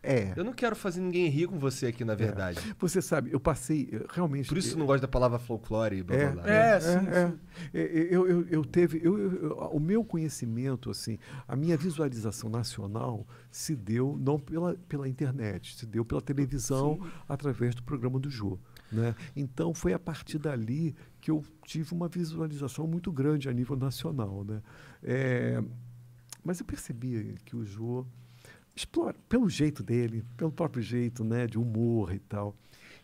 É. Eu não quero fazer ninguém rir com você aqui, na é. verdade. É. Você sabe, eu passei realmente. Por isso eu não gosto da palavra folclore e blá é, blá blá. É, é, é sim, é. Eu, eu, eu teve. Eu, eu, o meu conhecimento, assim, a minha visualização nacional se deu não pela, pela internet, se deu pela televisão sim. através do programa do Jô. Né? Então, foi a partir dali que eu tive uma visualização muito grande a nível nacional. Né? É, mas eu percebia que o Jô explora, pelo jeito dele, pelo próprio jeito né, de humor e tal,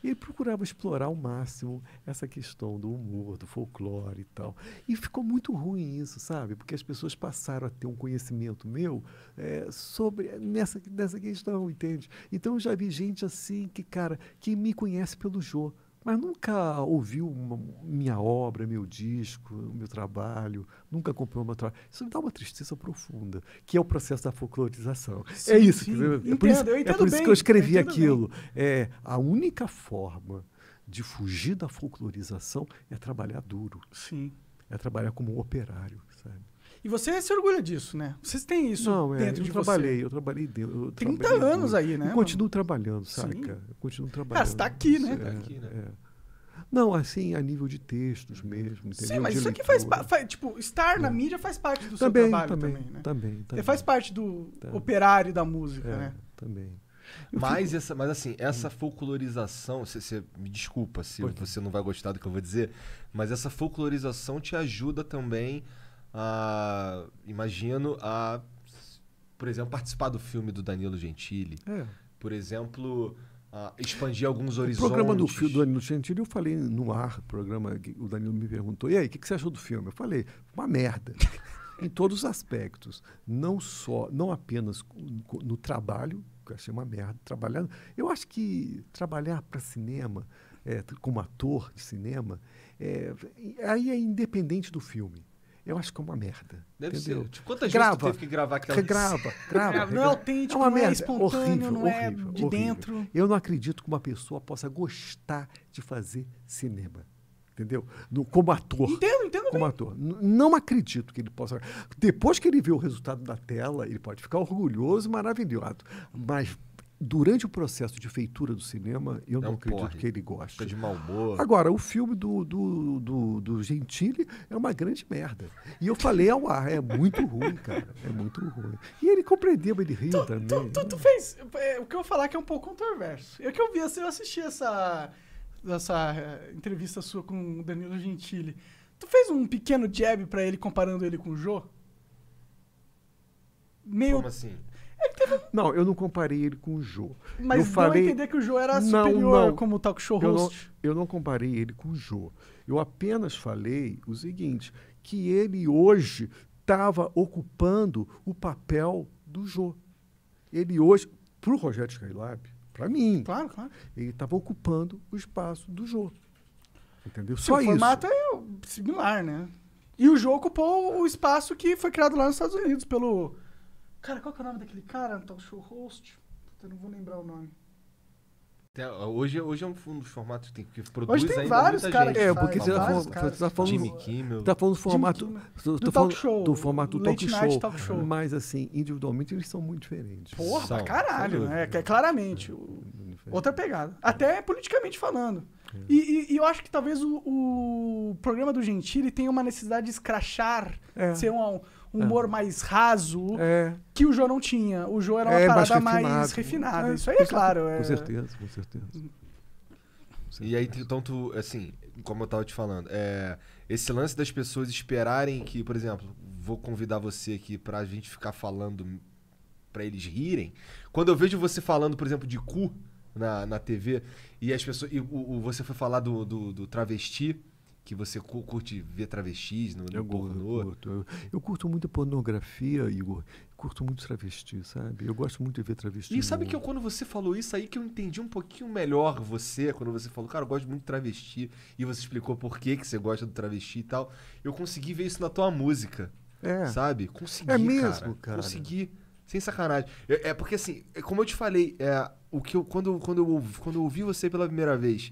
ele procurava explorar ao máximo essa questão do humor, do folclore e tal. E ficou muito ruim isso, sabe? Porque as pessoas passaram a ter um conhecimento meu é, sobre é, nessa, nessa questão, entende? Então eu já vi gente assim que, cara, que me conhece pelo jogo mas nunca ouviu uma, minha obra, meu disco, meu trabalho, nunca acompanhou meu trabalho. Isso me dá uma tristeza profunda, que é o processo da folclorização. Sim, é isso. Que, é, por isso é por bem, isso que eu escrevi eu aquilo. Bem. É a única forma de fugir da folclorização é trabalhar duro. Sim. É trabalhar como um operário. E você se orgulha disso, né? Vocês têm isso Não, é, dentro eu de trabalhei, você. Eu trabalhei dentro. Eu 30 trabalhei anos aí, né? Eu continuo mano? trabalhando, saca? Sim. Eu continuo trabalhando. Ah, você tá aqui, né? Tá é, aqui, né? É. Não, assim, a nível de textos mesmo. Entendeu? Sim, mas de isso aqui faz, faz, Tipo, estar na é. mídia faz parte do também, seu trabalho também, também né? Também, também. Faz parte do também. Tá. operário da música, é, né? Também. mas, fico... essa, mas assim, essa hum. folclorização, você, você me desculpa se você não vai gostar do que eu vou dizer, mas essa folclorização te ajuda também a, imagino, a, por exemplo, participar do filme do Danilo Gentili. É. Por exemplo, a expandir alguns horizontes. O programa do filme do Danilo Gentili, eu falei no ar, programa que o Danilo me perguntou, e aí, o que, que você achou do filme? Eu falei, uma merda. em todos os aspectos, não só, não apenas no trabalho, que eu achei uma merda trabalhando. Eu acho que trabalhar para cinema, é, como ator de cinema, é, aí é independente do filme. Eu acho que é uma merda. Deve entendeu? ser. Tipo, quantas grava, vezes teve que gravar aquela Grava, grava. não é autêntico, é uma merda. não é espontâneo, horrível, não é de horrível. dentro. Eu não acredito que uma pessoa possa gostar de fazer cinema. Entendeu? No, como ator. Entendo, entendo Como bem. ator. N não acredito que ele possa. Depois que ele vê o resultado da tela, ele pode ficar orgulhoso, maravilhoso. Mas durante o processo de feitura do cinema, eu é não, não acredito que ele goste. Fica de mau humor. Agora, o filme do, do, do, do, Gentili é uma grande merda. E eu falei ao ar, é muito ruim, cara. É muito ruim. E ele compreendeu, ele riu tu, também. Tu, tu, né? tu fez. É, o que eu vou falar é que é um pouco controverso. Eu que eu vi, assim, eu assisti essa, essa eh, entrevista sua com o Danilo Gentili. Tu fez um pequeno jab para ele comparando ele com o Jô? Meio... Como assim? Não, eu não comparei ele com o Jô. Mas eu falei... entender que o Jô era não, superior não, como talk show host. Eu não, eu não comparei ele com o Jô. Eu apenas falei o seguinte, que ele hoje estava ocupando o papel do Jô. Ele hoje, para o Rogério Skylab, para mim, claro, claro. ele estava ocupando o espaço do Jô. Entendeu? Só isso. O formato é similar, né? E o Jô ocupou o espaço que foi criado lá nos Estados Unidos pelo Cara, qual que é o nome daquele cara no talk show host? Puta, eu não vou lembrar o nome. hoje, hoje é um, fundo dos formatos que, que produz Hoje tem vários caras É, porque você tá, falando, caras. você tá falando... Jimmy Kimmel. Tá falando do formato... Do, do talk show. Do formato talk show, talk show. Mas, assim, individualmente eles são muito diferentes. Porra, são, caralho, né? É, claramente. É, outra pegada. Até politicamente falando. Uhum. E, e, eu acho que talvez o, o programa do Gentili tenha uma necessidade de escrachar, é. ser um, um é. humor é. mais raso, é. que o Jô não tinha. O Jô era uma é, parada mais, mais refinada. É, Isso aí é claro. Com certeza, com certeza. Hum. E aí, então, tu, assim, como eu tava te falando, é, esse lance das pessoas esperarem que, por exemplo, vou convidar você aqui pra gente ficar falando para eles rirem. Quando eu vejo você falando, por exemplo, de cu, na, na TV. E as pessoas. E o, o você foi falar do, do, do, travesti, que você curte ver travestis no, no eu pornô. Eu curto, eu, eu curto muito pornografia, Igor. Curto muito travesti, sabe? Eu gosto muito de ver travesti. E sabe que eu, quando você falou isso aí, que eu entendi um pouquinho melhor você, quando você falou, cara, eu gosto muito de travesti, e você explicou por que, que você gosta do travesti e tal. Eu consegui ver isso na tua música. É. Sabe? Consegui. É mesmo, cara. cara. Consegui. Sem sacanagem. É, é porque assim, é como eu te falei, é, o que eu, quando, quando, eu, ouvi, quando eu ouvi você pela primeira vez,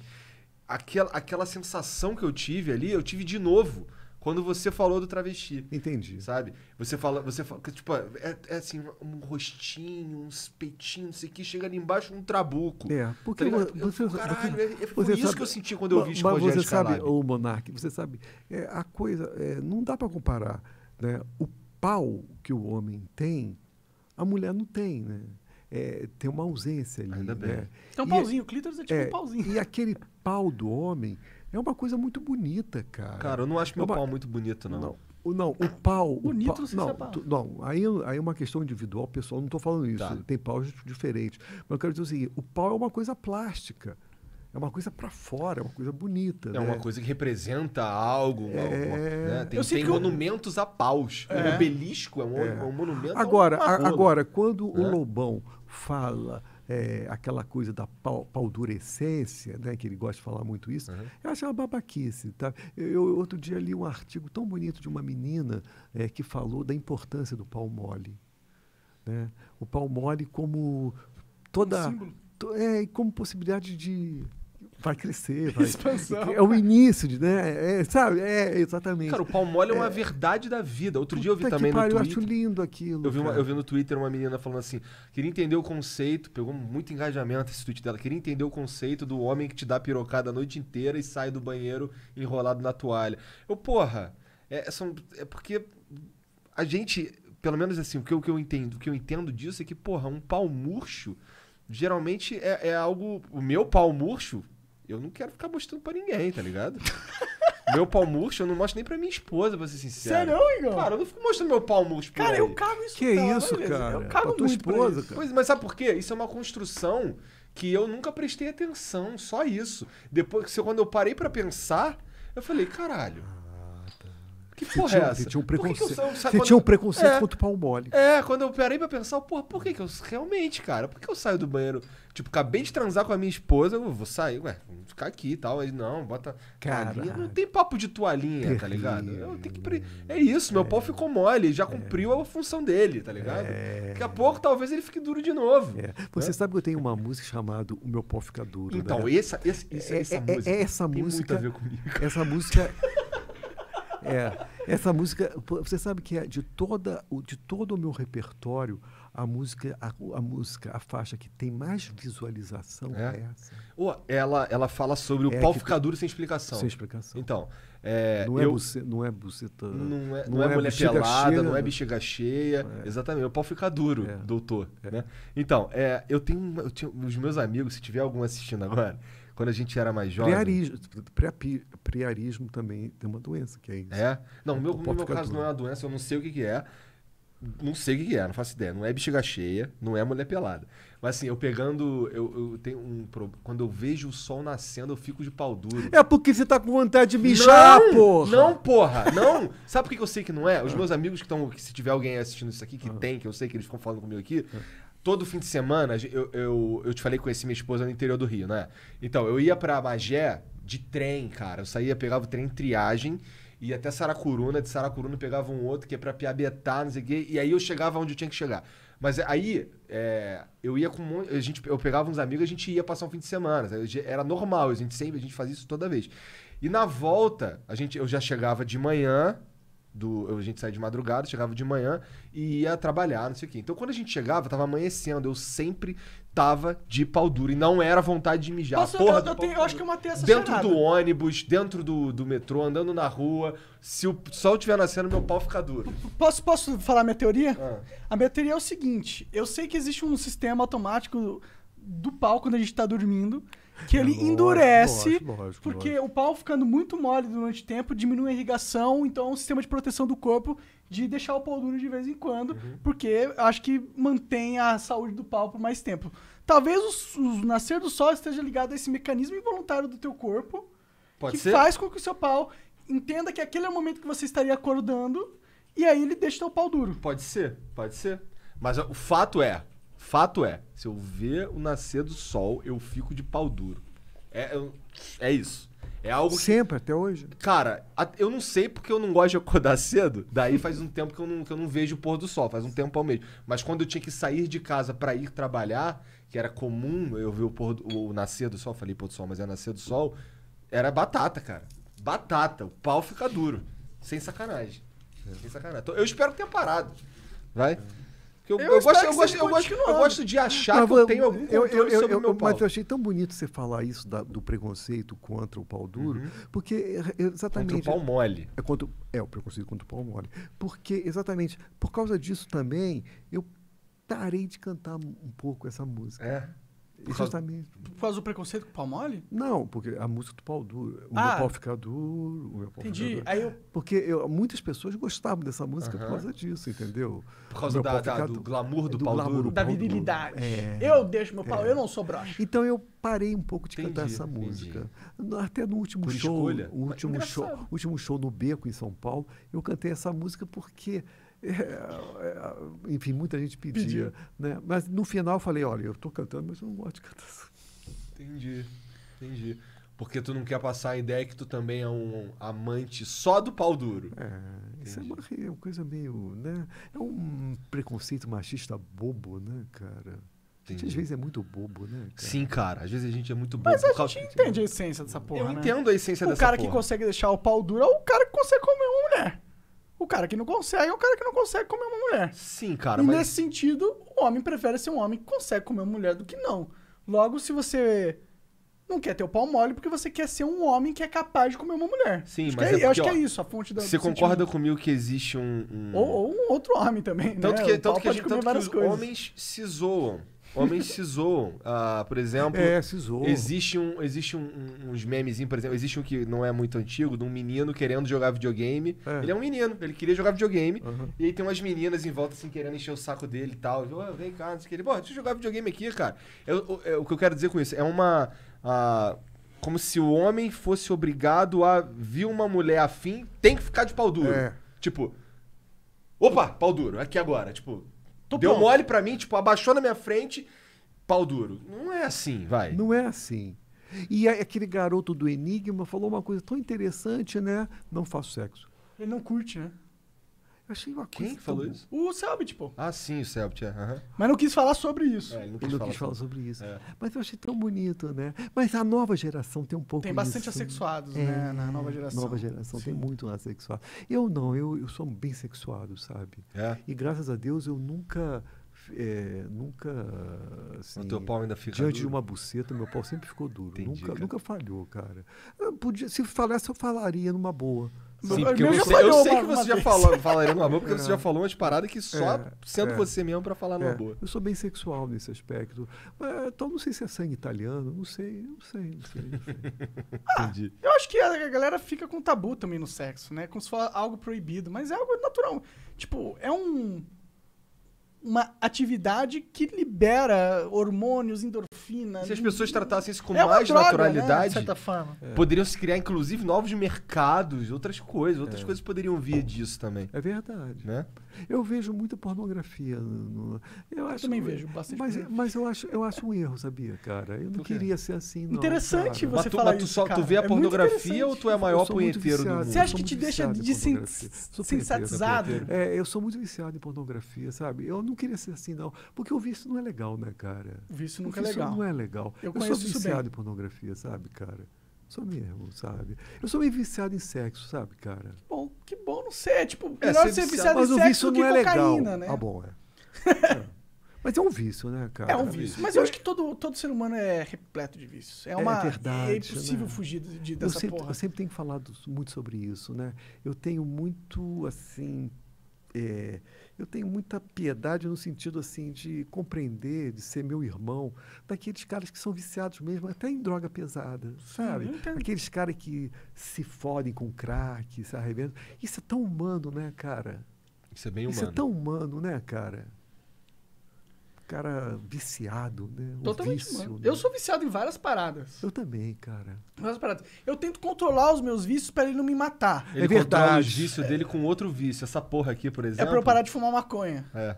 aquela, aquela sensação que eu tive ali, eu tive de novo quando você falou do travesti. Entendi. Sabe? Você fala, você fala, tipo, é, é assim, um rostinho, uns peitinhos, não sei o que, chega ali embaixo um trabuco. É, porque tá você, caralho, você, é, é, você isso sabe, que eu senti quando eu vi Mas, mas você sabe, ô Monark, você sabe, é, a coisa, é, não dá para comparar, né? O pau que o homem tem a mulher não tem, né? É, tem uma ausência ali. Ainda bem. Né? Tem então, um pauzinho, e, o clítoris é, é tipo é, um pauzinho. E aquele pau do homem é uma coisa muito bonita, cara. Cara, eu não acho é meu uma, pau muito bonito, não. Não, o, não, o pau. Bonito o pau, não, não, aí, aí é uma questão individual, pessoal, não estou falando isso. Tá. Tem paus diferentes. Mas eu quero dizer o seguinte: o pau é uma coisa plástica é uma coisa para fora, é uma coisa bonita. É né? uma coisa que representa algo. É... Alguma, né? Tem, tem monumentos a paus. É. Um obelisco é um, é. é um monumento agora, a paus. Agora, quando o né? Lobão fala é, aquela coisa da pau, né, que ele gosta de falar muito isso, uhum. eu acho uma babaquice. Tá? Eu, eu, outro dia li um artigo tão bonito de uma menina é, que falou da importância do pau mole. Né? O pau mole como toda... Um to, é, como possibilidade de vai crescer. Vai... Expansão. É o início, de, né? É, é sabe? É, exatamente. Cara, o pau mole é, é uma verdade da vida. Outro Puta dia eu vi também pariu, no Twitter. Eu acho lindo aquilo. Eu vi, uma, eu vi no Twitter uma menina falando assim: queria entender o conceito, pegou muito engajamento esse tweet dela, queria entender o conceito do homem que te dá pirocada a noite inteira e sai do banheiro enrolado na toalha. Eu, porra, é, são, é porque a gente, pelo menos assim, o que, eu, o que eu entendo, o que eu entendo disso é que, porra, um pau murcho geralmente é, é, algo. O meu pau murcho, eu não quero ficar mostrando pra ninguém, tá ligado? meu pau murcho eu não mostro nem pra minha esposa, pra ser sincero. Sério, Igor? Cara, eu não fico mostrando meu pau murcho pra Cara, eu cago isso Que é isso, cara? Eu cago pra tua esposa, cara. Pois, mas sabe por quê? Isso é uma construção que eu nunca prestei atenção, só isso. Depois, quando eu parei para pensar, eu falei, caralho que porra tinha, é essa? Você tinha um preconceito, eu, quando... tinha um preconceito é, contra o pau mole. É, quando eu parei pra pensar, porra, por que que eu... Realmente, cara, por que eu saio do banheiro? Tipo, acabei de transar com a minha esposa, eu vou sair, ué, vou ficar aqui e tal. aí não, bota cara Não tem papo de toalhinha, Terrível. tá ligado? Eu tenho que... Pre... É isso, meu é. pau ficou mole, já é. cumpriu é. a função dele, tá ligado? É. Daqui a pouco, talvez, ele fique duro de novo. É. Né? Você sabe que eu tenho uma música chamada O Meu Pau Fica Duro, Então, né? essa, é, essa, essa, é, essa música... Essa música... Tem muito a ver comigo. Essa música... É, essa música, você sabe que é de, toda, de todo o meu repertório, a música, a, a, música, a faixa que tem mais visualização é, é essa. ela, ela fala sobre o é pau ficar duro sem explicação. Sem explicação. Então, é, não, é eu, buce, não é buceta. Não é, não não é, é mulher pelada, cheia, não é né? bexiga cheia. É. Exatamente, é o pau fica duro, é. doutor. Né? Então, é, eu tenho, eu tenho. Os meus amigos, se tiver algum assistindo agora, quando a gente era mais jovem. Priarismo, priapi, priarismo também tem uma doença, que é isso. É? Não, é, meu, no meu caso tudo. não é uma doença, eu não sei o que, que é. Não sei o que, que é, não faço ideia. Não é bexiga cheia, não é mulher pelada. Mas assim, eu pegando. Eu, eu tenho um Quando eu vejo o sol nascendo, eu fico de pau duro. É porque você tá com vontade de mijar, não, porra! Não, porra! Não! Sabe por que eu sei que não é? Os meus amigos que estão. Se tiver alguém assistindo isso aqui, que ah. tem, que eu sei que eles ficam falando comigo aqui. Ah todo fim de semana, eu, eu, eu te falei que conheci minha esposa no interior do Rio, né? Então, eu ia pra Magé de trem, cara. Eu saía, pegava o trem triagem, ia até Saracuruna, de Saracuruna pegava um outro que é pra Piabetá, não sei o quê. E aí eu chegava onde eu tinha que chegar. Mas é, aí, é, eu ia com um, a gente, eu pegava uns amigos, a gente ia passar um fim de semana. Era normal, a gente sempre, a gente fazia isso toda vez. E na volta, a gente, eu já chegava de manhã, do. A gente saía de madrugada, chegava de manhã e ia trabalhar, não sei o quê. Então quando a gente chegava, tava amanhecendo. Eu sempre tava de pau duro. E não era vontade de mijar. Posso, porra eu, eu, tenho, eu acho que eu matei essa Dentro do ônibus, dentro do, do metrô, andando na rua. Se o sol estiver nascendo, meu pau fica duro. Posso, posso falar minha teoria? Ah. A minha teoria é o seguinte: eu sei que existe um sistema automático do pau quando a gente tá dormindo que ele é lógico, endurece, lógico, porque lógico. o pau ficando muito mole durante o tempo diminui a irrigação, então é um sistema de proteção do corpo de deixar o pau duro de vez em quando, uhum. porque acho que mantém a saúde do pau por mais tempo. Talvez o, o nascer do sol esteja ligado a esse mecanismo involuntário do teu corpo, Pode que ser? faz com que o seu pau entenda que aquele é o momento que você estaria acordando, e aí ele deixa o pau duro. Pode ser, pode ser. Mas o fato é, fato é, se eu ver o nascer do sol, eu fico de pau duro. É, é isso. É algo. Sempre, que... até hoje. Cara, eu não sei porque eu não gosto de acordar cedo. Daí faz um tempo que eu não, que eu não vejo o pôr do sol, faz um tempo ao mesmo. Mas quando eu tinha que sair de casa para ir trabalhar, que era comum eu ver o, pôr do, o nascer do sol, falei pôr do sol, mas é nascer do sol, era batata, cara. Batata. O pau fica duro. Sem sacanagem. Sem sacanagem. Eu espero que tenha parado. Vai? É. Eu, eu, eu gosto, eu gosto, eu gosto, eu gosto de achar mas, que eu tenho algum controle eu, eu, sobre o meu pau. Mas eu achei tão bonito você falar isso da, do preconceito contra o pau duro, uhum. porque exatamente... É, é, contra o pau mole. É, contra, é, o preconceito contra o pau mole. Porque, exatamente, por causa disso também, eu parei de cantar um pouco essa música. É. Por Justamente. por causa do preconceito com o pau mole? Não, porque a música do pau duro. O ah, meu pau fica duro, o meu pau Entendi. Fica duro. Aí eu... Porque eu, muitas pessoas gostavam dessa música uh -huh. por causa disso, entendeu? Por causa da, da, do, do glamour do, do pau glamour, duro. Da virilidade. É, eu deixo meu pau, é. eu não sou broxa. Então eu parei um pouco de entendi, cantar essa música. Entendi. Até no último por show. Escolha. O último é show, último show no Beco, em São Paulo, eu cantei essa música porque é, é, é, enfim, muita gente pedia, pedia, Né? Mas no final eu falei, olha, eu estou cantando, mas eu não gosto de cantar. Entendi, entendi. Porque tu não quer passar a ideia que tu também é um amante só do pau duro. É, isso é uma, é uma, coisa meio, né? É um preconceito machista bobo, né, cara? Entendi. A gente às vezes é muito bobo, né? Cara? Sim, cara. Às vezes a gente é muito bobo. Mas a gente entende a essência dessa porra, Eu né? entendo a essência o dessa porra. O cara que consegue deixar o pau duro é o cara que consegue comer uma mulher. O cara que não consegue é o cara que não consegue comer uma mulher. Sim, cara. E mas... nesse sentido, o homem prefere ser um homem que consegue comer uma mulher do que não. Logo, se você não quer ter o pau mole porque você quer ser um homem que é capaz de comer uma mulher. Sim, acho mas é, é porque, eu acho ó, que é isso a fonte da. Você concorda comigo que existe um, um... Ou, ou, um outro homem também, tanto né? Que, tanto que, a gente, tanto que os coisas. homens se zoam homens se zoam. por exemplo. É, se zoam. Existe, um, existe um, uns memes, por exemplo. Existe um que não é muito antigo, de um menino querendo jogar videogame. É. Ele é um menino, ele queria jogar videogame. Uhum. E aí tem umas meninas em volta, assim, querendo encher o saco dele e tal. Oh, vem cá, não sei o que. Ele, pô, deixa eu jogar videogame aqui, cara. Eu, eu, o que eu quero dizer com isso é uma. Ah, como se o homem fosse obrigado a vir uma mulher afim, tem que ficar de pau duro. É. Tipo, opa, pau duro, aqui agora. Tipo, Tô Deu pronto. mole pra mim, tipo, abaixou na minha frente, pau duro. Não é assim, vai. Não é assim. E aquele garoto do Enigma falou uma coisa tão interessante, né? Não faço sexo. Ele não curte, né? Eu achei uma Quem falou isso? O Selbit, pô. Ah, sim, o Selbit, é. Uhum. Mas não quis falar sobre isso. É, ele não quis, ele falar, quis falar sobre isso. É. Mas eu achei tão bonito, né? Mas a nova geração tem um pouco Tem bastante isso. Né? assexuados, é, né? Na nova geração. Nova geração sim. tem muito assexuado. Eu não, eu, eu sou bem sexuado, sabe? É. E graças a Deus eu nunca... É, nunca. Assim, o teu pau ainda fica Diante duro. de uma buceta, meu pau sempre ficou duro. Entendi, nunca, nunca falhou, cara. Eu ah, podia, se falasse, eu falaria numa boa. Sim, porque eu, sei, eu sei que você já falou, falaria numa boa, porque é. você já falou umas paradas que só é, sendo é. você mesmo para falar numa é. boa. Eu sou bem sexual nesse aspecto. Mas, é, então não sei se é sangue italiano, não sei, não sei, não sei. ah, Entendi. Eu acho que a galera fica com tabu também no sexo, né? Como se fosse algo proibido, mas é algo natural. Tipo, é um uma atividade que libera hormônios, endorfina. Se as pessoas tratassem isso com é mais droga, né, naturalidade, né? É. poderiam se criar inclusive novos mercados, outras coisas, outras é. coisas poderiam vir disso também. É verdade, né? Eu vejo muita pornografia. No, no, eu, acho, eu também vejo bastante. Mas, mas eu, acho, eu acho um erro, sabia, cara? Eu não queria ser assim, não. Interessante cara. você tu, falar tu isso, só, cara. Tu vê a é pornografia ou tu é a maior punheteiro do mundo? Você acha que te deixa de sensatizado? É, eu sou muito viciado em pornografia, sabe? Eu não queria ser assim, não. Porque o vício não é legal, né, cara? O vício nunca o é vício é legal. não é legal. Eu, eu sou viciado em pornografia, sabe, cara? Sou mesmo, sabe? Eu sou meio viciado em sexo, sabe, cara? Bom, que bom não ser. É tipo, é, melhor ser, ser viciado, viciado em sexo do que é cocaína, legal. né? Ah, bom, é. é. Mas é um vício, né, cara? É um vício. Mas eu acho que todo, todo ser humano é repleto de vícios. É, é uma. É, verdade, é impossível né? fugir de, de, dessa eu sempre, porra. Eu sempre tenho falado muito sobre isso, né? Eu tenho muito, assim. É, eu tenho muita piedade no sentido assim de compreender, de ser meu irmão, daqueles caras que são viciados mesmo, até em droga pesada, sabe? Sim, Aqueles caras que se fodem com crack, se arrebentam. Isso é tão humano, né, cara? Isso é bem humano. Isso é tão humano, né, cara? cara viciado, né? Totalmente, vício, Né? Eu sou viciado em várias paradas. Eu também, cara. Várias paradas. Eu tento controlar os meus vícios para ele não me matar. Ele é verdade. o vício é. dele com outro vício. Essa porra aqui, por exemplo. É pra eu parar de fumar maconha. É.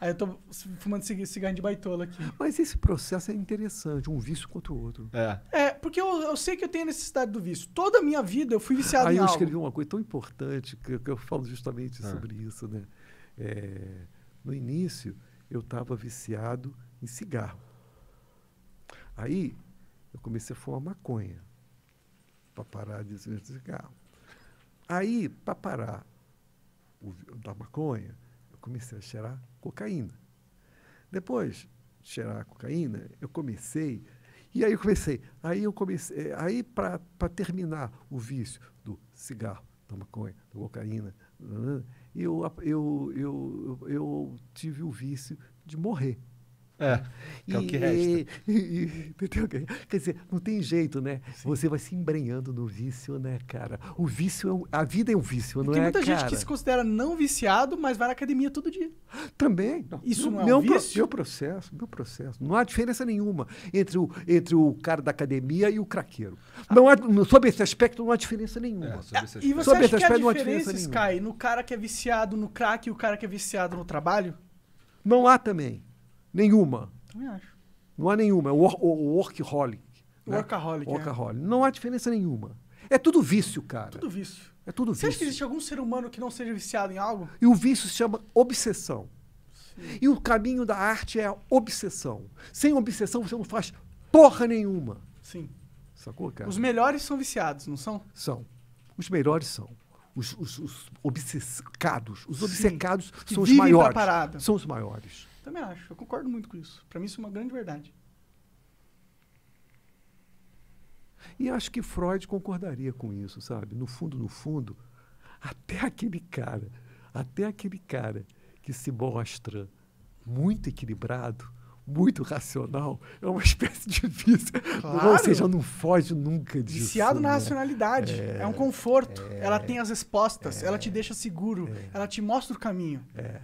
Aí eu tô fumando cigarro de baitola aqui. Mas esse processo é interessante, um vício contra o outro. É. É, porque eu, eu sei que eu tenho a necessidade do vício. Toda a minha vida eu fui viciado Aí em Aí eu escrevi uma coisa tão importante que, que eu falo justamente é. sobre isso, né? É, no início, eu estava viciado em cigarro. Aí eu comecei a fumar maconha para parar de cigarro. Aí, para parar o, da maconha, eu comecei a cheirar cocaína. Depois de cheirar cocaína, eu comecei e aí eu comecei, aí eu comecei, eh, aí para terminar o vício do cigarro, da maconha, da cocaína, eu, eu, eu, eu tive o vício de morrer. É. Que é o que resta. E, e, quer dizer, não tem jeito, né? Sim. Você vai se embrenhando no vício, né, cara? O vício é um, a vida é um vício, não tem é? Tem muita cara? gente que se considera não viciado, mas vai na academia todo dia. Também. Isso não, não é um vício? Pro, meu processo, meu processo. Não há diferença nenhuma entre o, entre o cara da academia e o craqueiro. Ah. Não há, sob esse aspecto não há diferença nenhuma. É, sobre esse aspecto. E você sobre acha que há diferenças, Kai, no cara que é viciado no crack e o cara que é viciado no trabalho? Não há também. Nenhuma. Também acho. Não há nenhuma. É o, o, o workaholic. Né? Workaholic. É. Workaholic. É. Não há diferença nenhuma. É tudo vício, cara. Tudo vício. É tudo vício. Você acha que existe algum ser humano que não seja viciado em algo? E o vício se chama obsessão. Sim. E o caminho da arte é a obsessão. Sem obsessão você não faz porra nenhuma. Sim. Sacou, cara? Os melhores são viciados, não são? São. Os melhores são. Os, os, os obcecados. Os obcecados Sim, são os maiores. São os maiores. Também acho, eu concordo muito com isso. Para mim isso é uma grande verdade. E acho que Freud concordaria com isso, sabe? No fundo, no fundo, até aquele cara, até aquele cara que se mostra muito equilibrado, muito racional, é uma espécie de vício. Claro. Ou seja, não foge nunca disso. Viciado na né? racionalidade. É, é, um conforto. É, ela tem as respostas, é, ela te é. deixa seguro, é. ela te mostra o caminho. É.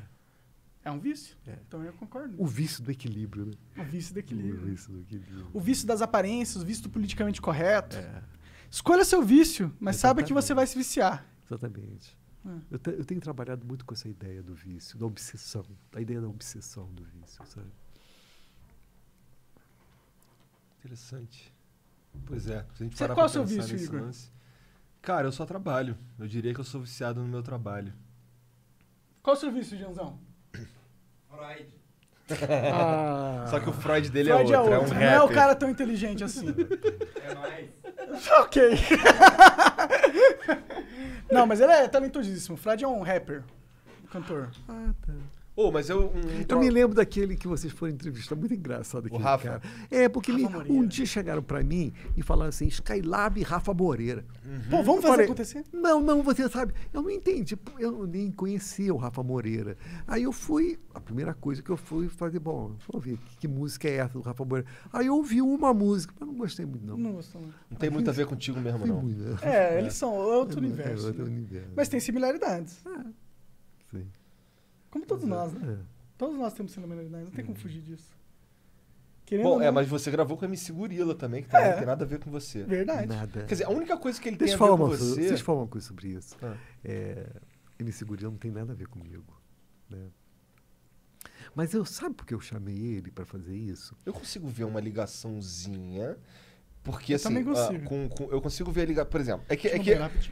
É um vício. É. Então eu concordo. O vício do equilíbrio, né? O vício do equilíbrio. O vício do equilíbrio. O vício das aparências, o vício do politicamente correto. É. Escolha seu vício, mas Exatamente. saiba que você vai se viciar. Exatamente. É. Eu, te, eu, tenho trabalhado muito com essa ideia do vício, da obsessão, a ideia da obsessão do vício, sabe? Interessante. Pois é. Se a gente Você é parar qual é o seu vício, Igor? Lance, cara, eu só trabalho. Eu diria que eu sou viciado no meu trabalho. Qual o seu vício, Janzão? Freud. Ah. Só que o Freud dele é Freud é outro, é, outro. É um Não é o cara tão inteligente assim. É nóis. Ok. Não, mas ele é talentosíssimo. O Freud é um rapper, cantor. Ah, tá. Oh, mas eu. Um, eu me lembro daquele que vocês foram entrevistar, muito engraçado aquele o Rafa. cara. É, porque me, um dia chegaram para mim e falaram assim: Skylab e Rafa Moreira. Uhum. Pô, vamos eu fazer falei, acontecer? Não, não, você sabe. Eu não entendi, eu nem conhecia o Rafa Moreira. Aí eu fui, a primeira coisa que eu fui fazer, bom, vamos ver que, que, música é essa do Rafa Moreira. Aí eu ouvi uma música, mas não gostei muito, não. Não gostou, não. Não tem muito a ver contigo mesmo, não. Né? É, eles são outro, é, é universo, é outro né? universo. Mas tem similaridades. É. Como todos é. nós, né? É. Todos nós temos síndrome não tem como uhum. fugir disso. Querendo Bom, é, mas você gravou com a MC Gorila também, que tá- É. não tem nada a ver com você. Verdade. Nada. Quer dizer, a única coisa que ele Deixa tem a ver com uma você... deixa eu falar uma coisa sobre isso. Ah. É, MC Gorila não tem nada a ver comigo. Né? Mas eu sabe por que eu chamei ele para fazer isso? Eu consigo ver uma ligaçãozinha porque eu assim, consigo. Uh, com, com, eu consigo ver ligação. por exemplo. É que, é que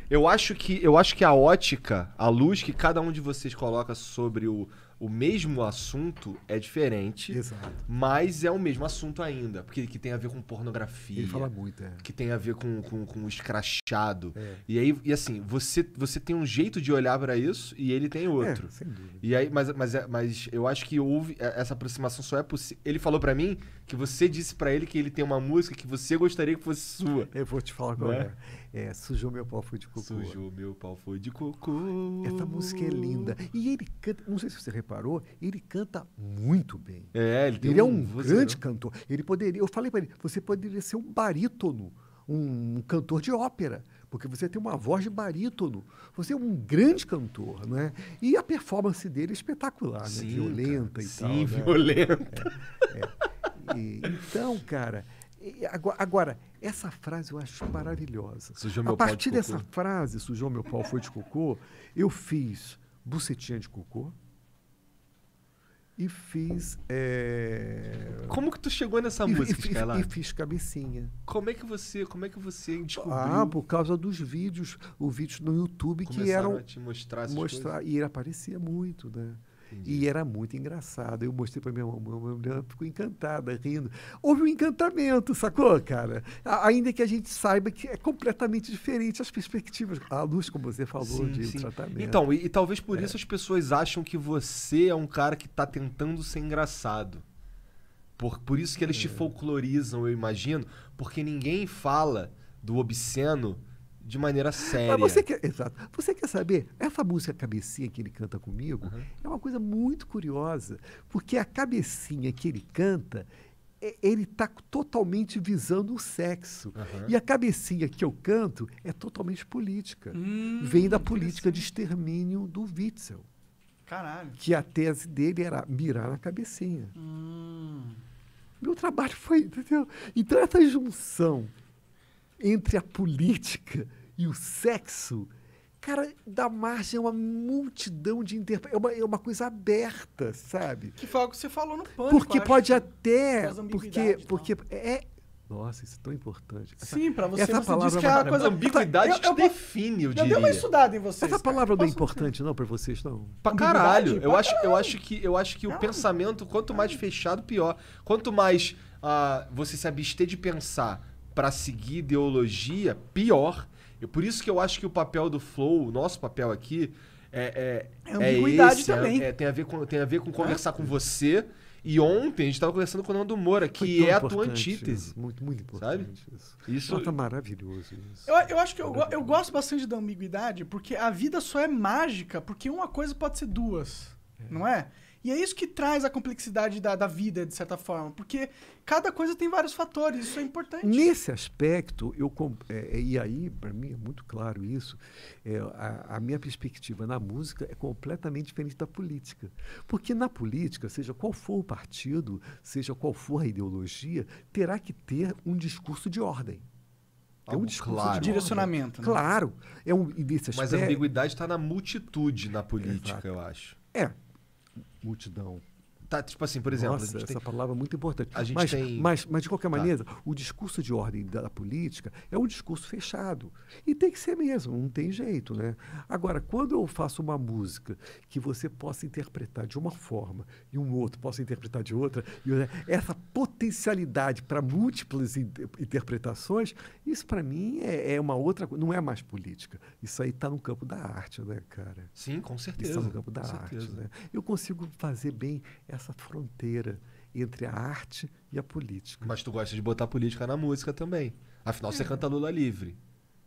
eu acho que eu acho que a ótica, a luz que cada um de vocês coloca sobre o o mesmo assunto é diferente, Exato. mas é o mesmo assunto ainda. Porque que tem a ver com pornografia. Ele fala muito, é. Que tem a ver com, com, com o escrachado. É. E aí, e assim, você, você tem um jeito de olhar para isso e ele tem é, outro. É, sem dúvida. E aí, mas, mas, é, mas eu acho que houve. É, essa aproximação só é possível. Ele falou para mim que você disse para ele que ele tem uma música que você gostaria que fosse sua. Eu vou te falar agora. Né? É? É, sujou meu pau foi de cocô. Sujou meu pau foi de cocô. Essa música é linda. E ele canta, não sei se você reparou, ele canta muito bem. É, ele, ele é um grande cantor. Ele poderia, eu falei para ele, você poderia ser um barítono, um, cantor de ópera porque você tem uma voz de barítono, você é um grande cantor, né? E a performance dele é espetacular, né? sim, né? violenta cara, e sim, tal. Sim, né? violenta. Né? É, é. E, então, cara, agora, agora essa frase eu acho maravilhosa. A partir de dessa frase, sujou meu pau foi de cocô, eu fiz bucetinha de cocô e fiz. É... Como que tu chegou nessa e, música, e, e, fiz cabecinha. Como é que você, como é que você descobriu? Ah, por causa dos vídeos, o vídeo no YouTube Começaram que eram a te mostrar, mostrar e ele aparecia muito, né? Entendi. E era muito engraçado. Eu mostrei para minha mamãe, minha mãe ficou encantada, rindo. Houve um encantamento, sacou, cara? Ainda que a gente saiba que é completamente diferente as perspectivas, a luz, como você falou, sim, de sim. tratamento. Então, e, e talvez por é. isso as pessoas acham que você é um cara que está tentando ser engraçado. Por, por isso que eles é. te folclorizam, eu imagino, porque ninguém fala do obsceno de maneira séria. Mas você quer, exato. Você quer saber? Essa música Cabecinha que ele canta comigo uhum. é uma coisa muito curiosa, porque a cabecinha que ele canta, é, ele está totalmente visando o sexo. Uhum. E a cabecinha que eu canto é totalmente política. Hum, Vem da política de extermínio do Witzel. Caralho. Que a tese dele era mirar na cabecinha. Hum. Meu trabalho foi, entendeu? Então essa junção entre a política e o sexo, cara, dá margem a uma multidão de interpretações. É, é uma, coisa aberta, sabe? Que foi o que você falou no pânico. Porque pode até. Porque, porque é, nossa, isso é tão importante. Essa, Sim, para você, essa você palavra diz é que é uma coisa... Ambiguidade eu, eu, eu, define, eu diria. Eu dei uma estudada em vocês. Essa cara. palavra não é importante, não, para vocês, não? Pra caralho. Eu, pra acho, caralho. eu acho que, eu acho que o pensamento, quanto mais fechado, pior. Quanto mais uh, você se abster de pensar para seguir ideologia, pior. E por isso que eu acho que o papel do Flow, o nosso papel aqui, é, é, é, é ambiguidade é esse, também. É, tem, a ver com, tem a ver com conversar com você. E ontem a gente estava conversando com o Nando Moura, que é a tua antítese. Né? muito, muito importante sabe? isso. Isso tá maravilhoso. Isso. Eu, eu acho que eu, eu gosto bastante da ambiguidade, porque a vida só é mágica, porque uma coisa pode ser duas, é. não é? E é isso que traz a complexidade da, da vida, de certa forma, porque cada coisa tem vários fatores, isso é importante. Nesse aspecto, eu é, é, e aí, para mim, é muito claro isso, é, a, a, minha perspectiva na música é completamente diferente da política. Porque na política, seja qual for o partido, seja qual for a ideologia, terá que ter um discurso de ordem. É um discurso claro. de direcionamento. Né? Claro. É um, Mas a ambiguidade está na multitude na política, Exato. eu acho. É, multidão Tá, tipo assim, por exemplo. Nossa, essa tem... palavra é muito importante. A gente mas, tem... mas, mas, de qualquer tá. maneira, tá. o discurso de ordem da política é um discurso fechado. E tem que ser mesmo, não tem jeito, né? Agora, quando eu faço uma música que você possa interpretar de uma forma e um outro possa interpretar de outra, e né, essa potencialidade para múltiplas in interpretações, isso para mim é, é, uma outra coisa, não é mais política. Isso aí está no campo da arte, né, cara? Sim, com tá certeza. Isso está no campo da arte. Né? Eu consigo fazer bem essa fronteira entre a arte e a política. Mas tu gosta de botar política na música também. Afinal, você é. canta Lula livre.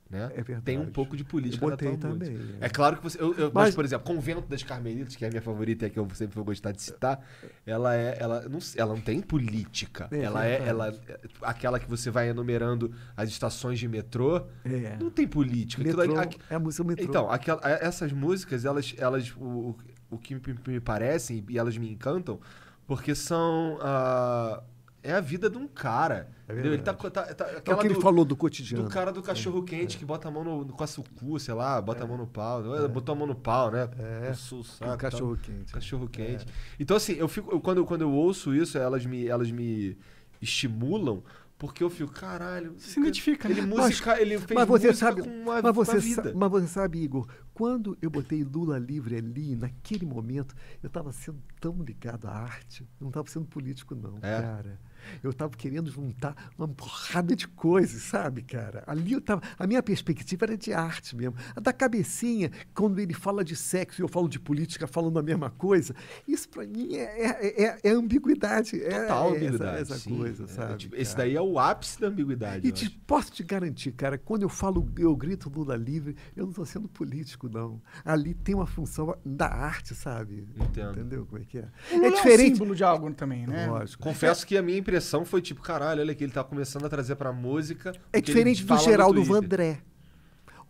Né? É verdade. Tem um pouco de política eu botei na tua também, música. É. é. claro que você. Eu, eu, mas, mas, por exemplo, Convento das Carmelitas, que é a minha favorita e é que eu sempre vou gostar de citar, ela é. Ela não, ela não tem política. É, ela é, ela é, aquela que você vai enumerando as estações de metrô. É. Não tem política. Metrô, ali, a, é a música metrô. Então, aquela, essas músicas, elas, elas o, o que me, me parecem e elas me encantam, porque são. Uh, é a vida de um cara. É ele tá, tá, tá é o que ele do, falou do cotidiano. Do cara do cachorro é. quente é. que bota a mão no, no coçucu, sei lá, bota é. a mão no pau. Né? É. Botou a mão no pau, né? É. Sul, cachorro quente. Cachorro é. quente. Então, assim, eu fico. Eu, quando, quando eu ouço isso, elas me, elas me estimulam. Porque eu fico, caralho. Você se identifica, ele né? Musica, mas, ele fez mas você sabe, com uma, mas você, uma vida. mas você sabe, Igor, quando eu botei Lula livre ali, naquele momento, eu estava sendo tão ligado à arte, não estava sendo político, não, é. cara. Eu estava querendo juntar uma porrada de coisas, sabe, cara? Ali eu estava. A minha perspectiva era de arte mesmo. A da cabecinha, quando ele fala de sexo e eu falo de política falando a mesma coisa, isso para mim é, é, é, ambiguidade. Total é, ambiguidade. É essa, essa coisa, é, sabe? Tipo, esse daí é o ápice da ambiguidade. E te, posso te garantir, cara, quando eu falo, eu grito Lula livre, eu não estou sendo político, não. Ali tem uma função da arte, sabe? Entendo. Entendeu como é que é? é, é diferente. É símbolo de algo também, né? Lógico. Confesso que a minha impressão foi tipo, caralho, olha aqui, ele tá começando a trazer pra música. É diferente do Geraldo Vandré.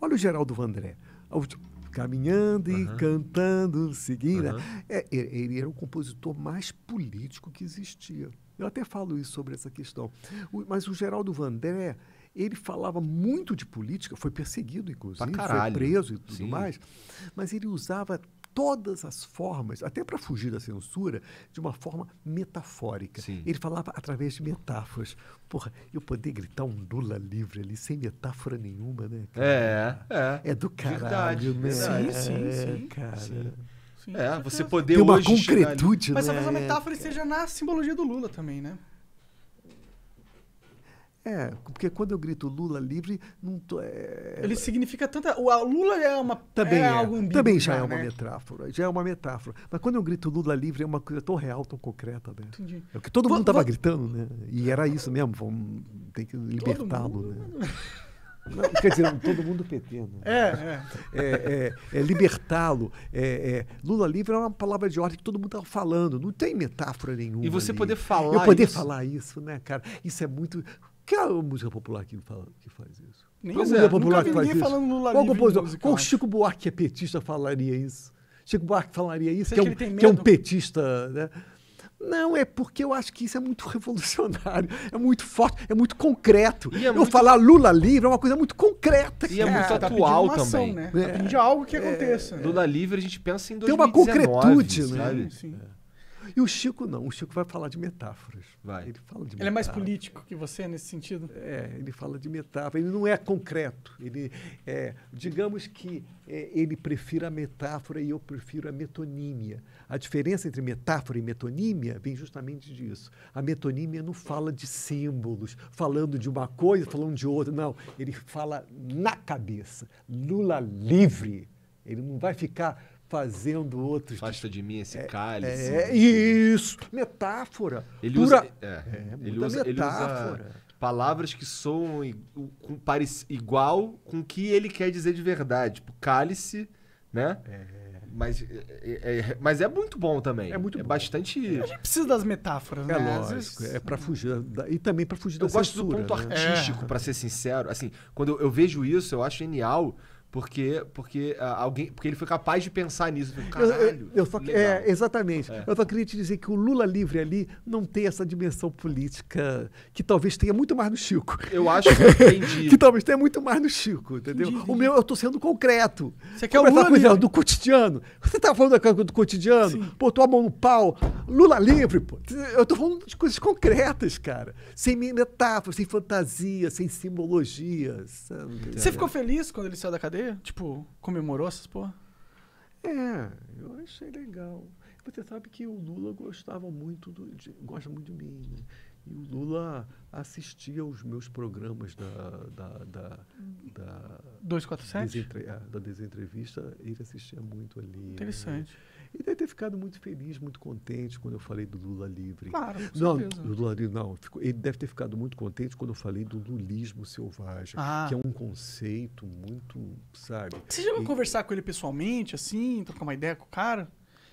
Olha o Geraldo Vandré. Caminhando e uhum. cantando, seguindo. Uhum. É, ele era o compositor mais político que existia. Eu até falo isso sobre essa questão. O, mas o Geraldo Vandré, ele falava muito de política, foi perseguido, inclusive, foi preso e tudo Sim. mais, mas ele usava todas as formas, até para fugir da censura, de uma forma metafórica. Sim. Ele falava através de metáforas. Porra, eu poder gritar um Lula livre ali sem metáfora nenhuma, né? Cara? É, é. É do caralho, verdade, né? Sim, sim, sim. É, cara. Sim. Sim, é, você poder Tem uma hoje concretude, né? Mas talvez né? a metáfora é, esteja na simbologia do Lula também, né? É, porque quando eu grito Lula livre, não tô, é... Ele significa tanta. O Lula é uma. Também é, é. Ambíguo, também já né? é uma né? metáfora, já é uma metáfora. Mas quando eu grito Lula livre é uma coisa tão real, tão concreta, né? Entendi. É o que todo v mundo estava gritando, né? E era isso mesmo. Vamos tem que libertá-lo, né? Não, quer dizer, todo mundo PT, né? É, é. é, é, é libertá-lo. É, é, Lula livre é uma palavra de ordem que todo mundo estava falando. Não tem metáfora nenhuma. E você ali. poder falar. Eu poder isso. falar isso, né, cara? Isso é muito que é a música popular que, fala, que faz isso? Nem Qual é, música popular que faz isso? Lula Qual compositor? Qual Chico Buarque que é petista falaria isso? Chico Buarque falaria isso, é que é, um, que é, um, petista, né? Não, é porque eu acho que isso é muito revolucionário, é muito forte, é muito concreto. É eu muito... falar Lula livre é uma coisa muito concreta. E é, é muito tá atual tá ação, também. Né? Tá é, tá de algo que é. aconteça. Lula livre a gente pensa em 2019, Tem uma concretude, né? Sim, sim. É. E o Chico não, o Chico vai falar de metáforas. Vai. Ele fala de metáfora. Ele é mais político que você nesse sentido? É, ele fala de metáfora. Ele não é concreto. Ele é, digamos que é, ele prefira a metáfora e eu prefiro a metonímia. A diferença entre metáfora e metonímia vem justamente disso. A metonímia não fala de símbolos, falando de uma coisa, falando de outra. Não, ele fala na cabeça. Lula livre. Ele não vai ficar fazendo outros. Afasta de mim esse é, cálice. É, é isso. Metáfora. Ele pura, usa. É, é ele, usa metáfora. ele usa palavras que soam igual com o que ele quer dizer de verdade. Tipo, cálice, né? É. Mas é, é, é mas é muito bom também. É muito é bom. bastante. A gente precisa das metáforas, né? É É pra fugir. Da... E também para fugir eu da censura. Eu gosto do ponto né? artístico, é. para ser sincero. Assim, quando eu, eu vejo isso, eu acho genial porque, porque, uh, alguém, porque ele foi capaz de pensar nisso. Caralho, eu, eu só, é, exatamente. É. Eu só queria te dizer que o Lula livre ali não tem essa dimensão política que talvez tenha muito mais no Chico. Eu acho que eu entendi. que talvez tenha muito mais no Chico, entendeu? Entendi. O meu, eu estou sendo concreto. Você quer Como o Lula coisa livre? do cotidiano. Você tá falando da coisa do cotidiano? Sim. Pô, tua mão no pau. Lula livre, pô. Eu estou falando de coisas concretas, cara. Sem metáforas, sem fantasia, sem simbologias. Você ficou feliz quando ele saiu da cadeia? Você, tipo, comemorou essas porra? É, eu achei legal. Você sabe que o Lula gostava muito do, de, gosta muito de mim. Né? E o Lula assistia aos meus programas da. da, da, da 247? Desentre, é, da desentrevista, ele assistia muito ali. Né? Interessante. Né? Ele deve ter ficado muito feliz, muito contente quando eu falei do Lula livre. Claro, com não, do Lula livre, não. Ele deve ter ficado muito contente quando eu falei do lulismo selvagem, ah. que é um conceito muito, sabe? Você já vai e... conversar com ele pessoalmente, assim, trocar uma ideia com o cara?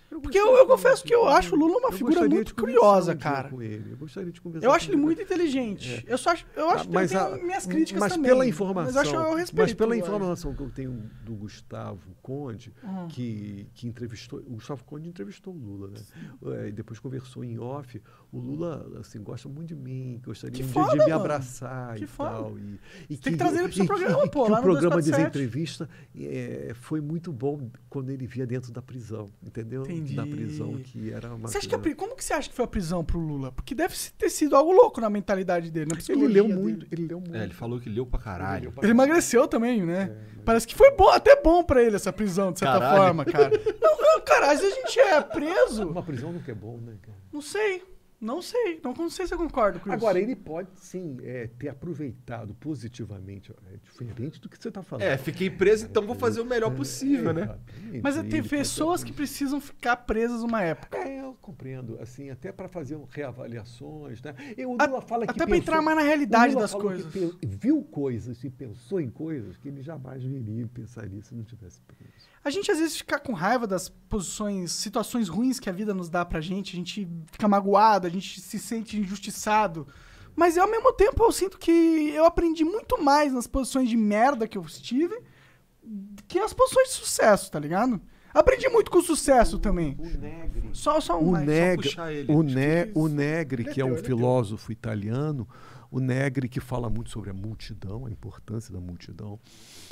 Porque eu, eu confesso que eu acho o Lula uma figura muito curiosa, cara. Eu gostaria de conversar. Eu acho ele muito inteligente. É. Eu só acho, eu acho mas ah, que ele minhas críticas mas também. Pela é informação, mas, eu respeito, mas pela informação que eu tenho do Gustavo Conde, uhum. que, que entrevistou. O Gustavo Conde entrevistou o Lula, né? É, depois conversou em off o Lula assim, gosta muito de mim, gostaria que um foda, dia de me abraçar que e foda. tal. E, e que, tem que trazer ele para o seu programa, e, pô. Que, lá o programa de entrevista é, eh, foi muito bom quando ele via dentro da prisão, entendeu? Entendi. Na prisão, que era uma. Você acha que a, como que você acha que foi a prisão pro Lula? Porque deve ter sido algo louco na mentalidade dele, na Ele leu muito, dele. ele leu muito. É, ele falou que leu pra caralho. Ele, emagreceu também, né? É, Parece que foi bom, até bom para ele essa prisão, de certa caralho. forma, cara. não, não, cara, às vezes a gente é preso. Uma prisão nunca é bom, né, cara? Não sei. Não sei, não, não sei se eu concordo com Agora, isso. ele pode sim é, ter aproveitado positivamente. É diferente do que você está falando. É, fiquei preso, então vou fazer o melhor é, possível, é, né? Mas tem pessoas que precisam ficar presas uma época. É, eu compreendo. Assim, até para fazer reavaliações, né? Eu, o Lula fala que até para entrar mais na realidade das coisas. viu coisas e pensou em coisas que ele jamais viria pensar isso se não tivesse preso. A gente às vezes fica com raiva das posições, situações ruins que a vida nos dá pra gente, a gente fica magoado, a gente se sente injustiçado. Mas ao mesmo tempo eu sinto que eu aprendi muito mais nas posições de merda que eu estive que as posições de sucesso, tá ligado? Aprendi muito com o sucesso o, também. O Negri. Só, só um. O, mais, Negri, só o, ne, o Negri, que é um filósofo italiano, o Negre, que fala muito sobre a multidão, a importância da multidão,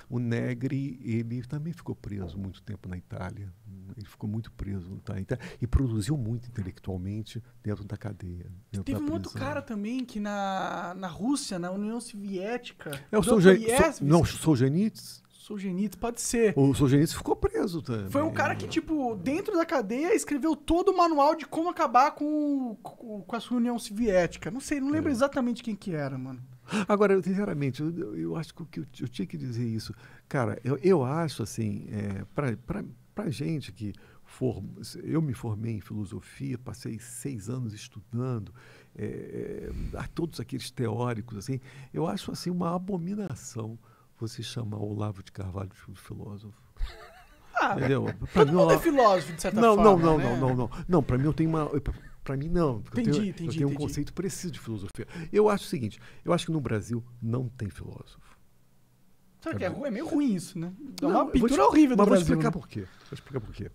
o Negri ele também ficou preso muito tempo na Itália. Ele ficou muito preso na Itália e produziu muito intelectualmente dentro da cadeia. Dentro Teve da um outro cara também que na, na Rússia, na União Soviética. É o Solzhenitsyn? Não, Solzhenitsyn. Solzhenitsyn, pode ser. O Solzhenitsyn ficou preso também. Foi um cara que, tipo, dentro da cadeia, escreveu todo o manual de como acabar com, com, a sua União Soviética. Não sei, não lembro é. exatamente quem que era, mano. Agora, eu, sinceramente, eu, eu acho que eu, eu, tinha que dizer isso. Cara, eu, eu acho, assim, é, pra, pra, pra gente que... For, eu me formei em filosofia, passei seis anos estudando é, é a todos aqueles teóricos, assim, eu acho assim uma abominação você chamar o Olavo de Carvalho de filósofo. Ah, Entendeu? Pra todo mim, mundo é filósofo, de certa não, forma. Não, não, né? não, não, não. Não, pra mim eu tenho uma. Pra mim, não. Entendi, eu tenho, entendi. Eu tenho um conceito preciso de filosofia. Eu acho o seguinte: eu acho que no Brasil não tem filósofo. Sabe que é, é meio ruim isso, né? É uma pintura te, horrível do mas Brasil. Mas vou explicar né? por quê. Vou explicar por quê.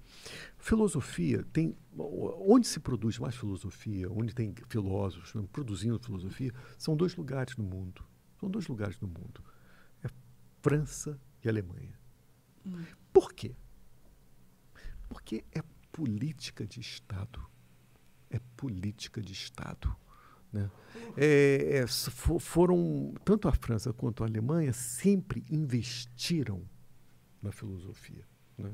Filosofia tem. Onde se produz mais filosofia, onde tem filósofos produzindo filosofia, são dois lugares no mundo. São dois lugares no mundo. França e Alemanha. Hum. Por quê? Porque é política de Estado. É política de Estado. Né? Hum. É, é, foram, tanto a França quanto a Alemanha sempre investiram na filosofia. Né?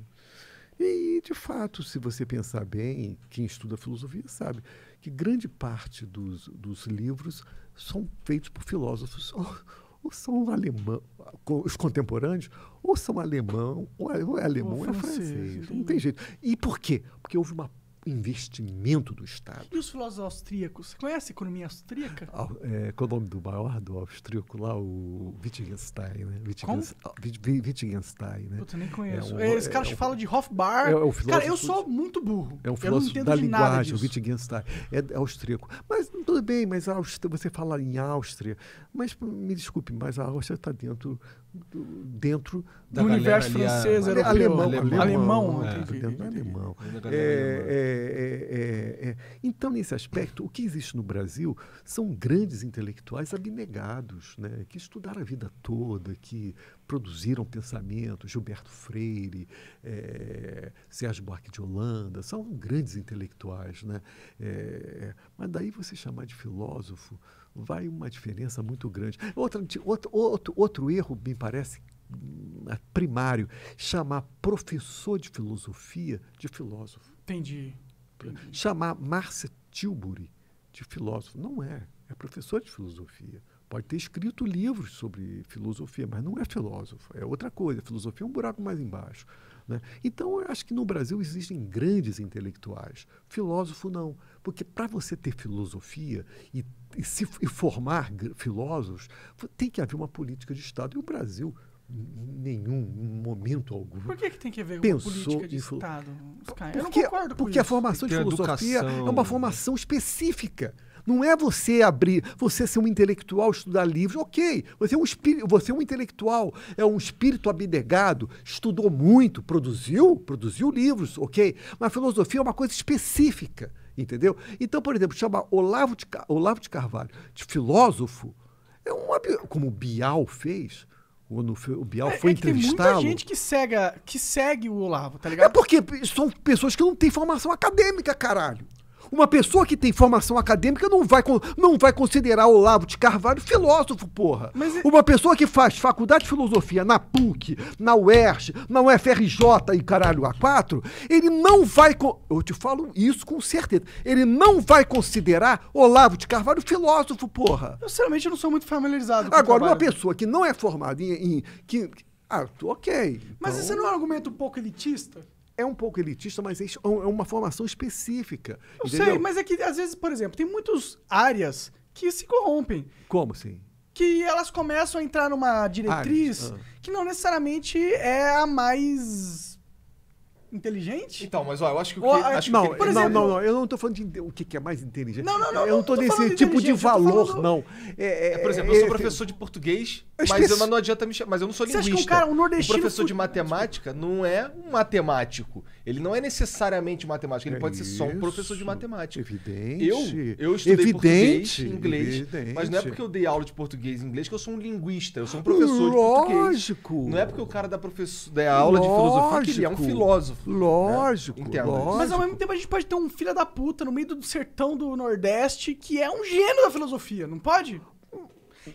E, de fato, se você pensar bem, quem estuda filosofia sabe que grande parte dos, dos livros são feitos por filósofos ou são alemão, os contemporâneos, ou são alemão, ou é, é alemão ou é, é francês. Né? Não tem jeito. E por quê? Porque houve uma investimento do Estado. E os filósofos austríacos? Você conhece a economia austríaca? é, qual é o nome do maior do austríaco lá? O Wittgenstein, né? Wittgenstein, Como? Wittgenstein né? Puta, nem conheço. É um, Esse cara é, é fala de Hofbauer. É, é um cara, eu sou muito burro. É um filósofo da linguagem, o Wittgenstein. É, é austríaco. Mas tudo bem, mas Áustria, você fala em Áustria. Mas me desculpe, mas a Áustria está dentro dentro da do universo francês, alemão, alemão, alemão, Então, nesse aspecto, o que existe no Brasil são grandes intelectuais abnegados, né, que estudaram a vida toda, que produziram pensamento, Gilberto Freire, é, Sérgio Buarque de Holanda, são grandes intelectuais, né? É, mas daí você chamar de filósofo vai uma diferença muito grande. Outro, outro, outro, outro erro, me parece, hum, é primário, chamar professor de filosofia de filósofo. Entendi. Entendi. Chamar Márcia Tilbury de filósofo. Não é. É professor de filosofia. Pode ter escrito livros sobre filosofia, mas não é filósofo. É outra coisa. Filosofia é um buraco mais embaixo. Né? Então, eu acho que no Brasil existem grandes intelectuais. Filósofo, não. Porque para você ter filosofia e e, se, e formar filósofos, tem que haver uma política de Estado. E o Brasil, nenhum momento algum. Por que, que tem que haver pensou uma política de Estado? Porque, Eu não concordo com Porque isso. a formação de filosofia educação. é uma formação específica. Não é você abrir, você ser um intelectual, estudar livros. Ok, você é um, espírito, você é um intelectual, é um espírito abnegado, estudou muito, produziu, produziu livros, ok? Mas a filosofia é uma coisa específica. Entendeu? Então, por exemplo, chamar Olavo de, Olavo de Carvalho de filósofo é uma, como Bial fez. O, Bial é, foi é entrevistado. Tem muita gente que, cega, que segue o Olavo, tá é ligado? É porque são pessoas que não têm formação acadêmica, caralho. Uma pessoa que tem formação acadêmica não vai, não vai considerar Olavo de Carvalho filósofo, porra. Mas... Uma pessoa que faz faculdade de filosofia na PUC, na UERJ, na UFRJ e caralho A4, ele não vai. Eu te falo isso com certeza. Ele não vai considerar Olavo de Carvalho filósofo, porra. Eu, sinceramente, não sou muito familiarizado com Agora, uma pessoa que não é formada em. em que... Ah, ok. Mas então... esse não é um argumento um pouco elitista? é um pouco elitista, mas é, é uma formação específica. Eu entendeu? sei, mas é que às vezes, por exemplo, tem muitas áreas que se corrompem. Como assim? Que elas começam a entrar numa diretriz ah, que não necessariamente é a mais inteligente? Então, mas ó, eu acho que o que. Ou, acho não, que exemplo, não, não, não, eu não tô falando de o que, é mais inteligente. Não, não, não. Eu não tô, tô nesse tipo de valor, falando... não. É, é, é, por exemplo, eu sou é, professor de português, mas eu não, adianta me chamar. Mas eu não sou linguista. Você acha que um cara, um nordestino. Um professor de matemática não é um matemático. Ele não é necessariamente matemática, ele é pode ser só um professor de matemática. Evidente. Eu, eu estudei evidente, português inglês. Evidente. Mas não é porque eu dei aula de português e inglês que eu sou um linguista, eu sou um ah, professor Lógico. de português. Não é porque o cara dá, professor, dá aula Lógico. de filosofia que ele é um filósofo. Né? Lógico. Né? Lógico. Mas ao mesmo tempo a gente pode ter um filho da puta no meio do sertão do Nordeste que é um gênio da filosofia, não pode?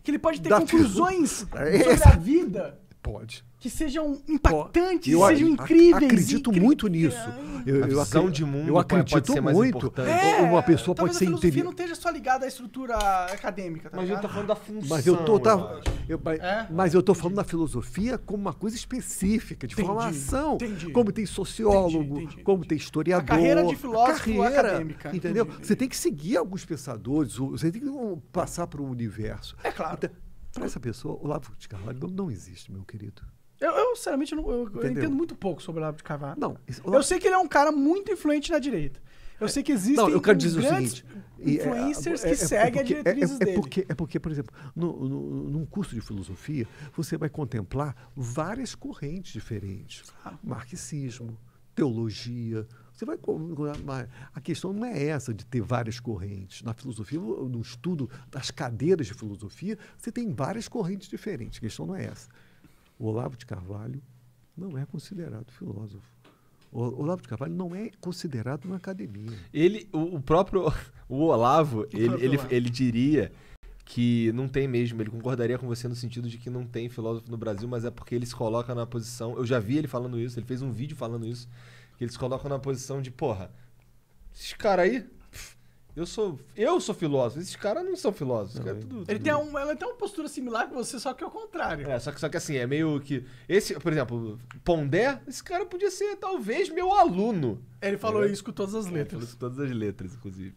Que ele pode ter da conclusões sobre a vida Pode. Que sejam impactantes, eu, sejam incríveis. Acredito incríveis. muito nisso. Eu, eu, a visão de mundo eu acredito muito. É, uma pessoa pode ser inteligente. não esteja só ligada à estrutura acadêmica. Tá mas ligado? eu tô falando da função. Mas eu tô, tá, eu, é? mas eu tô falando da filosofia como uma coisa específica, de entendi, formação. Entendi. Como tem sociólogo, entendi, entendi. como tem historiador. A carreira de filósofo carreira, acadêmica. Entendeu? Você tem que seguir alguns pensadores, você tem que passar para o universo. É claro. Então, para essa pessoa, o Olavo de Carvalho não, não existe, meu querido. Eu, eu sinceramente, não, eu, eu entendo muito pouco sobre o Olavo de Carvalho. Não, isso, Olavo... Eu sei que ele é um cara muito influente na direita. Eu é, sei que existem não, eu quero dizer o seguinte, é, é, influencers é, é, é, que seguem a diretriz dele. É porque, é porque, por exemplo, no, no, num curso de filosofia, você vai contemplar várias correntes diferentes. Ah. Marxismo, teologia, você vai. A questão não é essa de ter várias correntes. Na filosofia, no estudo das cadeiras de filosofia, você tem várias correntes diferentes. A questão não é essa. O Olavo de Carvalho não é considerado filósofo. O Olavo de Carvalho não é considerado na academia. Ele, o, o próprio o Olavo, ele, ele, Olavo. ele diria que não tem mesmo, ele concordaria com você no sentido de que não tem filósofo no Brasil, mas é porque ele se coloca na posição. Eu já vi ele falando isso, ele fez um vídeo falando isso, que eles colocam na posição de, porra, esses caras aí. eu sou, eu sou filósofo, esses caras não são filósofos. Não, é tudo, ele, tudo. Tem um, ele tem uma postura similar com você, só que ao é contrário. É, só que, só que assim, é meio que. Esse, por exemplo, Pondé, esse cara podia ser talvez meu aluno. Ele falou é. isso com todas as letras. Com todas as letras, inclusive.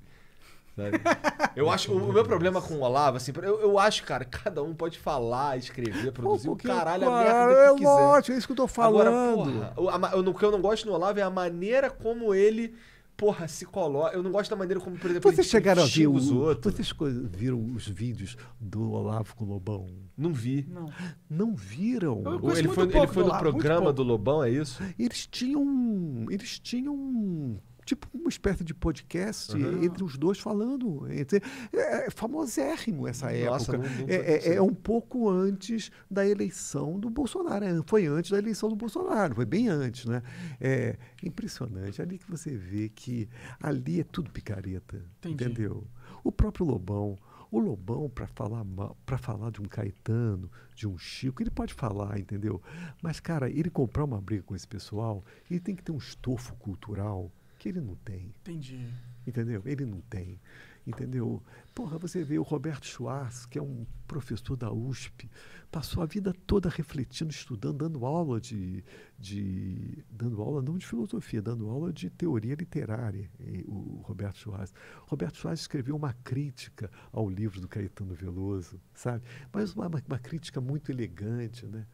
Sabe? Eu acho. O meu problema com o Olavo, assim, eu, eu acho, cara, cada um pode falar, escrever, produzir o caralho, a merda é que quiser. É lógico, é isso que eu tô falando. Agora, porra, o que eu não gosto no Olavo é a maneira como ele porra, se coloca. Eu não gosto da maneira como, por exemplo, vocês chegaram a ver os outros. Vocês viram os vídeos do Olavo com o Lobão? Não vi. Não, não viram. Ele foi, ele foi, do no Olavo, programa do Lobão, é isso? Eles tinham. Eles tinham tipo uma espécie de podcast uhum. entre os dois falando. Entre, é, é, é famosérrimo essa época. é, é, é, um pouco antes da eleição do Bolsonaro. É, foi antes da eleição do Bolsonaro, foi bem antes, né? É impressionante. Ali que você vê que ali é tudo picareta. Entendi. Entendeu? O próprio Lobão. O Lobão, para falar para falar de um Caetano, de um Chico, ele pode falar, entendeu? Mas, cara, ele comprar uma briga com esse pessoal, ele tem que ter um estofo cultural que ele não tem. Entendi. Entendeu? Ele não tem. Entendeu? Porra, você vê o Roberto Schwartz, que é um professor da USP, passou a vida toda refletindo, estudando, dando aula de. de dando aula não de filosofia, dando aula de teoria literária, o Roberto Schwartz. Roberto Schwartz escreveu uma crítica ao livro do Caetano Veloso, sabe? Mas uma, uma crítica muito elegante, né?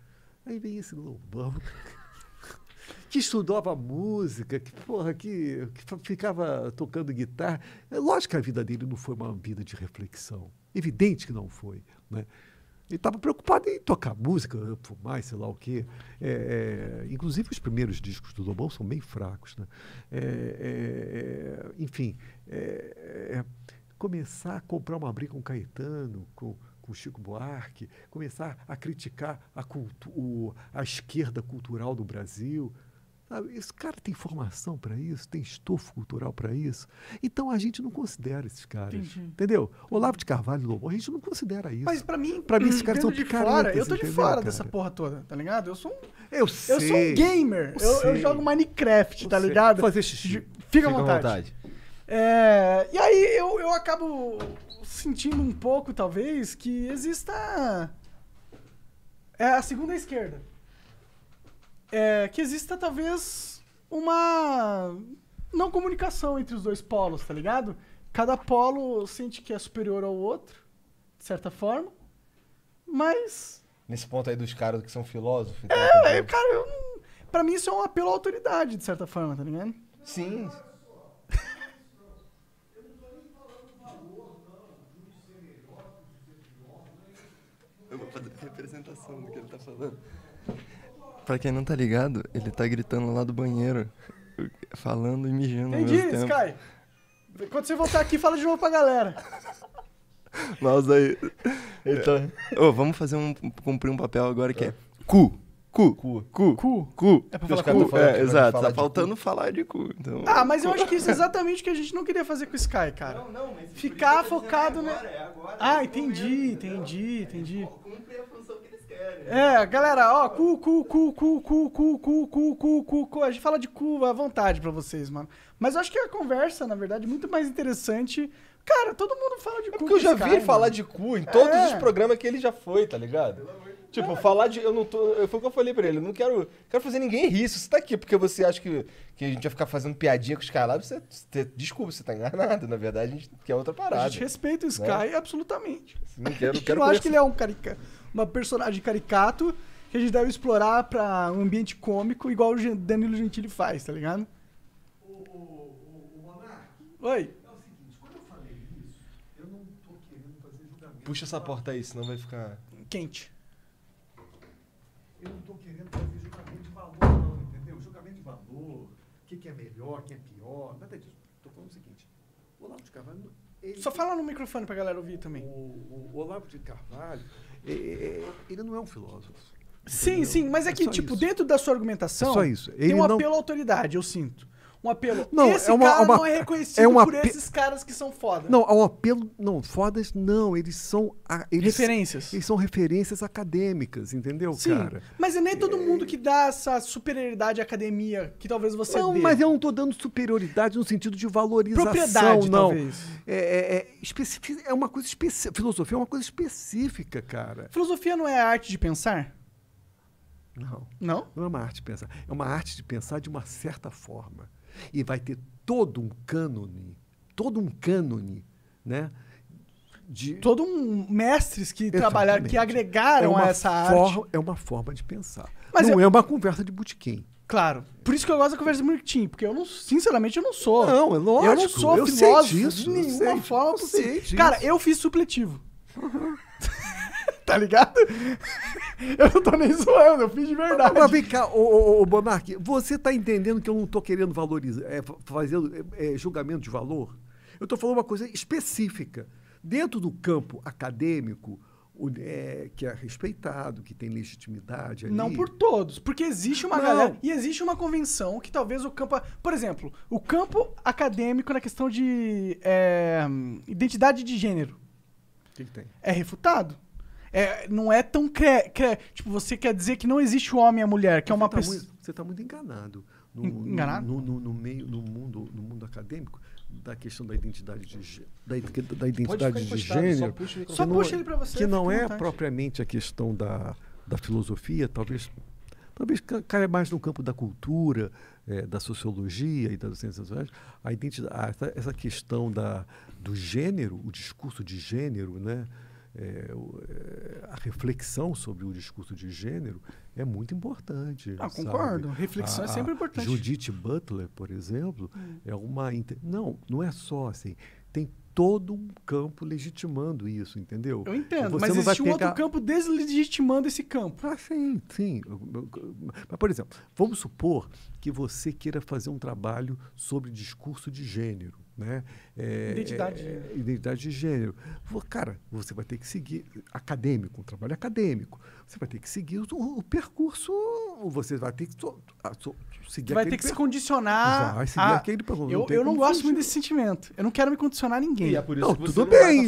Aí vem esse lobão. que estudava música, que, porra, que, que ficava tocando guitarra. É lógico que a vida dele não foi uma vida de reflexão. Evidente que não foi. Né? Ele estava preocupado em tocar música, fumar, sei lá o quê. É, é, inclusive, os primeiros discos do Lobão são bem fracos. Né? É, é, é enfim, começar a comprar uma briga com Caetano, com com Chico Buarque, começar a criticar a, cultu a esquerda cultural do Brasil. Sabe? Esse cara tem formação para isso, tem estofo cultural para isso. Então a gente não considera esses caras. Entendi. Entendeu? Olavo de Carvalho Lobo, a gente não considera isso. Mas para mim, para mim esses caras são de fora, Eu tô de fora cara? dessa porra toda, tá ligado? Eu sou um Eu, sei, eu sou um gamer. Eu, eu, eu jogo Minecraft, tá eu tá ligado? Fazer xixi. Fica, Fica à vontade. À vontade. É, e aí eu, eu acabo sentindo um pouco, talvez, que exista. É a segunda esquerda. É, que exista, talvez, uma. Não comunicação entre os dois polos, tá ligado? Cada polo sente que é superior ao outro, de certa forma. Mas. Nesse ponto aí dos caras que são filósofos. É, tá cara, eu, pra mim isso é um apelo à autoridade, de certa forma, tá ligado? Sim. Eu vou fazer a representação do que ele tá falando. Pra quem não tá ligado, ele tá gritando lá do banheiro, falando e mijando Entendi, ao mesmo tempo. Sky. Quando você voltar aqui, fala de novo pra galera. Mas aí... Então... vamos fazer um... cumprir um papel agora que é... Cu. Cu. Cu. Cu. Cu. cu. É pra falar cu. cu. É, exato. Falar tá faltando cu. falar de cu. Então... Ah, mas eu acho que isso é exatamente o que a gente não queria fazer com o Sky, cara. Não, não, mas... Ficar focado... É é agora, ah, entendi, momento, entendi, entendi. Cumpre a função que eles querem. É, galera, ó, cu, cu, cu, cu, cu, cu, cu, cu, cu, cu, cu. A gente fala de cu à vontade pra vocês, mano. Mas eu acho que a conversa, na verdade, é muito mais interessante... Cara, todo mundo fala de é cu. Porque eu já vi mano. falar de cu em todos os programas que ele já foi, tá ligado? Pelo amor Tipo, falar de. Eu não tô. Foi o que eu falei pra ele. Eu não quero. Quero fazer ninguém rir. Se você tá aqui porque você acha que, que a gente vai ficar fazendo piadinha com o Skylab? lá, você, você. Desculpa, você tá enganado. Na verdade, a gente quer outra parada. A gente respeita o né? Sky né? absolutamente. Assim, não quero, eu quero não acho que ele é um carica, uma personagem caricato que a gente deve explorar pra um ambiente cômico, igual o Danilo Gentili faz, tá ligado? É o, o, o Oi. Puxa essa porta aí, senão vai ficar. Quente eu não estou querendo fazer julgamento de valor, não, entendeu? Julgamento de valor, o que, que, é melhor, o que é pior, nada disso. Estou falando o seguinte, o Olavo de Carvalho... Ele, Só fala no microfone para a galera ouvir também. O, o, o Olavo de Carvalho, é, é, é, ele não é um filósofo. Sim, entendeu? sim, mas é, é que, tipo, isso. dentro da sua argumentação, é tem um apelo à autoridade, eu sinto um apelo. Não, Esse é uma, cara uma, não é reconhecido é uma, por esses caras que são foda. Não, é um apelo. Não, fodas não. Eles são. eles, referências. Eles são referências acadêmicas, entendeu, Sim, cara? Mas é nem todo é... mundo que dá essa superioridade à academia que talvez você. Não, dê. mas eu não tô dando superioridade no sentido de valorização. Propriedade, não. Talvez. É, é, é, é uma coisa específica. Filosofia é uma coisa específica, cara. Filosofia não é a arte de pensar? Não. Não? Não é uma arte de pensar. É uma arte de pensar de uma certa forma. E vai ter todo um cânone, todo um cânone, né? De... Todo um mestres que Exatamente. trabalharam, que agregaram é a essa forma, arte. É uma forma de pensar. Mas não é uma conversa de botequim. Claro. Por isso que eu gosto da conversa do Tim, porque eu não, sinceramente, eu não sou. Não, é lógico. Eu não sou eu filósofo sei disso, de nenhuma sei, forma Cara, eu fiz supletivo. Uhum tá ligado? eu não tô nem zoando, eu fiz de verdade. Mas, vem cá, ô, ô, ô você tá entendendo que eu não tô querendo valorizar, é, fazer é, julgamento de valor? Eu tô falando uma coisa específica. Dentro do campo acadêmico, é, que é respeitado, que tem legitimidade. Ali. Não por todos, porque existe uma Não. galera. E existe uma convenção que talvez o campo. Por exemplo, o campo acadêmico na questão de é, identidade de gênero. O que, que tem? É refutado. É, não é tão cre, cre... Tipo, você quer dizer que não existe o homem e a mulher, que é você é uma tá pessoa. Você está muito enganado. No, enganado? No, no, no, meio, no mundo, no mundo acadêmico, da questão da identidade de, da, da identidade de gênero. Só puxa, é ele para você. Que não é vontade. propriamente a questão da, da filosofia, talvez talvez caia mais no campo da cultura, é, da sociologia e das ciências sociais, a identidade, essa questão da, do gênero, o discurso de gênero, né? É, é, a reflexão sobre o discurso de gênero é muito importante. Ah, sabe? concordo. Reflexão é a, é sempre importante. Judith Butler, por exemplo, hum. é uma. Não, não é só assim. Tem todo um campo legitimando isso, entendeu? Eu entendo, Você mas existe um pegar... outro campo deslegitimando esse campo. Ah, sim, sim. Mas, por exemplo, vamos supor que você queira fazer um trabalho sobre discurso de gênero né? É, identidade. É, identidade de gênero. Cara, você vai ter que seguir acadêmico, um trabalho acadêmico. Você vai ter que seguir o, o percurso, você vai ter que so, a, so, seguir Vai ter que per... se condicionar. Vai seguir a... aquele Eu não, eu não gosto muito desse sentimento. Eu não quero me condicionar ninguém. E é por isso não, que tudo bem.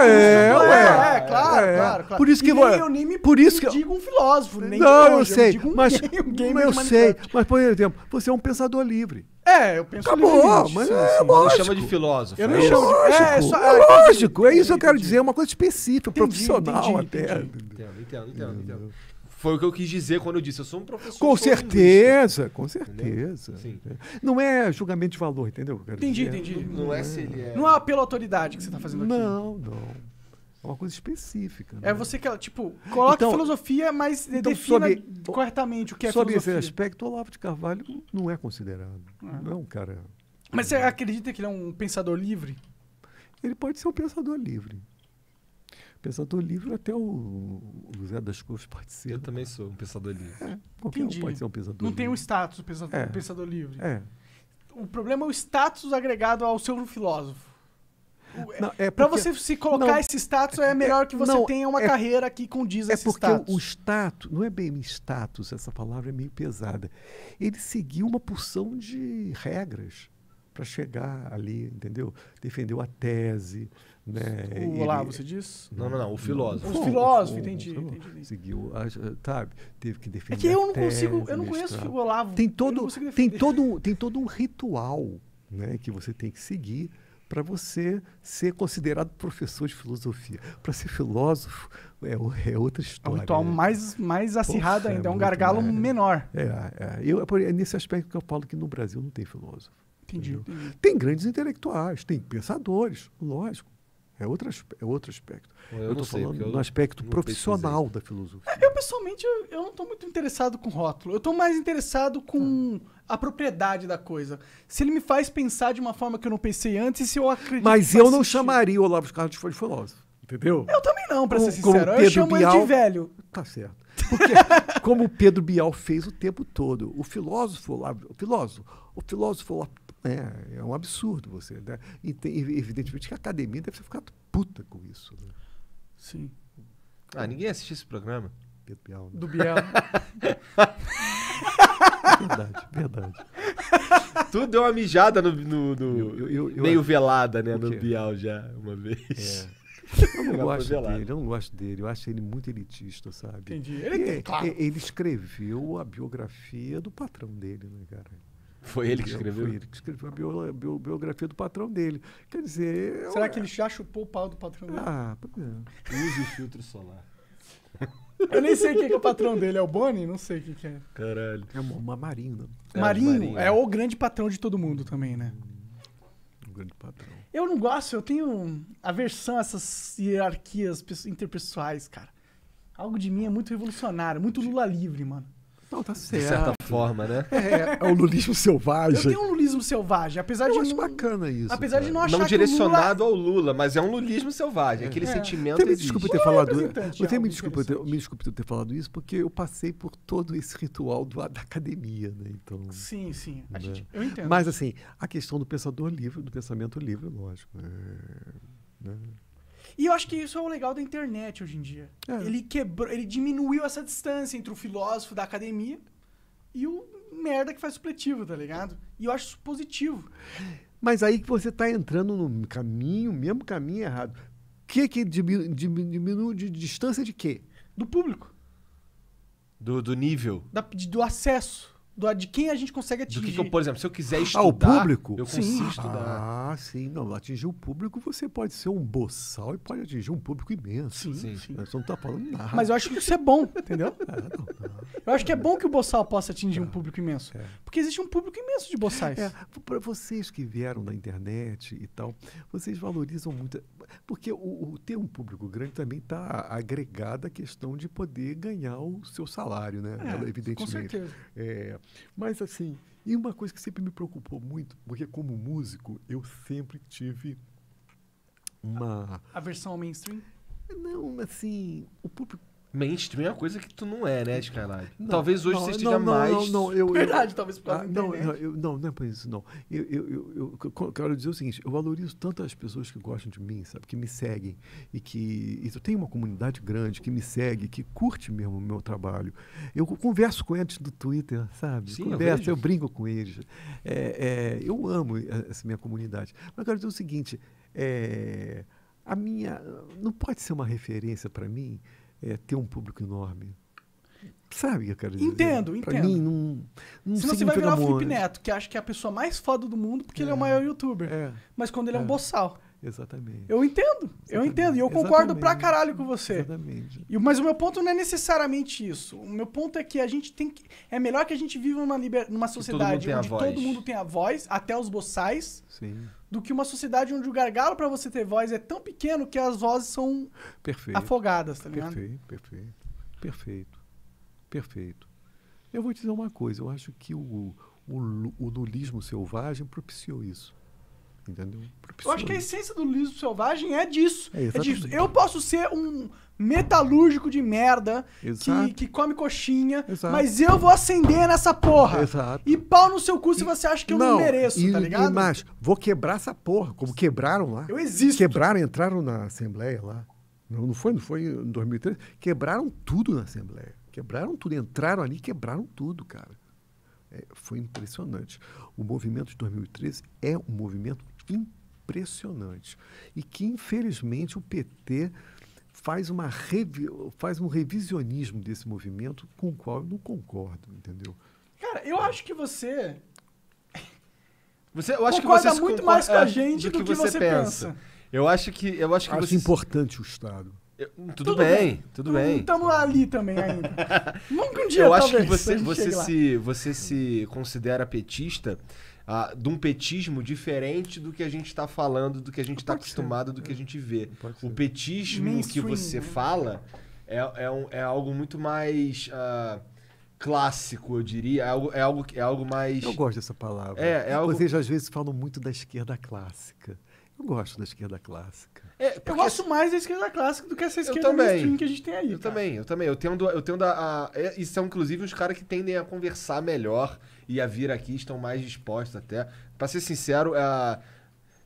É, é, ué, é, claro, é. claro, claro. Por isso e que nem, eu nem me, por isso que... digo um filósofo, nem não, eu, eu sei, mas, um mas eu sei, mas por exemplo, você é um pensador livre. É, eu penso Acabou, mas sim, é lógico. Não chama de filósofo. Eu não é chamo de... É, é, só... É, é lógico, é isso que eu quero dizer, é uma coisa específica, entendi, profissional entendi, até. Entendo, entendo, entendo, entendo. Foi o que eu quis dizer quando eu disse, eu sou um professor. Com certeza, com certeza. Sim. Não é julgamento de valor, entendeu? Entendi, dizer. entendi. Não, não é se ele é. Não é pela autoridade que você está fazendo aqui. Não, não. É uma coisa específica. Né? É você que, tipo, coloca então, filosofia, mas então, defina sobre, corretamente o que é sobre filosofia. Sobre esse aspecto, Olavo de Carvalho não é considerado. Ah. Não é um cara... Mas você acredita que ele é um pensador livre? Ele pode ser um pensador livre. Pensador livre até o, o Zé das Cruzes pode ser. Eu também sou um pensador livre. É, qualquer Entendi. um pode ser um pensador não livre. Não tem um status pensador, é. pensador livre. É. O problema é o status agregado ao ser um filósofo. Não, é para você se colocar não, esse status, é melhor que você não, tenha uma é, carreira que condiz é esse status. É porque o status, não é bem status, essa palavra é meio pesada. Ele seguiu uma porção de regras para chegar ali, entendeu? Defendeu a tese. Né? O Olavo, ele... você diz? Não, não, não, o filósofo. O filósofo, entendi, entendi, entendi. Seguiu, sabe? Teve que defender. É que eu não tese, consigo, eu não conheço o Olavo. Tem todo, tem todo, tem todo um ritual né, que você tem que seguir para você ser considerado professor de filosofia. Para ser filósofo é, é outra é história. É um ritual né? mais, mais acirrado Poxa, é ainda, é um gargalo né? menor. É, é, eu, é, é nesse aspecto que eu falo que no Brasil não tem filósofo. Entendi, entendi. Tem grandes intelectuais, tem pensadores, lógico. É outro, é outro aspecto. eu estou falando no aspecto profissional pesquisei. da filosofia. Eu, pessoalmente, eu, eu não estou muito interessado com rótulo. Eu estou mais interessado com ah a propriedade da coisa. Se ele me faz pensar de uma forma que eu não pensei antes, se eu acredito. Mas eu não sentido. chamaria o Olavo de Carlos de filósofo, entendeu? Eu também não, pra ser sincero. Eu Pedro chamo Bial, ele de velho. Tá certo. Porque, como o Pedro Bial fez o tempo todo, o filósofo Olavo, o filósofo, o filósofo Olavo é, né, é um absurdo você. Né? E tem, evidentemente que a academia deve ter ficado puta com isso. Né? Sim. Ah, ninguém assiste esse programa. Pedro Bial. Né? Do Bial. Verdade, verdade. Tudo deu uma mijada no, no, no eu, eu, eu, meio velada, né, no Bial já uma vez. É. Eu não gosto dele, eu não gosto dele. Eu acho ele muito elitista, sabe? Entendi. Ele, é, é claro. É, ele escreveu a biografia do patrão dele, né, cara? Foi ele que escreveu? Foi ele que escreveu a biografia do patrão dele. Quer dizer. Será eu, é que ele já chupou o pau do patrão dele? Ah, é. Use filtro solar. Eu nem sei quem que é o patrão dele. É o Bonnie? Não sei quem que é. Caralho. É uma Marinho. Né? É, Marinho, Marinho é, é o grande patrão de todo mundo também, né? Hum, o grande patrão. Eu não gosto, eu tenho aversão a essas hierarquias interpessoais, cara. Algo de mim é muito revolucionário, muito Lula livre, mano. Não, tá certo. De certa forma, né? É, é, é o lulismo selvagem. Eu tenho um lulismo selvagem, apesar eu de. Eu acho bacana isso. Apesar cara. de não achar Não direcionado Lula... ao Lula, mas é um lulismo selvagem. É. Aquele é. sentimento. É me desculpe ter falado. Eu me desculpe me desculpe ter falado isso, porque eu passei por todo esse ritual do, da academia, né? Então. Sim, sim. Né? Gente, eu entendo. Mas assim, a questão do pensador livre, do pensamento livre, lógico. É, né? E eu acho que isso é o legal da internet hoje em dia. É. Ele quebrou, ele diminuiu essa distância entre o filósofo da academia e o merda que faz supletivo, tá ligado? E eu acho isso positivo. Mas aí que você está entrando no caminho, mesmo caminho errado. O que que diminui, diminui de distância de quê? Do público. Do, do nível? Da, de, do acesso do, de quem a gente consegue atingir. Do que, que eu, por exemplo, se eu quiser estudar. Ah, o público? Eu sim. consigo estudar. Ah, sim. Não, atingir o público, você pode ser um boçal e pode atingir um público imenso. Sim, sim. sim. Você não tá falando nada. Mas eu acho que isso é bom, entendeu? É, não, não. Eu acho que é bom que o boçal possa atingir é. um ah, público imenso. É. Porque existe um público imenso de boçais. É, para vocês que vieram da internet e tal, vocês valorizam muito. Porque o, o ter um público grande também está agregado à questão de poder ganhar o seu salário, né? É, evidentemente. Com certeza. É, mas assim, e uma coisa que sempre me preocupou muito, porque como músico eu sempre tive uma. A, a versão mainstream? Não, assim, o público mainstream é uma coisa que tu não é, né, Skylar? Talvez hoje não, você esteja não, não, mais. Não, não, eu, Verdade, eu, talvez por causa ah, não, não, eu, não, não é por isso, não. Eu, eu, eu, eu, quero dizer o seguinte: eu valorizo tanto as pessoas que gostam de mim, sabe, que me seguem e que. eu tenho uma comunidade grande que me segue, que curte mesmo o meu trabalho. Eu converso com eles do Twitter, sabe? Sim, converso, eu, eu brinco com eles. É, é, eu amo eh, essa minha comunidade. Mas eu quero dizer o seguinte: é, a minha. Não pode ser uma referência para mim é, ter um público enorme. Sabe, cara? Entendo, dizer. pra entendo. Mim, não, não Senão você vai virar o Felipe Neto, que acha que é a pessoa mais foda do mundo porque é. ele é o é, maior youtuber. É. Mas quando ele é, um é. boçal. Exatamente. Eu entendo, Exatamente. eu entendo. E eu concordo pra caralho com você. Exatamente. E, mas o meu ponto não é necessariamente isso. O meu ponto é que a gente tem que. É melhor que a gente viva numa, liber, numa sociedade todo onde todo mundo tem a voz, até os boçais. Sim do que uma sociedade onde o gargalo para você ter voz é tão pequeno que as vozes são perfeito, afogadas, tá ligado? Perfeito, perfeito, perfeito, perfeito. Eu vou te dizer uma coisa, eu acho que o, o, o lulismo selvagem propiciou isso. Entendeu? eu acho que a essência do lulismo selvagem é disso. É, é disso. Eu posso ser um, metalúrgico de merda que, que, come coxinha, Exato. mas eu vou acender nessa porra. Exato. E pau no seu cu se você acha que eu não, não mereço, e, tá ligado? mas vou quebrar essa porra, como quebraram lá. Eu existo. Quebraram, entraram na Assembleia lá. Não, não foi, não foi em 2013. Quebraram tudo na Assembleia. Quebraram tudo, entraram ali, quebraram tudo, cara. É, foi impressionante. O movimento de 2013 é um movimento impressionante e que infelizmente o PT faz, uma revi faz um revisionismo desse movimento com o qual eu não concordo, entendeu? Cara, eu acho que você. Você, eu acho concorda que você muito mais com a é, gente do, do que, que, você pensa. pensa. Eu acho que eu acho que acho você... importante o Estado. Eu, tudo, tudo, bem, bem. tudo bem. Estamos ali também ainda. Nunca um dia. Eu acho que você, você se, lá. você se considera petista ah, de um petismo diferente do que a gente está falando, do que a gente está acostumado, ser. do que a é. gente vê. O petismo Mainstream, que você né? fala é, é, um, é, algo muito mais uh, clássico, eu diria. É algo, é, algo, é algo mais. Eu gosto dessa palavra. É, é algo... Vocês às vezes falam muito da esquerda clássica. Eu gosto da esquerda clássica. É, eu gosto mais da esquerda clássica do que essa esquerda mainstream que a gente tem aí. Eu cara. também, eu também. Eu tendo, eu tendo a, a, é, E são, inclusive, os caras que tendem a conversar melhor e a vir aqui estão mais dispostos até. Para ser sincero, é...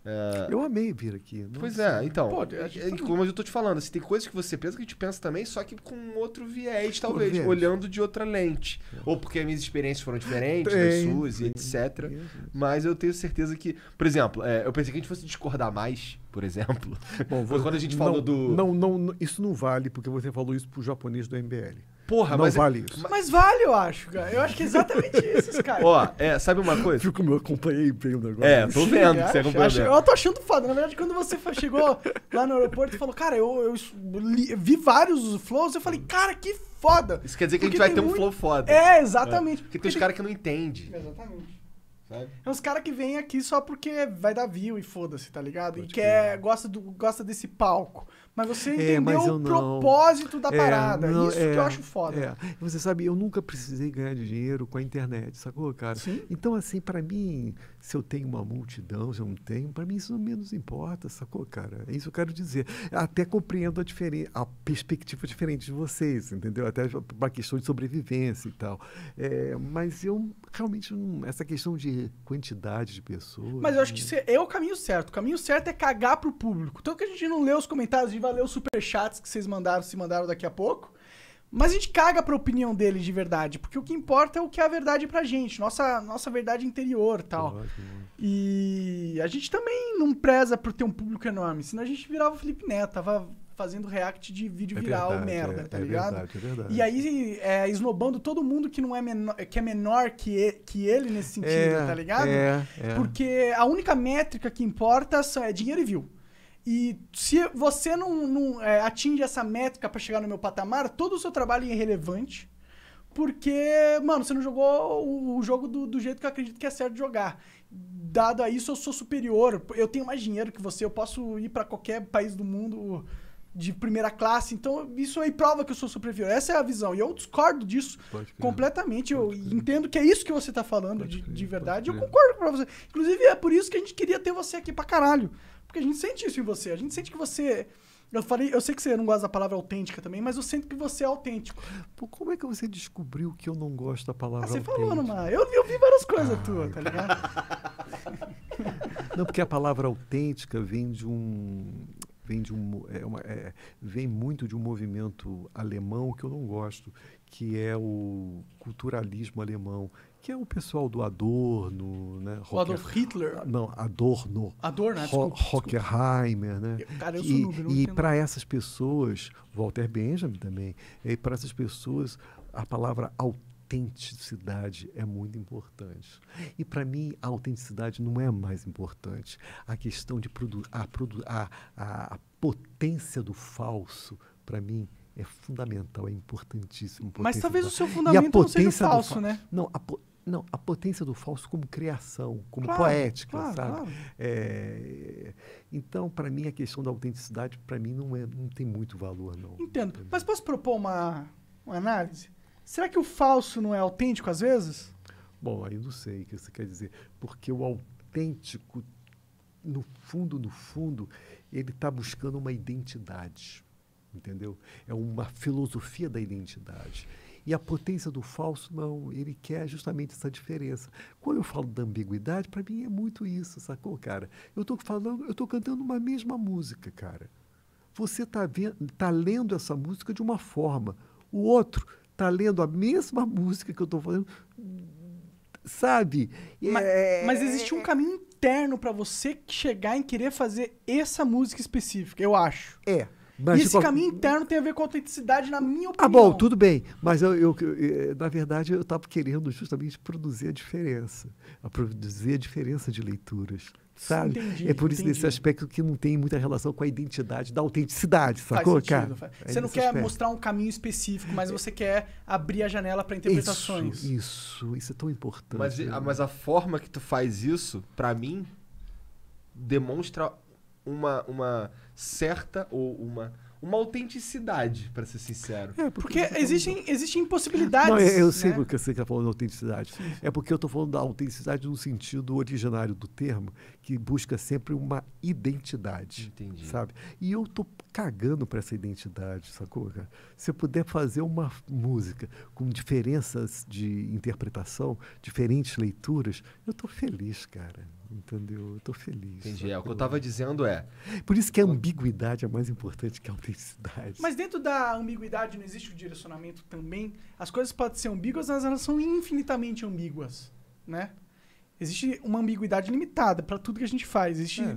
é eu amei vir aqui. Não pois sei. é, então. Pô, é, é como eu tô te falando, assim, tem coisas que você pensa que a gente pensa também, só que com outro viés, talvez, viés. olhando de outra lente. É. Ou porque minhas experiências foram diferentes, tem, das suas, tem, etc. Tem. Mas eu tenho certeza que. Por exemplo, é, eu pensei que a gente fosse discordar mais, por exemplo. Bom, Foi quando a gente não, falou do. Não, não, isso não vale, porque você falou isso pro japonês do MBL. Porra, não mas. É vale isso. Mas vale, eu acho, cara. Eu acho que é exatamente isso, cara. Ó, é, sabe uma coisa? Fico meu, acompanhei o agora. É, tô vendo que você acompanhou. Acho, eu tô achando foda. Na verdade, quando você chegou lá no aeroporto e falou, cara, eu, eu li, vi vários flows, eu falei, cara, que foda. Isso quer dizer que Porque a gente vai ter um flow foda. É, exatamente. É. Porque, tem os caras que não entendem. Exatamente. Sabe? É uns caras que vêm aqui só porque vai dar view e foda-se, tá ligado? Pode e quer, gosta, do, gosta desse palco. Mas você é, entendeu é, mas o propósito da é, parada. não, Isso é, que eu acho foda. É. Você sabe, eu nunca precisei ganhar dinheiro com a internet, sacou, cara? Sim. Então, assim, para mim, se eu tenho uma multidão, se eu não tenho, para mim isso menos importa, sacou, cara? É isso que eu quero dizer. Até compreendo a, a perspectiva diferente de vocês, entendeu? Até para a questão de sobrevivência e tal. mas eu realmente, não, essa questão de quantidade de pessoas. Mas eu acho que né? é o caminho certo. O caminho certo é cagar pro público. Tanto que a gente não lê os comentários de valeu ler os superchats que vocês mandaram, se mandaram daqui a pouco. Mas a gente caga pra opinião deles de verdade, porque o que importa é o que é a verdade pra gente, nossa, nossa verdade interior tal. E a gente também não preza por ter um público enorme, senão a gente virava o Felipe Neto, tava fazendo react de vídeo é viral verdade, merda, é, tá é ligado? Verdade, é verdade. E aí é, esnobando todo mundo que não é menor, que é menor que, que ele nesse sentido, é, tá ligado? É, é. Porque a única métrica que importa é dinheiro e view. E se você não, não é, atinge essa métrica para chegar no meu patamar, todo o seu trabalho é irrelevante. Porque, mano, você não jogou o, o jogo do, do, jeito que eu acredito que é certo jogar. Dado a isso, eu sou superior. Eu tenho mais dinheiro que você. Eu posso ir para qualquer país do mundo de primeira classe. Então, isso aí prova que eu sou superior. Essa é a visão. E eu discordo disso né? completamente. eu entendo que é isso que você está falando de, de, verdade. Eu concordo com você. Inclusive, é por isso que a gente queria ter você aqui pra caralho porque a gente sente isso em você. A gente sente que você. Eu falei, eu sei que você não gosta da palavra autêntica também, mas eu sinto que você é autêntico. Pô, como é que você descobriu que eu não gosto da palavra ah, você autêntica? falou, Numa. Eu, eu vi várias coisas ah, tuas, tá ligado? não, porque a palavra autêntica vem de um. Vem, de um, é uma, é, vem muito de um movimento alemão que eu não gosto, que é o culturalismo alemão, que é o pessoal do Adorno, né? o Adolf Hitler? Não, Adorno. Adorno, né? Ro Rockerheimer, né? cara, eu sou e e para essas pessoas, Walter Benjamin também, e para essas pessoas, a palavra autenticidade é muito importante. E para mim, a autenticidade não é mais importante. A questão de produzir, a, produ a, a, a potência do falso, para mim, é fundamental, é importantíssimo. Mas talvez o seu fundamento não seja falso, né? Não, a, não, a potência do falso como criação, como claro, poética, claro, sabe? Claro. É, então, para mim, a questão da autenticidade, para mim, não, é, não tem muito valor, não. Entendo. Mas posso propor uma, uma análise? Será que o falso não é autêntico às vezes? Bom, aí não sei o que você quer dizer. Porque o autêntico, no fundo, no fundo, ele está buscando uma identidade, entendeu? É uma filosofia da identidade. E a potência do falso, não. Ele quer justamente essa diferença. Quando eu falo da ambiguidade, para mim é muito isso, sacou, cara? Eu estou falando, eu tô cantando uma mesma música, cara. Você está tá lendo essa música de uma forma. O outro está lendo a mesma música que eu estou falando sabe? Mas, é, é, é... mas, existe um é. caminho interno para você chegar em querer fazer essa música específica, eu acho. É. Mas e esse qual... caminho interno tem a ver com autenticidade, na minha opinião. Ah, bom, tudo bem. Mas eu, eu, eu eh, na verdade, eu estava querendo justamente produzir a diferença. A produzir a diferença de leituras. Sabe? Entendi, é por isso entendi. nesse aspecto que não tem muita relação com a identidade da autenticidade, sacou, sentido, cara? É você é não quer aspecto. mostrar um caminho específico, mas você quer abrir a janela para interpretações. Isso, isso, isso, é tão importante. Mas, né? mas a forma que tu faz isso, para mim, demonstra uma, uma certa ou uma uma autenticidade, para ser sincero. É, porque, porque existem, existem possibilidades. Não, eu, eu né? sei porque você está falando da autenticidade. Sim. É porque eu estou falando da autenticidade no sentido originário do termo, que busca sempre uma identidade. Entendi. Sabe? E eu estou cagando para essa identidade, sacou? Cara? Se eu puder fazer uma música com diferenças de interpretação, diferentes leituras, eu estou feliz, cara entendeu? Eu estou feliz. Entendi. É, o que eu tava dizendo é. Por isso que a ambiguidade é mais importante que a autenticidade. Mas dentro da ambiguidade não existe o direcionamento também. As coisas podem ser ambíguas, mas elas são infinitamente ambíguas, né? Existe uma ambiguidade limitada para tudo que a gente faz. Existe é.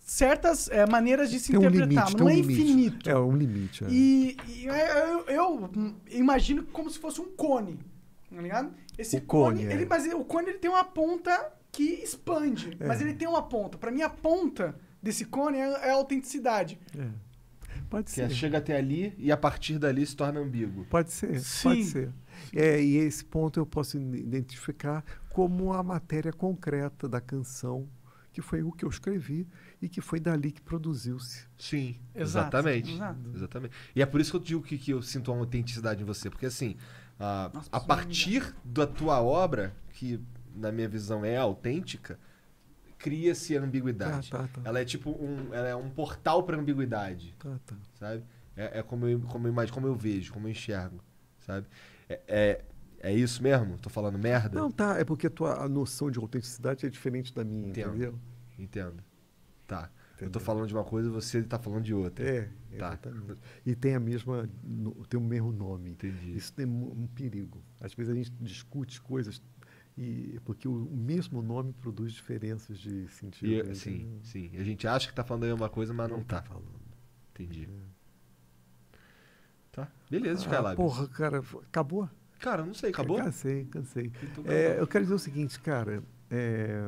certas é, maneiras de se tem interpretar, um limite, mas não um é limite. infinito. É um limite. É. E, e é, é, eu, eu imagino como se fosse um cone. Tá ligado? Esse o cone, cone é. ele, mas o cone ele tem uma ponta que expande, é. mas ele tem uma ponta. Para mim, a ponta desse cone é, é a autenticidade. É. Pode é, ser. Que chega até ali e a partir dali se torna ambíguo. Pode ser, Sim. pode ser. É, e esse ponto eu posso identificar como a matéria concreta da canção, que foi o que eu escrevi e que foi dali que produziu-se. Sim, exatamente. Exato. Exatamente. E é por isso que eu digo que, que eu sinto uma autenticidade em você, porque assim, a, Nossa, a partir da tua obra, que na minha visão, é autêntica, cria-se ambiguidade. Tá, tá, tá. Ela é tipo um, ela é um portal para ambiguidade. Tá, tá. Sabe? É, é, como, eu, como, eu imagino, como eu vejo, como eu enxergo. Sabe? É, é, é, isso mesmo? Tô falando merda? Não, tá. É porque a tua a noção de autenticidade é diferente da minha, Entendo. entendeu? Entendo. Tá. Entendeu? Eu tô falando de uma coisa e você tá falando de outra. É, tá. exatamente. Tá. E tem a mesma, tem o mesmo nome. Entendi. Isso tem é um perigo. Às vezes a gente discute coisas e, porque o mesmo nome produz diferenças de sentido. E, é, né? sim, então, sim. A gente acha que está falando a mesma coisa, mas não, está. tá. falando. Entendi. É. Tá. Beleza, ah, Porra, cara, acabou? Cara, não sei, acabou? Cansei, cansei. Então é, eu quero dizer o seguinte, cara. É,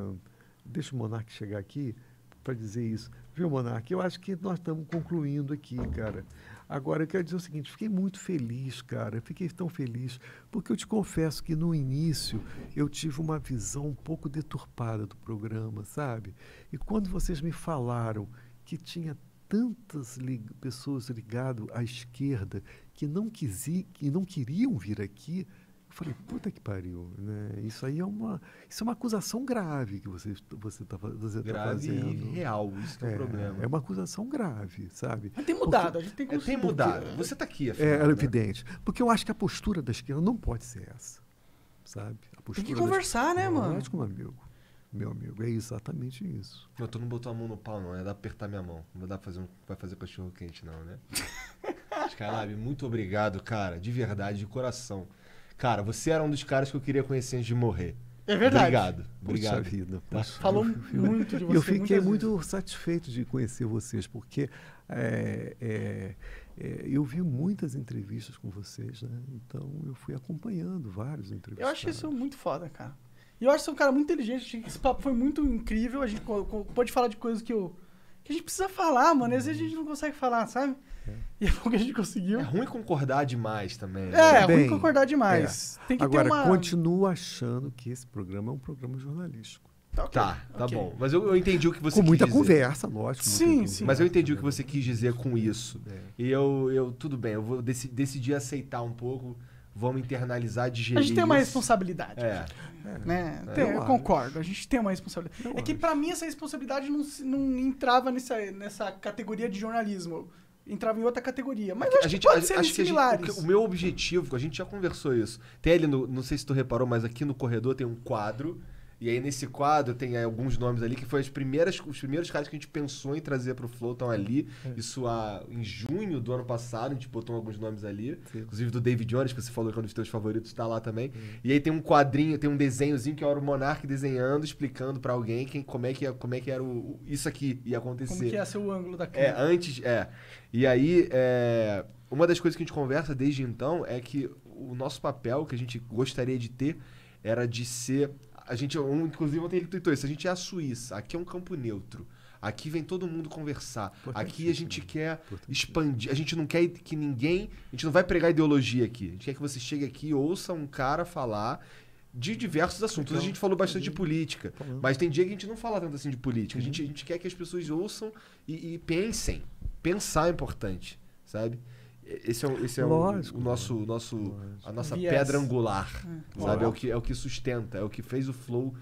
deixa o Monark chegar aqui para dizer isso. Viu, Monark? Eu acho que nós estamos concluindo aqui, cara. Agora, eu quero dizer o seguinte: fiquei muito feliz, cara. Eu fiquei tão feliz, porque eu te confesso que no início eu tive uma visão um pouco deturpada do programa, sabe? E quando vocês me falaram que tinha tantas pessoas ligadas à esquerda que não, quisi, que não queriam vir aqui, eu falei, puta que pariu, né? Isso aí é uma, isso é uma acusação grave que você você tá, você grave tá fazendo. Grave e real, isso que é, é o problema. É uma acusação grave, sabe? Mas tem mudado, porque, a gente tem que... É, tem mudado, porque, você está aqui, é, afinal, É, é né? evidente. Porque eu acho que a postura da esquerda não pode ser essa, sabe? A postura tem que conversar, né, mano? É um amigo. Meu amigo, é exatamente isso. Mas tu não botou a mão no pau, não, é Dá apertar minha mão. Não dá pra fazer um, vai fazer cachorro quente, não, né? Skylab, muito obrigado, cara. De verdade, de coração. Cara, você era um dos caras que eu queria conhecer antes de morrer. É verdade. Obrigado. Obrigado. Puxa vida. Puxa, tá? Falou muito de você. Eu fiquei muito vezes. satisfeito de conhecer vocês, porque é, é, é, eu vi muitas entrevistas com vocês, né? Então eu fui acompanhando vários entrevistas. Eu acho isso é muito foda, cara. E eu acho que você é um cara muito inteligente. Esse papo foi muito incrível. A gente pode falar de coisas que eu que a gente precisa falar, mano. Às vezes a gente não consegue falar, sabe? É. E é bom que a gente conseguiu. É ruim concordar demais também. Né? É, Bem, é ruim concordar demais. É. Tem que Agora, ter uma... continuo achando que esse programa é um programa jornalístico. Tá, okay. tá, tá okay. bom. Mas eu, eu, entendi o que você com quis muita conversa, lógico. Sim, sim. Mas eu entendi o que você quis dizer com isso. É. E eu, eu tudo bem, eu vou dec decidi aceitar um pouco vamos internalizar, digerir. A gente tem uma responsabilidade. É. Né? É, tem, eu, eu concordo, a gente tem uma responsabilidade. Eu é que para mim essa responsabilidade não, não entrava nessa, nessa categoria de jornalismo. Entrava em outra categoria. Mas é a gente, pode a, ser acho similares. Gente, o, o, meu objetivo, a gente já conversou isso. Tem ali, no, não sei se tu reparou, mas aqui no corredor tem um quadro e aí nesse quadro tem aí, alguns nomes ali que foram as primeiras, os primeiros caras que a gente pensou em trazer para o Flow estão ali. É. Isso a, em junho do ano passado, a gente botou alguns nomes ali. Sim. Inclusive do David Jones, que você falou que é um dos teus favoritos, está lá também. Uhum. E aí tem um quadrinho, tem um desenhozinho que era é o Monark desenhando, explicando para alguém quem, como, é que, é, como é que era o, isso aqui ia acontecer. Como que ia ser o ângulo da câmera. É, antes, é. E aí, é, uma das coisas que a gente conversa desde então é que o nosso papel que a gente gostaria de ter era de ser a gente, inclusive ontem ele tweetou isso, a gente é a Suíça, aqui é um campo neutro. Aqui vem todo mundo conversar. Aqui a gente quer expandir. A gente não quer que ninguém. A gente não vai pregar ideologia aqui. A gente quer que você chegue aqui e ouça um cara falar de diversos assuntos. Então, a gente falou bastante de política, mas tem dia que a gente não fala tanto assim de política. A, uhum. gente, a gente quer que as pessoas ouçam e, e pensem. Pensar é importante, sabe? Esse é, esse é Lógico, o nosso, nosso, a nossa Viés. pedra angular. É. Sabe? É o, que, é o que sustenta, é o que fez o flow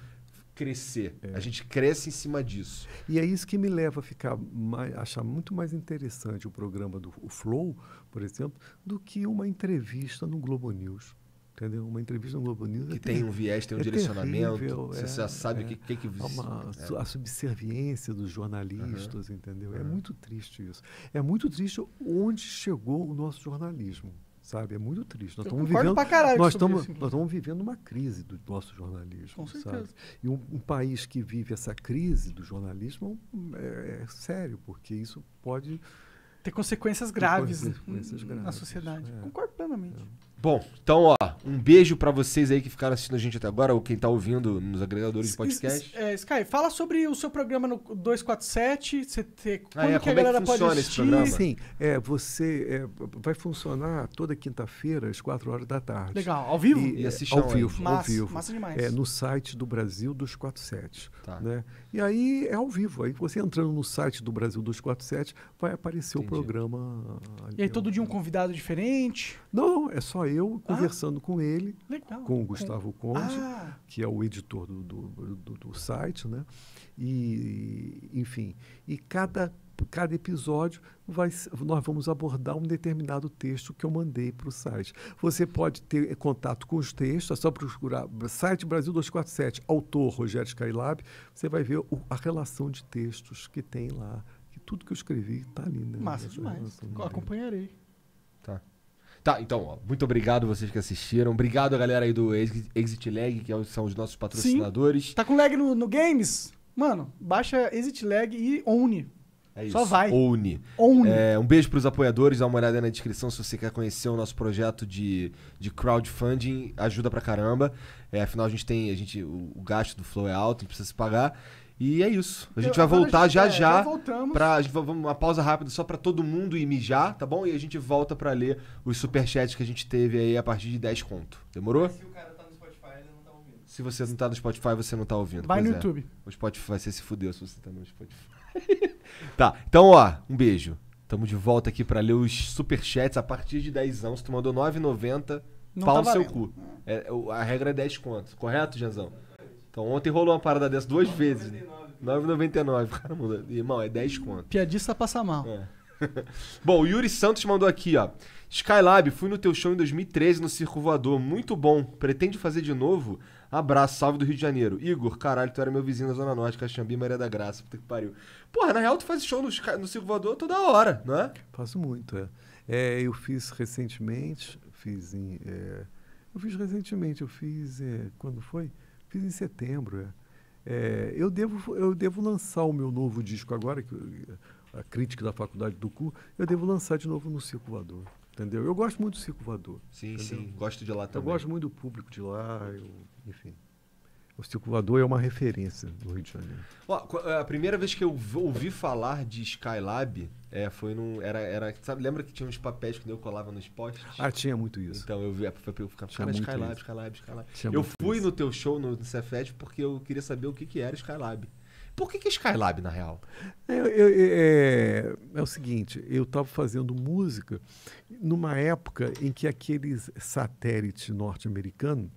crescer. É. A gente cresce em cima disso. E é isso que me leva a ficar mais, achar muito mais interessante o programa do o Flow, por exemplo, do que uma entrevista no Globo News entendeu? Uma entrevista no Globo News. Que é tem um viés, tem um é direcionamento. Terrível, você é, já sabe o é. que, que, que é uma, é. A subserviência dos jornalistas, uhum. entendeu? É muito triste isso. É muito triste onde chegou o nosso jornalismo. Sabe? É muito triste. Nós estamos vivendo, nós estamos, tipo nós estamos vivendo uma crise do nosso jornalismo. Com sabe? certeza. E um, um, país que vive essa crise do jornalismo é sério, porque isso pode ter consequências graves, consequências graves na sociedade. É. Concordo plenamente. É. Bom, então, ó, um beijo para vocês aí que ficaram assistindo a gente até agora, ou quem tá ouvindo nos agregadores de podcast. É, Sky, fala sobre o seu programa no 247, você quando ah, é, que a galera é que pode assistir? Sim, é, você é, vai funcionar toda quinta-feira às 4 horas da tarde. Legal, ao vivo? E, é, e ao vivo, massa, ao vivo. Massa demais. É, no site do Brasil dos 47, tá. né? E aí é ao vivo. Aí você entrando no site do Brasil 247, vai aparecer Entendi. o programa. e aí todo dia um convidado diferente? Não, é só eu ah. conversando ah, com ele, legal. com o Gustavo Conte, ah. que é o editor do do, do, do, site, né? E, enfim, e cada cada episódio vai, nós vamos abordar um determinado texto que eu mandei para o site. Você pode ter eh, contato com os textos, é só procurar site Brasil 247, autor Rogério Skylab, você vai ver o, a relação de textos que tem lá. Que tudo que eu escrevi está ali. Né, Massa demais. Acompanharei. Tá. Tá, então, ó, muito obrigado vocês que assistiram. Obrigado a galera aí do Exit Lag, que é são os nossos patrocinadores. Sim. Tá com lag no, no games? Mano, baixa Exit Lag e oni é isso. Só vai. Own. Own. É, um beijo para os apoiadores, dá uma olhada na descrição se você quer conhecer o nosso projeto de, de crowdfunding, ajuda pra caramba. É, afinal, a gente tem. A gente, o, o gasto do Flow é alto, a gente precisa se pagar. E é isso. A gente Eu, vai voltar gente, já é, já. Voltamos. Pra, a gente, vamos uma pausa rápida só para todo mundo ir mijar, tá bom? E a gente volta para ler os superchats que a gente teve aí a partir de 10 conto. Demorou? Mas se o cara tá no Spotify, ele não tá ouvindo. Se você não tá no Spotify, você não tá ouvindo. Vai pois no é. YouTube. O Spotify, você se fudeu se você tá no Spotify. Tá, então, ó, um beijo. Tamo de volta aqui pra ler os superchats a partir de 10 anos. Se tu mandou 9,90, pau tá no seu cu. É, a regra é 10 contos, correto, Janzão? Então, ontem rolou uma parada dessa duas vezes. Né? 9,99. Caramba, irmão, é 10 conto. Piadista passa mal. É. bom, o Yuri Santos mandou aqui, ó. Skylab, fui no teu show em 2013 no Circo Voador. Muito bom. Pretende fazer de novo? Abraço, salve do Rio de Janeiro. Igor, caralho, tu era meu vizinho na Zona Norte, Caxambi, Maria da Graça. Puta que pariu. Porra, na real, tu faz show no, no Circo Voador toda hora, não é? Faço muito, é. é eu fiz recentemente, fiz em. É, eu fiz recentemente, eu fiz. É, quando foi? Fiz em setembro, é. é eu, devo, eu devo lançar o meu novo disco agora, que, a crítica da faculdade do cu, eu devo lançar de novo no Circo Voador. Entendeu? Eu gosto muito do Circo Voador. Sim, entendeu? sim. Gosto de lá também. Eu gosto muito do público de lá, eu, enfim. O circulador é uma referência do Rio de Janeiro. É, a primeira vez que eu ouvi falar de Skylab é, foi num. Era, era, sabe, lembra que tinha uns papéis que eu colava nos postes? Ah, tinha muito isso. Então eu vi. É, foi pra eu ficar cara, Skylab, isso. Skylab, Skylab. eu fui isso. no teu show no, no Cefet porque eu queria saber o que, que era Skylab. Por que, que é Skylab, na real? É, é, é, é o seguinte, eu estava fazendo música numa época em que aqueles satélite norte-americano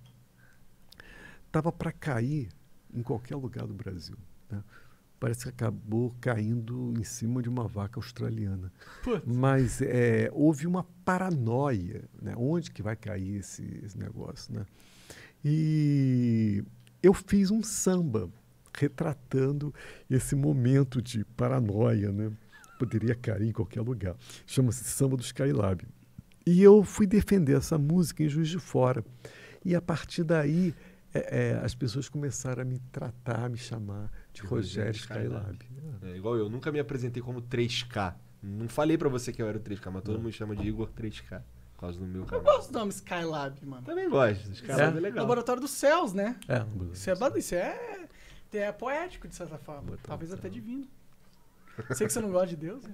estava para cair em qualquer lugar do Brasil. Né? Parece que acabou caindo em cima de uma vaca australiana. Putz. Mas é, houve uma paranoia. Né? Onde que vai cair esse, esse negócio? Né? E eu fiz um samba retratando esse momento de paranoia, né? Poderia cair em qualquer lugar. Chama-se Samba do Skylab. E eu fui defender essa música em Juiz de Fora. E a partir daí é, é, as pessoas começaram a me tratar, a me chamar de, de tipo, Rogério né? Skylab. É, igual eu, nunca me apresentei como 3K. Não falei para você que eu era o 3K, mas todo mundo chama de Igor 3K. Por causa do meu canal. Eu gosto do nome Skylab, mano. Também gosto. É. Skylab é, é legal. Laboratório dos Céus, né? É. Isso é, isso é, é poético, de certa forma. Talvez até divino. Sei que você não gosta de Deus. Né?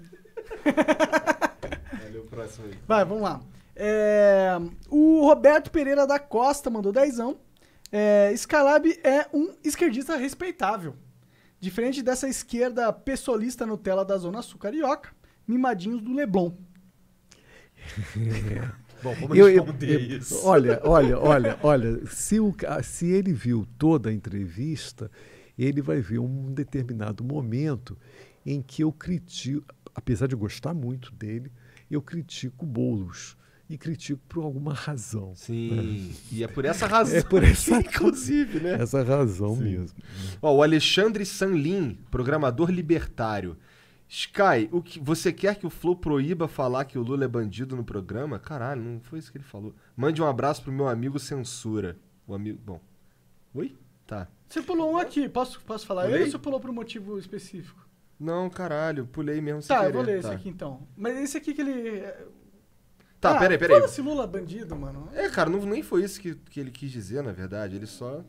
Valeu, próximo aí. Vai, vamos lá. É, o Roberto Pereira da Costa mandou dezão. É, Scalab é um esquerdista respeitável. Diferente dessa esquerda pessoalista Nutella da Zona Sul Carioca, mimadinhos do Leblon. Bom, vamos responder eu, eu, isso. Olha, olha, olha, olha. Se, o, se ele viu toda a entrevista, ele vai ver um determinado momento em que eu critico, apesar de eu gostar muito dele, eu critico Boulos e critico por alguma razão. Sim, né? e é por essa razão. É por essa, inclusive, né? Essa razão Sim. mesmo. Né? Ó, o Alexandre Sanlin, programador libertário. Sky, o que, você quer que o Flow proíba falar que o Lula é bandido no programa? Caralho, não foi isso que ele falou. Mande um abraço pro meu amigo Censura. O amigo. Bom. Oi? Tá. Você pulou um aqui, posso, posso falar pulei? ele ou você pulou por um motivo específico? Não, caralho, pulei mesmo. Tá, querer. eu vou ler tá. esse aqui então. Mas esse aqui que ele. Tá, ah, peraí, peraí. Foda-se Lula bandido, mano. É, cara, não, nem foi isso que, que ele quis dizer, na verdade. Ele só.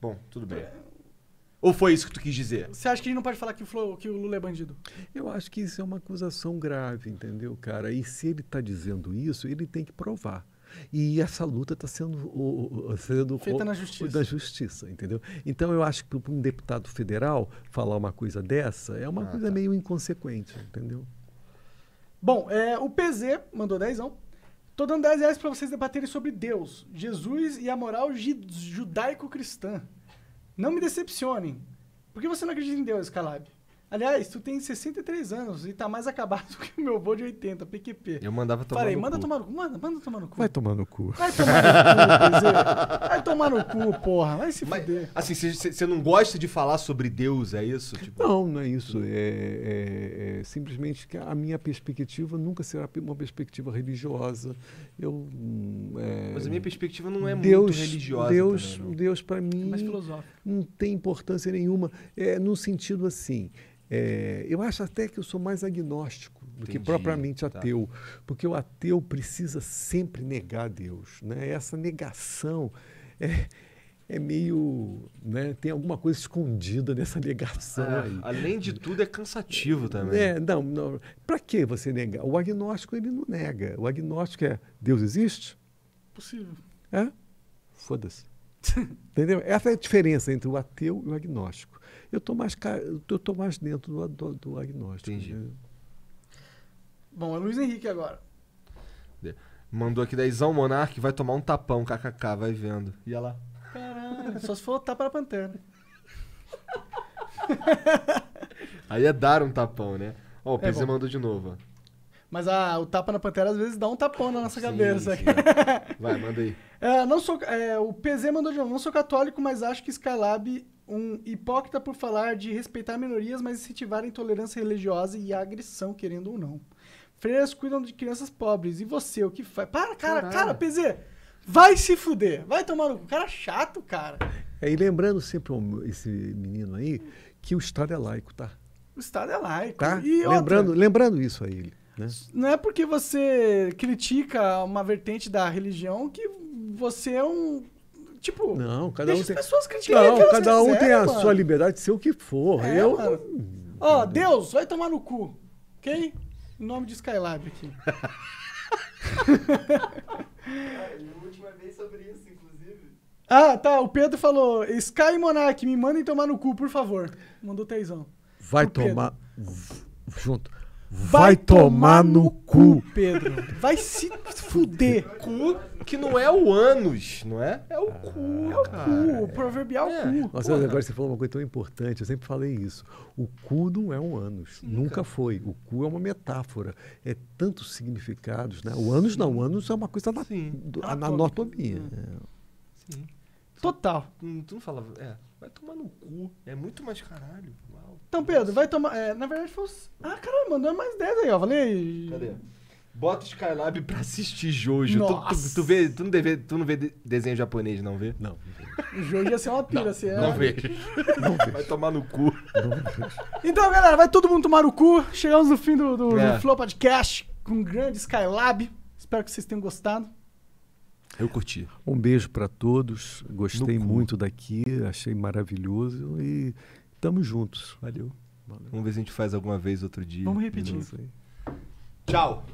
Bom, tudo bem. Ou foi isso que tu quis dizer? Você acha que ele não pode falar que o, que o Lula é bandido? Eu acho que isso é uma acusação grave, entendeu, cara? E se ele está dizendo isso, ele tem que provar. E essa luta está sendo, o, sendo feita o, na justiça. da justiça, entendeu? Então eu acho que para um deputado federal falar uma coisa dessa é uma ah, coisa tá. meio inconsequente, entendeu? Bom, é, o PZ mandou dezão. Tô dando 10 reais pra vocês debaterem sobre Deus, Jesus e a moral judaico-cristã. Não me decepcionem. Por que você não acredita em Deus, Calab? Aliás, tu tem 63 anos e tá mais acabado que o meu avô de 80, PQP. Eu mandava tomar Falei, no manda cu. tomar Manda, manda tomar no cu. Vai tomar no cu. Vai tomar no cu, Vai tomar no cu, porra. Vai se Mas, fuder. Assim, você não gosta de falar sobre Deus, é isso? Tipo... Não, não é isso. É, é, é, simplesmente que a minha perspectiva nunca será uma perspectiva religiosa. Eu, hum, é, Mas a minha perspectiva não é Deus, muito religiosa. Deus, né? Deus para mim, é mais não tem importância nenhuma. É, no sentido assim. É, eu acho até que eu sou mais agnóstico do Entendi, que propriamente tá. ateu, tá. porque o ateu precisa sempre negar Deus. Né? Essa negação é, é meio. Né, tem alguma coisa escondida nessa negação. É, aí. além de tudo, é cansativo também. É, não, não para que você negar? O agnóstico ele não nega. O agnóstico é: Deus existe? Possível. É? Foda-se. Entendeu? Essa é a diferença entre o ateu e o agnóstico eu tô mais, eu tô mais dentro do, do, do agnóstico. Entendi. Né? Bom, é Luiz Henrique agora. Mandou aqui dezão, Monark vai tomar um tapão, kkk, vai vendo. e lá. Caralho, só se for tapa na pantera. Aí é dar um tapão, né? Ó, o PZ é mandou de novo. Mas a, o tapa na pantera às vezes dá um tapão na nossa sim, cabeça. Sim, é. Vai, manda aí. É, não sou, é, o PZ mandou de novo. Não sou católico, mas acho que Skylab um hipócrita por falar de respeitar minorias, mas incentivar a intolerância religiosa e a agressão, querendo ou não. Freiras cuidam de crianças pobres. E você, o que faz? Para, cara, Caralho. cara, PZ! Vai se fuder! Vai tomar no. Cara chato, cara. É, e lembrando sempre esse menino aí que o Estado é laico, tá? O Estado é laico. Tá? E lembrando, outra, lembrando isso a ele. Né? Não é porque você critica uma vertente da religião que você é um Tipo, não, cada um as tem... pessoas criticarem Não, cada um quiser, tem a mano. sua liberdade de ser o que for. É, eu. Ó, oh, Deus, vai tomar no cu. Ok? Em nome de Skylab aqui. Cara, última vez sobre isso, inclusive. Ah, tá. O Pedro falou: Sky Monark, me mandem tomar no cu, por favor. Mandou teizão. Vai o tomar. V... Junto. Vai, vai tomar, tomar, no, cu. cu. Pedro. Vai se fuder. cu que não é o ânus, não é? É o cu. Ah, é o cu, o proverbial é. cu. porra. Né? agora você falou uma coisa tão importante, eu sempre falei isso. O cu não é um ânus, nunca, nunca foi. O cu é uma metáfora, é tantos significados, né? O ânus não, o ânus é uma coisa na, do, é na anatomia. É. Sim. Total. Hum, tu não fala, é, vai tomar no cu, é muito mais caralho. Uau. Então, Pedro, vai tomar, é, na verdade foi Ah, caralho, mandou mais 10 aí, ó, valeu. Cadê? Bota Skylab pra assistir Jojo. Tu, tu, tu, vê, tu, não deve, tu não vê desenho japonês, não vê? Não. Jojo ia ser uma pira, não, assim, é. Não vejo. Não vejo. Vai tomar no cu. Então, galera, vai todo mundo tomar no cu. Chegamos no fim do, do, é. do Flow Podcast com um grande Skylab. Espero que vocês tenham gostado. Eu curti. Um beijo para todos. Gostei muito daqui. Achei maravilhoso. E estamos juntos. Valeu. Valeu. Vamos ver se a gente faz alguma vez outro dia. Vamos repetir. Tchau.